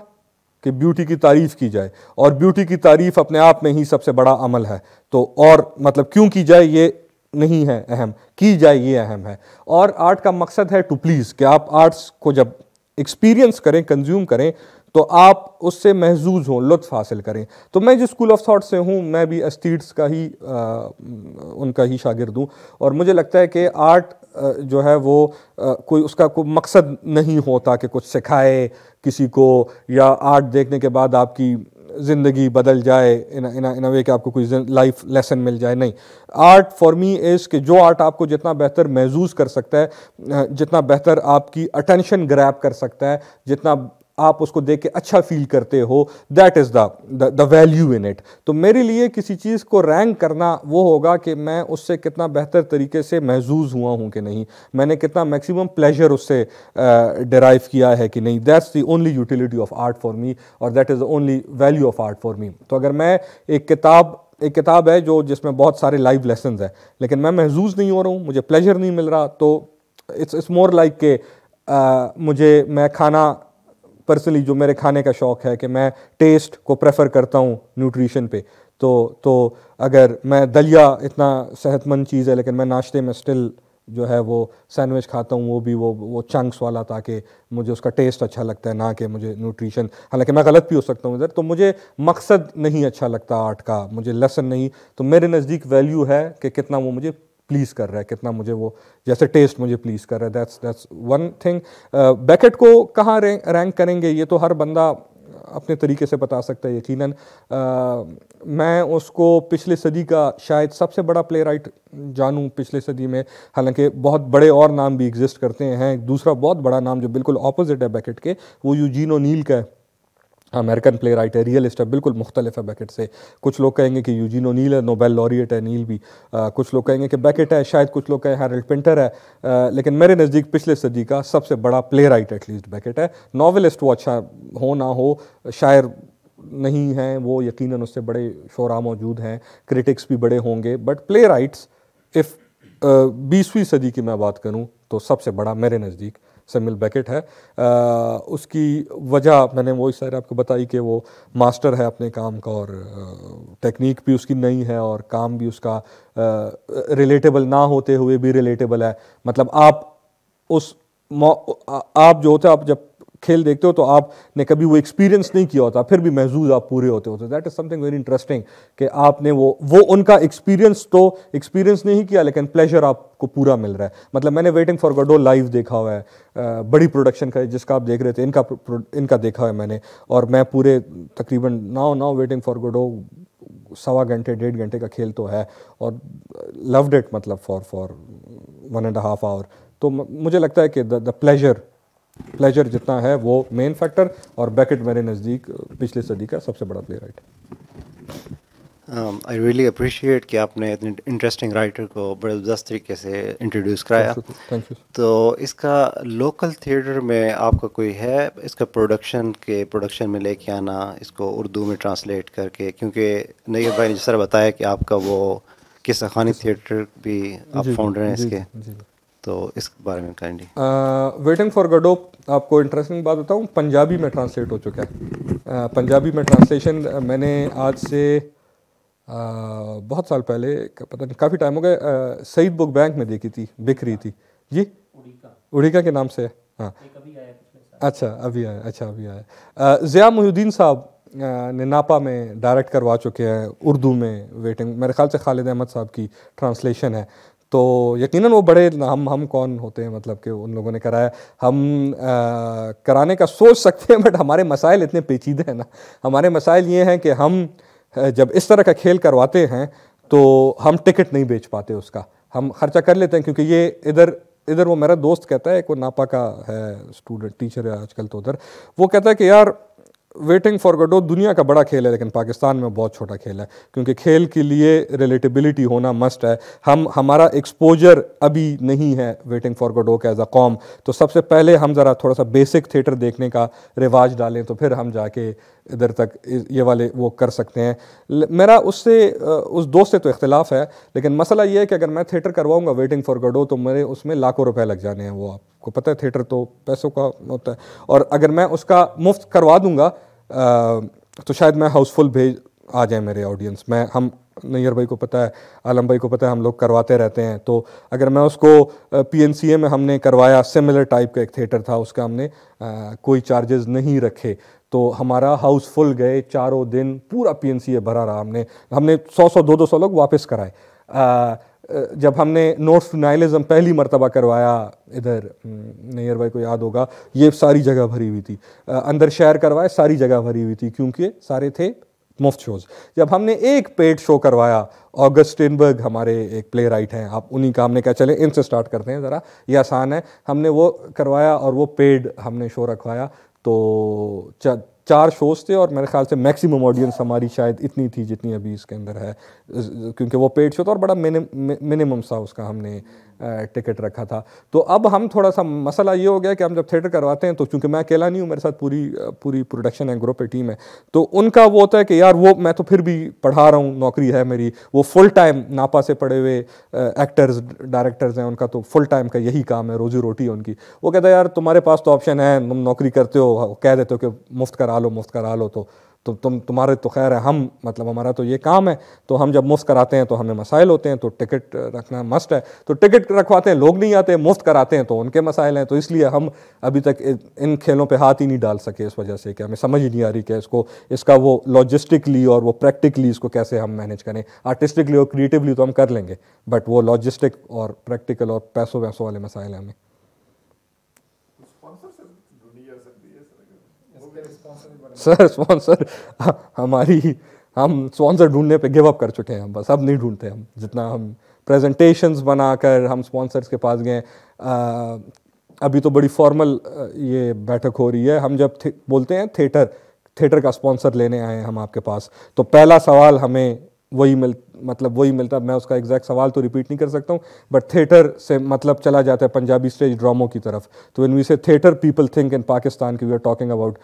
B: कि ब्यूटी की तारीफ़ की जाए और ब्यूटी की तारीफ़ अपने आप में ही सबसे बड़ा अमल है तो और मतलब क्यों की जाए ये नहीं है अहम की जाए ये अहम है और आर्ट का मकसद है टू प्लीज़ कि आप आर्ट्स को जब एक्सपीरियंस करें कंज्यूम करें तो आप उससे महजूज हों लुत्फ़ हासिल करें तो मैं जिस स्कूल ऑफ थाट्स से हूँ मैं भी एस्थीट्स का ही आ, उनका ही शागिर्द हूँ और मुझे लगता है कि आर्ट जो है वो कोई उसका कोई मकसद नहीं होता कि कुछ सिखाए किसी को या आर्ट देखने के बाद आपकी ज़िंदगी बदल जाए इन इन वे कि आपको कोई लाइफ लेसन मिल जाए नहीं आर्ट फॉर मी इज़ कि जो आर्ट आपको जितना बेहतर महजूज कर सकता है जितना बेहतर आपकी अटेंशन ग्रैप कर सकता है जितना आप उसको देख के अच्छा फील करते हो that is the the value in it तो मेरे लिए किसी चीज़ को रैंक करना वो होगा कि मैं उससे कितना बेहतर तरीके से महजूज़ हुआ हूँ कि नहीं मैंने कितना मैक्सिमम प्लेजर उससे डराइव uh, किया है कि नहीं that's the only utility of art for me और that is the only value of art for me तो अगर मैं एक किताब एक किताब है जो जिसमें बहुत सारे लाइव लेसन है लेकिन मैं महजूज़ नहीं हो रहा हूँ मुझे प्लेजर नहीं मिल रहा तो इट्स इट्स मोर लाइक के आ, मुझे मैं खाना पर्सनली जो मेरे खाने का शौक़ है कि मैं टेस्ट को प्रेफर करता हूँ न्यूट्रिशन पे तो तो अगर मैं दलिया इतना सेहतमंद चीज़ है लेकिन मैं नाश्ते में स्टिल जो है वो सैंडविच खाता हूँ वो भी वो वो चंक्स वाला ताकि मुझे उसका टेस्ट अच्छा लगता है ना कि मुझे न्यूट्रिशन हालांकि मैं गलत भी हो सकता हूँ इधर तो मुझे मकसद नहीं अच्छा लगता आर्ट का मुझे लेसन नहीं तो मेरे नज़दीक वैल्यू है कि कितना वो मुझे प्लीज़ कर रहा है कितना मुझे वो जैसे टेस्ट मुझे प्लीज़ कर रहा है that's that's one thing Beckett को कहाँ रैंक करेंगे ये तो हर बंदा अपने तरीके से बता सकता है यकीनन uh, मैं उसको पिछले सदी का शायद सबसे बड़ा प्ले राइट जानूँ पिछले सदी में हालांकि बहुत बड़े और नाम भी एग्जिस्ट करते हैं दूसरा बहुत बड़ा नाम जो बिल्कुल ऑपोजिट है बैकेट के वो यूजीनो नील का है अमेरिकन प्ले राइट है रियलिस्ट है बिल्कुल मुख्तलिफ है बैकेट से कुछ लोग कहेंगे कि यूजीनो नील है नोबेल लॉरियट है नील भी आ, कुछ लोग कहेंगे कि बैकेट है शायद कुछ लोग कहें हैरल्ड पिंटर है आ, लेकिन मेरे नज़दीक पिछले सदी का सबसे बड़ा प्ले राइट एटलीस्ट बैकेट है नावलिस्ट वो अच्छा हो ना हो शायर नहीं हैं वो यकीन उससे बड़े शोरा मौजूद हैं क्रिटिक्स भी बड़े होंगे बट प्ले राइट्स इफ़ बीसवीं सदी की मैं बात करूँ तो सबसे बड़ा मेरे नज़दीक सेमिल बैकेट है आ, उसकी वजह मैंने वो इस आपको बताई कि वो मास्टर है अपने काम का और टेक्निक भी उसकी नई है और काम भी उसका रिलेटेबल ना होते हुए भी रिलेटेबल है मतलब आप उस आप जो होते आप जब खेल देखते हो तो आपने कभी वो एक्सपीरियंस नहीं किया होता फिर भी महजूज आप पूरे होते होते that is something very interesting कि आपने वो वो उनका एक्सपीरियंस तो एक्सपीरियंस नहीं किया लेकिन प्लेजर आपको पूरा मिल रहा है मतलब मैंने वेटिंग फॉर गडो लाइव देखा हुआ है बड़ी प्रोडक्शन का जिसका आप देख रहे थे इनका इनका देखा है मैंने और मैं पूरे तकरीबन now now waiting for Godot सवा घंटे डेढ़ घंटे का खेल तो है और लव्ड इट मतलब for for one and half hour तो मुझे लगता है कि द प्लेजर प्लेजर जितना है वो मेन फैक्टर और बैकेट मेरे नज़दीक पिछले सदी का सबसे बड़ा playwright
D: I really appreciate कि आपने इतने इंटरेस्टिंग राइटर को बड़े जबरदस्त तरीके से इंट्रोड्यूस कराया थैंक यू तो इसका लोकल थिएटर में आपका कोई है इसका प्रोडक्शन के प्रोडक्शन में लेके आना इसको उर्दू में ट्रांसलेट करके क्योंकि नई भाई ने सर बताया कि आपका वो किस अखानी थिएटर भी आप फाउंडर हैं इसके जी, जी, जी. तो इस बारे में काइंडली
B: वेटिंग फॉर गडो आपको इंटरेस्टिंग बात बताऊँ पंजाबी में ट्रांसलेट हो चुका है uh, पंजाबी में ट्रांसलेशन uh, मैंने आज से आ, uh, बहुत साल पहले पता नहीं काफ़ी टाइम हो गया सईद बुक बैंक में देखी थी बिक रही थी जी उड़ीका के नाम से हाँ अच्छा अभी आया अच्छा अभी आया ज़िया मुहिद्दीन साहब ने नापा में डायरेक्ट करवा चुके हैं उर्दू में वेटिंग मेरे ख्याल से खालिद अहमद साहब की ट्रांसलेशन है तो यकीनन वो बड़े हम हम कौन होते हैं मतलब कि उन लोगों ने कराया हम आ, कराने का सोच सकते हैं बट हमारे मसाइल इतने पेचीदे हैं ना हमारे मसाइल ये हैं कि हम जब इस तरह का खेल करवाते हैं तो हम टिकट नहीं बेच पाते उसका हम खर्चा कर लेते हैं क्योंकि ये इधर इधर वो मेरा दोस्त कहता है एक वो नापा का है स्टूडेंट टीचर है आजकल तो उधर वो कहता है कि यार वेटिंग फॉर गडो दुनिया का बड़ा खेल है लेकिन पाकिस्तान में बहुत छोटा खेल है क्योंकि खेल के लिए रिलेटिबिलिटी होना मस्ट है हम हमारा एक्सपोजर अभी नहीं है वेटिंग फॉर गडो का एज अ कॉम तो सबसे पहले हम ज़रा थोड़ा सा बेसिक थिएटर देखने का रिवाज डालें तो फिर हम जाके इधर तक ये वाले वो कर सकते हैं मेरा उससे उस दोस्त से तो इख्तलाफ है लेकिन मसला ये है कि अगर मैं थिएटर करवाऊँगा वेटिंग फॉर गडो तो मेरे उसमें लाखों रुपए लग जाने हैं वो आपको पता है थिएटर तो पैसों का होता है और अगर मैं उसका मुफ्त करवा दूँगा तो शायद मैं हाउसफुल भेज आ जाए मेरे ऑडियंस मैं हम नैयर भाई को पता है आलम भाई को पता है हम लोग करवाते रहते हैं तो अगर मैं उसको पी में हमने करवाया सिमिलर टाइप का एक थिएटर था उसका हमने आ, कोई चार्जेस नहीं रखे तो हमारा हाउसफुल गए चारों दिन पूरा पी भरा रहा हमने हमने सौ सौ दो दो सौ लोग वापस कराए जब हमने नोट्स टू नाइलिज्म पहली मरतबा करवाया इधर नैयर भाई को याद होगा ये सारी जगह भरी हुई थी अंदर शहर करवाए सारी जगह भरी हुई थी क्योंकि सारे थे मुफ्त शोज जब हमने एक पेड शो करवाया ऑगस्टिनबर्ग हमारे एक प्ले राइट हैं आप उन्हीं का हमने कहा चले इनसे स्टार्ट करते हैं ज़रा ये आसान है हमने वो करवाया और वो पेड हमने शो रखवाया तो चार शोज थे और मेरे ख्याल से मैक्सिमम ऑडियंस हमारी शायद इतनी थी जितनी अभी इसके अंदर है क्योंकि वो पेड शो था और बड़ा मिनिमम सा उसका हमने टिकट रखा था तो अब हम थोड़ा सा मसला ये हो गया कि हम जब थिएटर करवाते हैं तो चूंकि मैं अकेला नहीं हूँ मेरे साथ पूरी पूरी प्रोडक्शन है ग्रुप है टीम है तो उनका वो होता है कि यार वो मैं तो फिर भी पढ़ा रहा हूँ नौकरी है मेरी वो फुल टाइम नापा से पड़े हुए एक्टर्स डायरेक्टर्स हैं उनका तो फुल टाइम का यही काम है रोजी रोटी है उनकी वो कहता है यार तुम्हारे पास तो ऑप्शन है तुम नौकरी करते हो कह देते हो कि मुफ्त करा लो मुफ्त करा लो तो तो तुम तुम्हारे तो खैर है हम मतलब हमारा तो ये काम है तो हम जब मुफ्त कराते हैं तो हमें मसाइल होते हैं तो टिकट रखना मस्ट है तो टिकट रखवाते हैं लोग नहीं आते मुफ्त कराते हैं तो उनके मसाइल हैं तो इसलिए हम अभी तक इन खेलों पर हाथ ही नहीं डाल सके इस वजह से कि हमें समझ ही नहीं आ रही कि इसको इसका वो लॉजिस्टिकली और वो प्रैक्टिकली इसको कैसे हम मैनेज करें आर्टिस्टिकली और क्रिएटिवली तो हम कर लेंगे बट वो लॉजिस्टिक और प्रैक्टिकल और पैसों वैसों वाले मसाइल हैं हमें सर स्पॉन्सर हमारी हम स्पॉन्सर ढूंढने पे गिव अप कर चुके हैं हम बस अब नहीं ढूंढते हम जितना हम प्रेजेंटेशंस बनाकर हम स्पॉन्सर्स के पास गए अभी तो बड़ी फॉर्मल ये बैठक हो रही है हम जब बोलते हैं थिएटर थिएटर का स्पॉन्सर लेने आए हैं हम आपके पास तो पहला सवाल हमें वही मिल मतलब वही मिलता मैं उसका एग्जैक्ट सवाल तो रिपीट नहीं कर सकता हूँ बट थिएटर से मतलब चला जाता है पंजाबी स्टेज ड्रामों की तरफ तो in we say theatre people think in Pakistan की we are talking about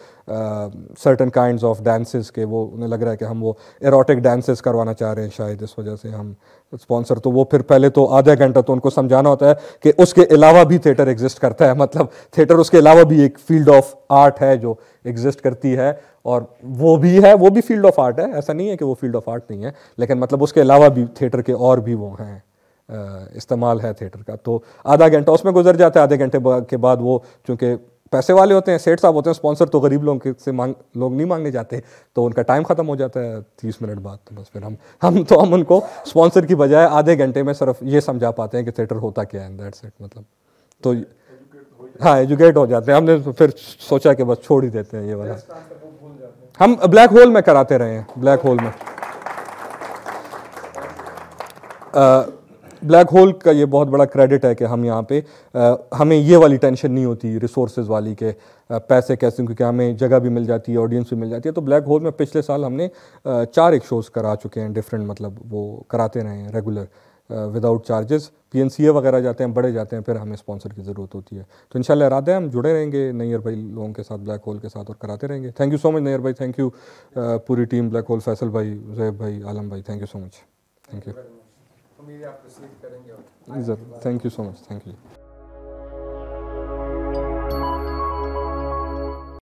B: certain kind of dances के वो उन्हें लग रहा है कि हम वो एरोटिक डांसेस करवाना चाह रहे हैं शायद इस वजह से हम स्पॉन्सर तो वो फिर पहले तो आधा घंटा तो उनको समझाना होता है कि उसके अलावा भी थिएटर एग्जिस्ट करता है मतलब थिएटर उसके अलावा भी एक फील्ड ऑफ आर्ट है जो एग्जिस्ट करती है और वो भी है वो भी फील्ड ऑफ आर्ट है ऐसा नहीं है कि वो फील्ड ऑफ आर्ट नहीं है लेकिन मतलब उसके अलावा भी थिएटर के और भी वो हैं इस्तेमाल है थिएटर का तो आधा घंटा उसमें गुजर जाता है आधे घंटे के बाद वो चूँकि पैसे वाले होते हैं सेठ साहब होते हैं स्पॉन्सर तो गरीब लोग से मांग लोग नहीं मांगने जाते तो उनका टाइम ख़त्म हो जाता है तीस मिनट बाद तो बस फिर हम हम तो हम उनको स्पॉन्सर की बजाय आधे घंटे में सिर्फ ये समझा पाते हैं कि थिएटर होता क्या है दैट्स इट मतलब तो हाँ एजुकेट हो जाते हैं हमने तो फिर सोचा कि बस छोड़ ही देते हैं ये वाला हम ब्लैक होल में कराते रहे हैं ब्लैक होल में ब्लैक होल का ये बहुत बड़ा क्रेडिट है कि हम यहाँ पे आ, हमें ये वाली टेंशन नहीं होती रिसोर्सेज वाली के आ, पैसे कैसे क्योंकि हमें जगह भी मिल जाती है ऑडियंस भी मिल जाती है तो ब्लैक होल में पिछले साल हमने आ, चार एक शोज़ करा चुके हैं डिफरेंट मतलब वो कराते रहे हैं रेगुलर विदाउट चार्जेस ए वगैरह जाते हैं बड़े जाते हैं फिर हमें स्पॉन्सर की ज़रूरत होती है तो इंशाल्लाह इरादा हम जुड़े रहेंगे नैयर भाई लोगों के साथ ब्लैक होल के साथ और कराते रहेंगे thank you so much Nayyar भाई थैंक यू पूरी टीम ब्लैक होल फैसल भाई जैब भाई आलम भाई thank you so much thank you ज़रूर thank you so much thank you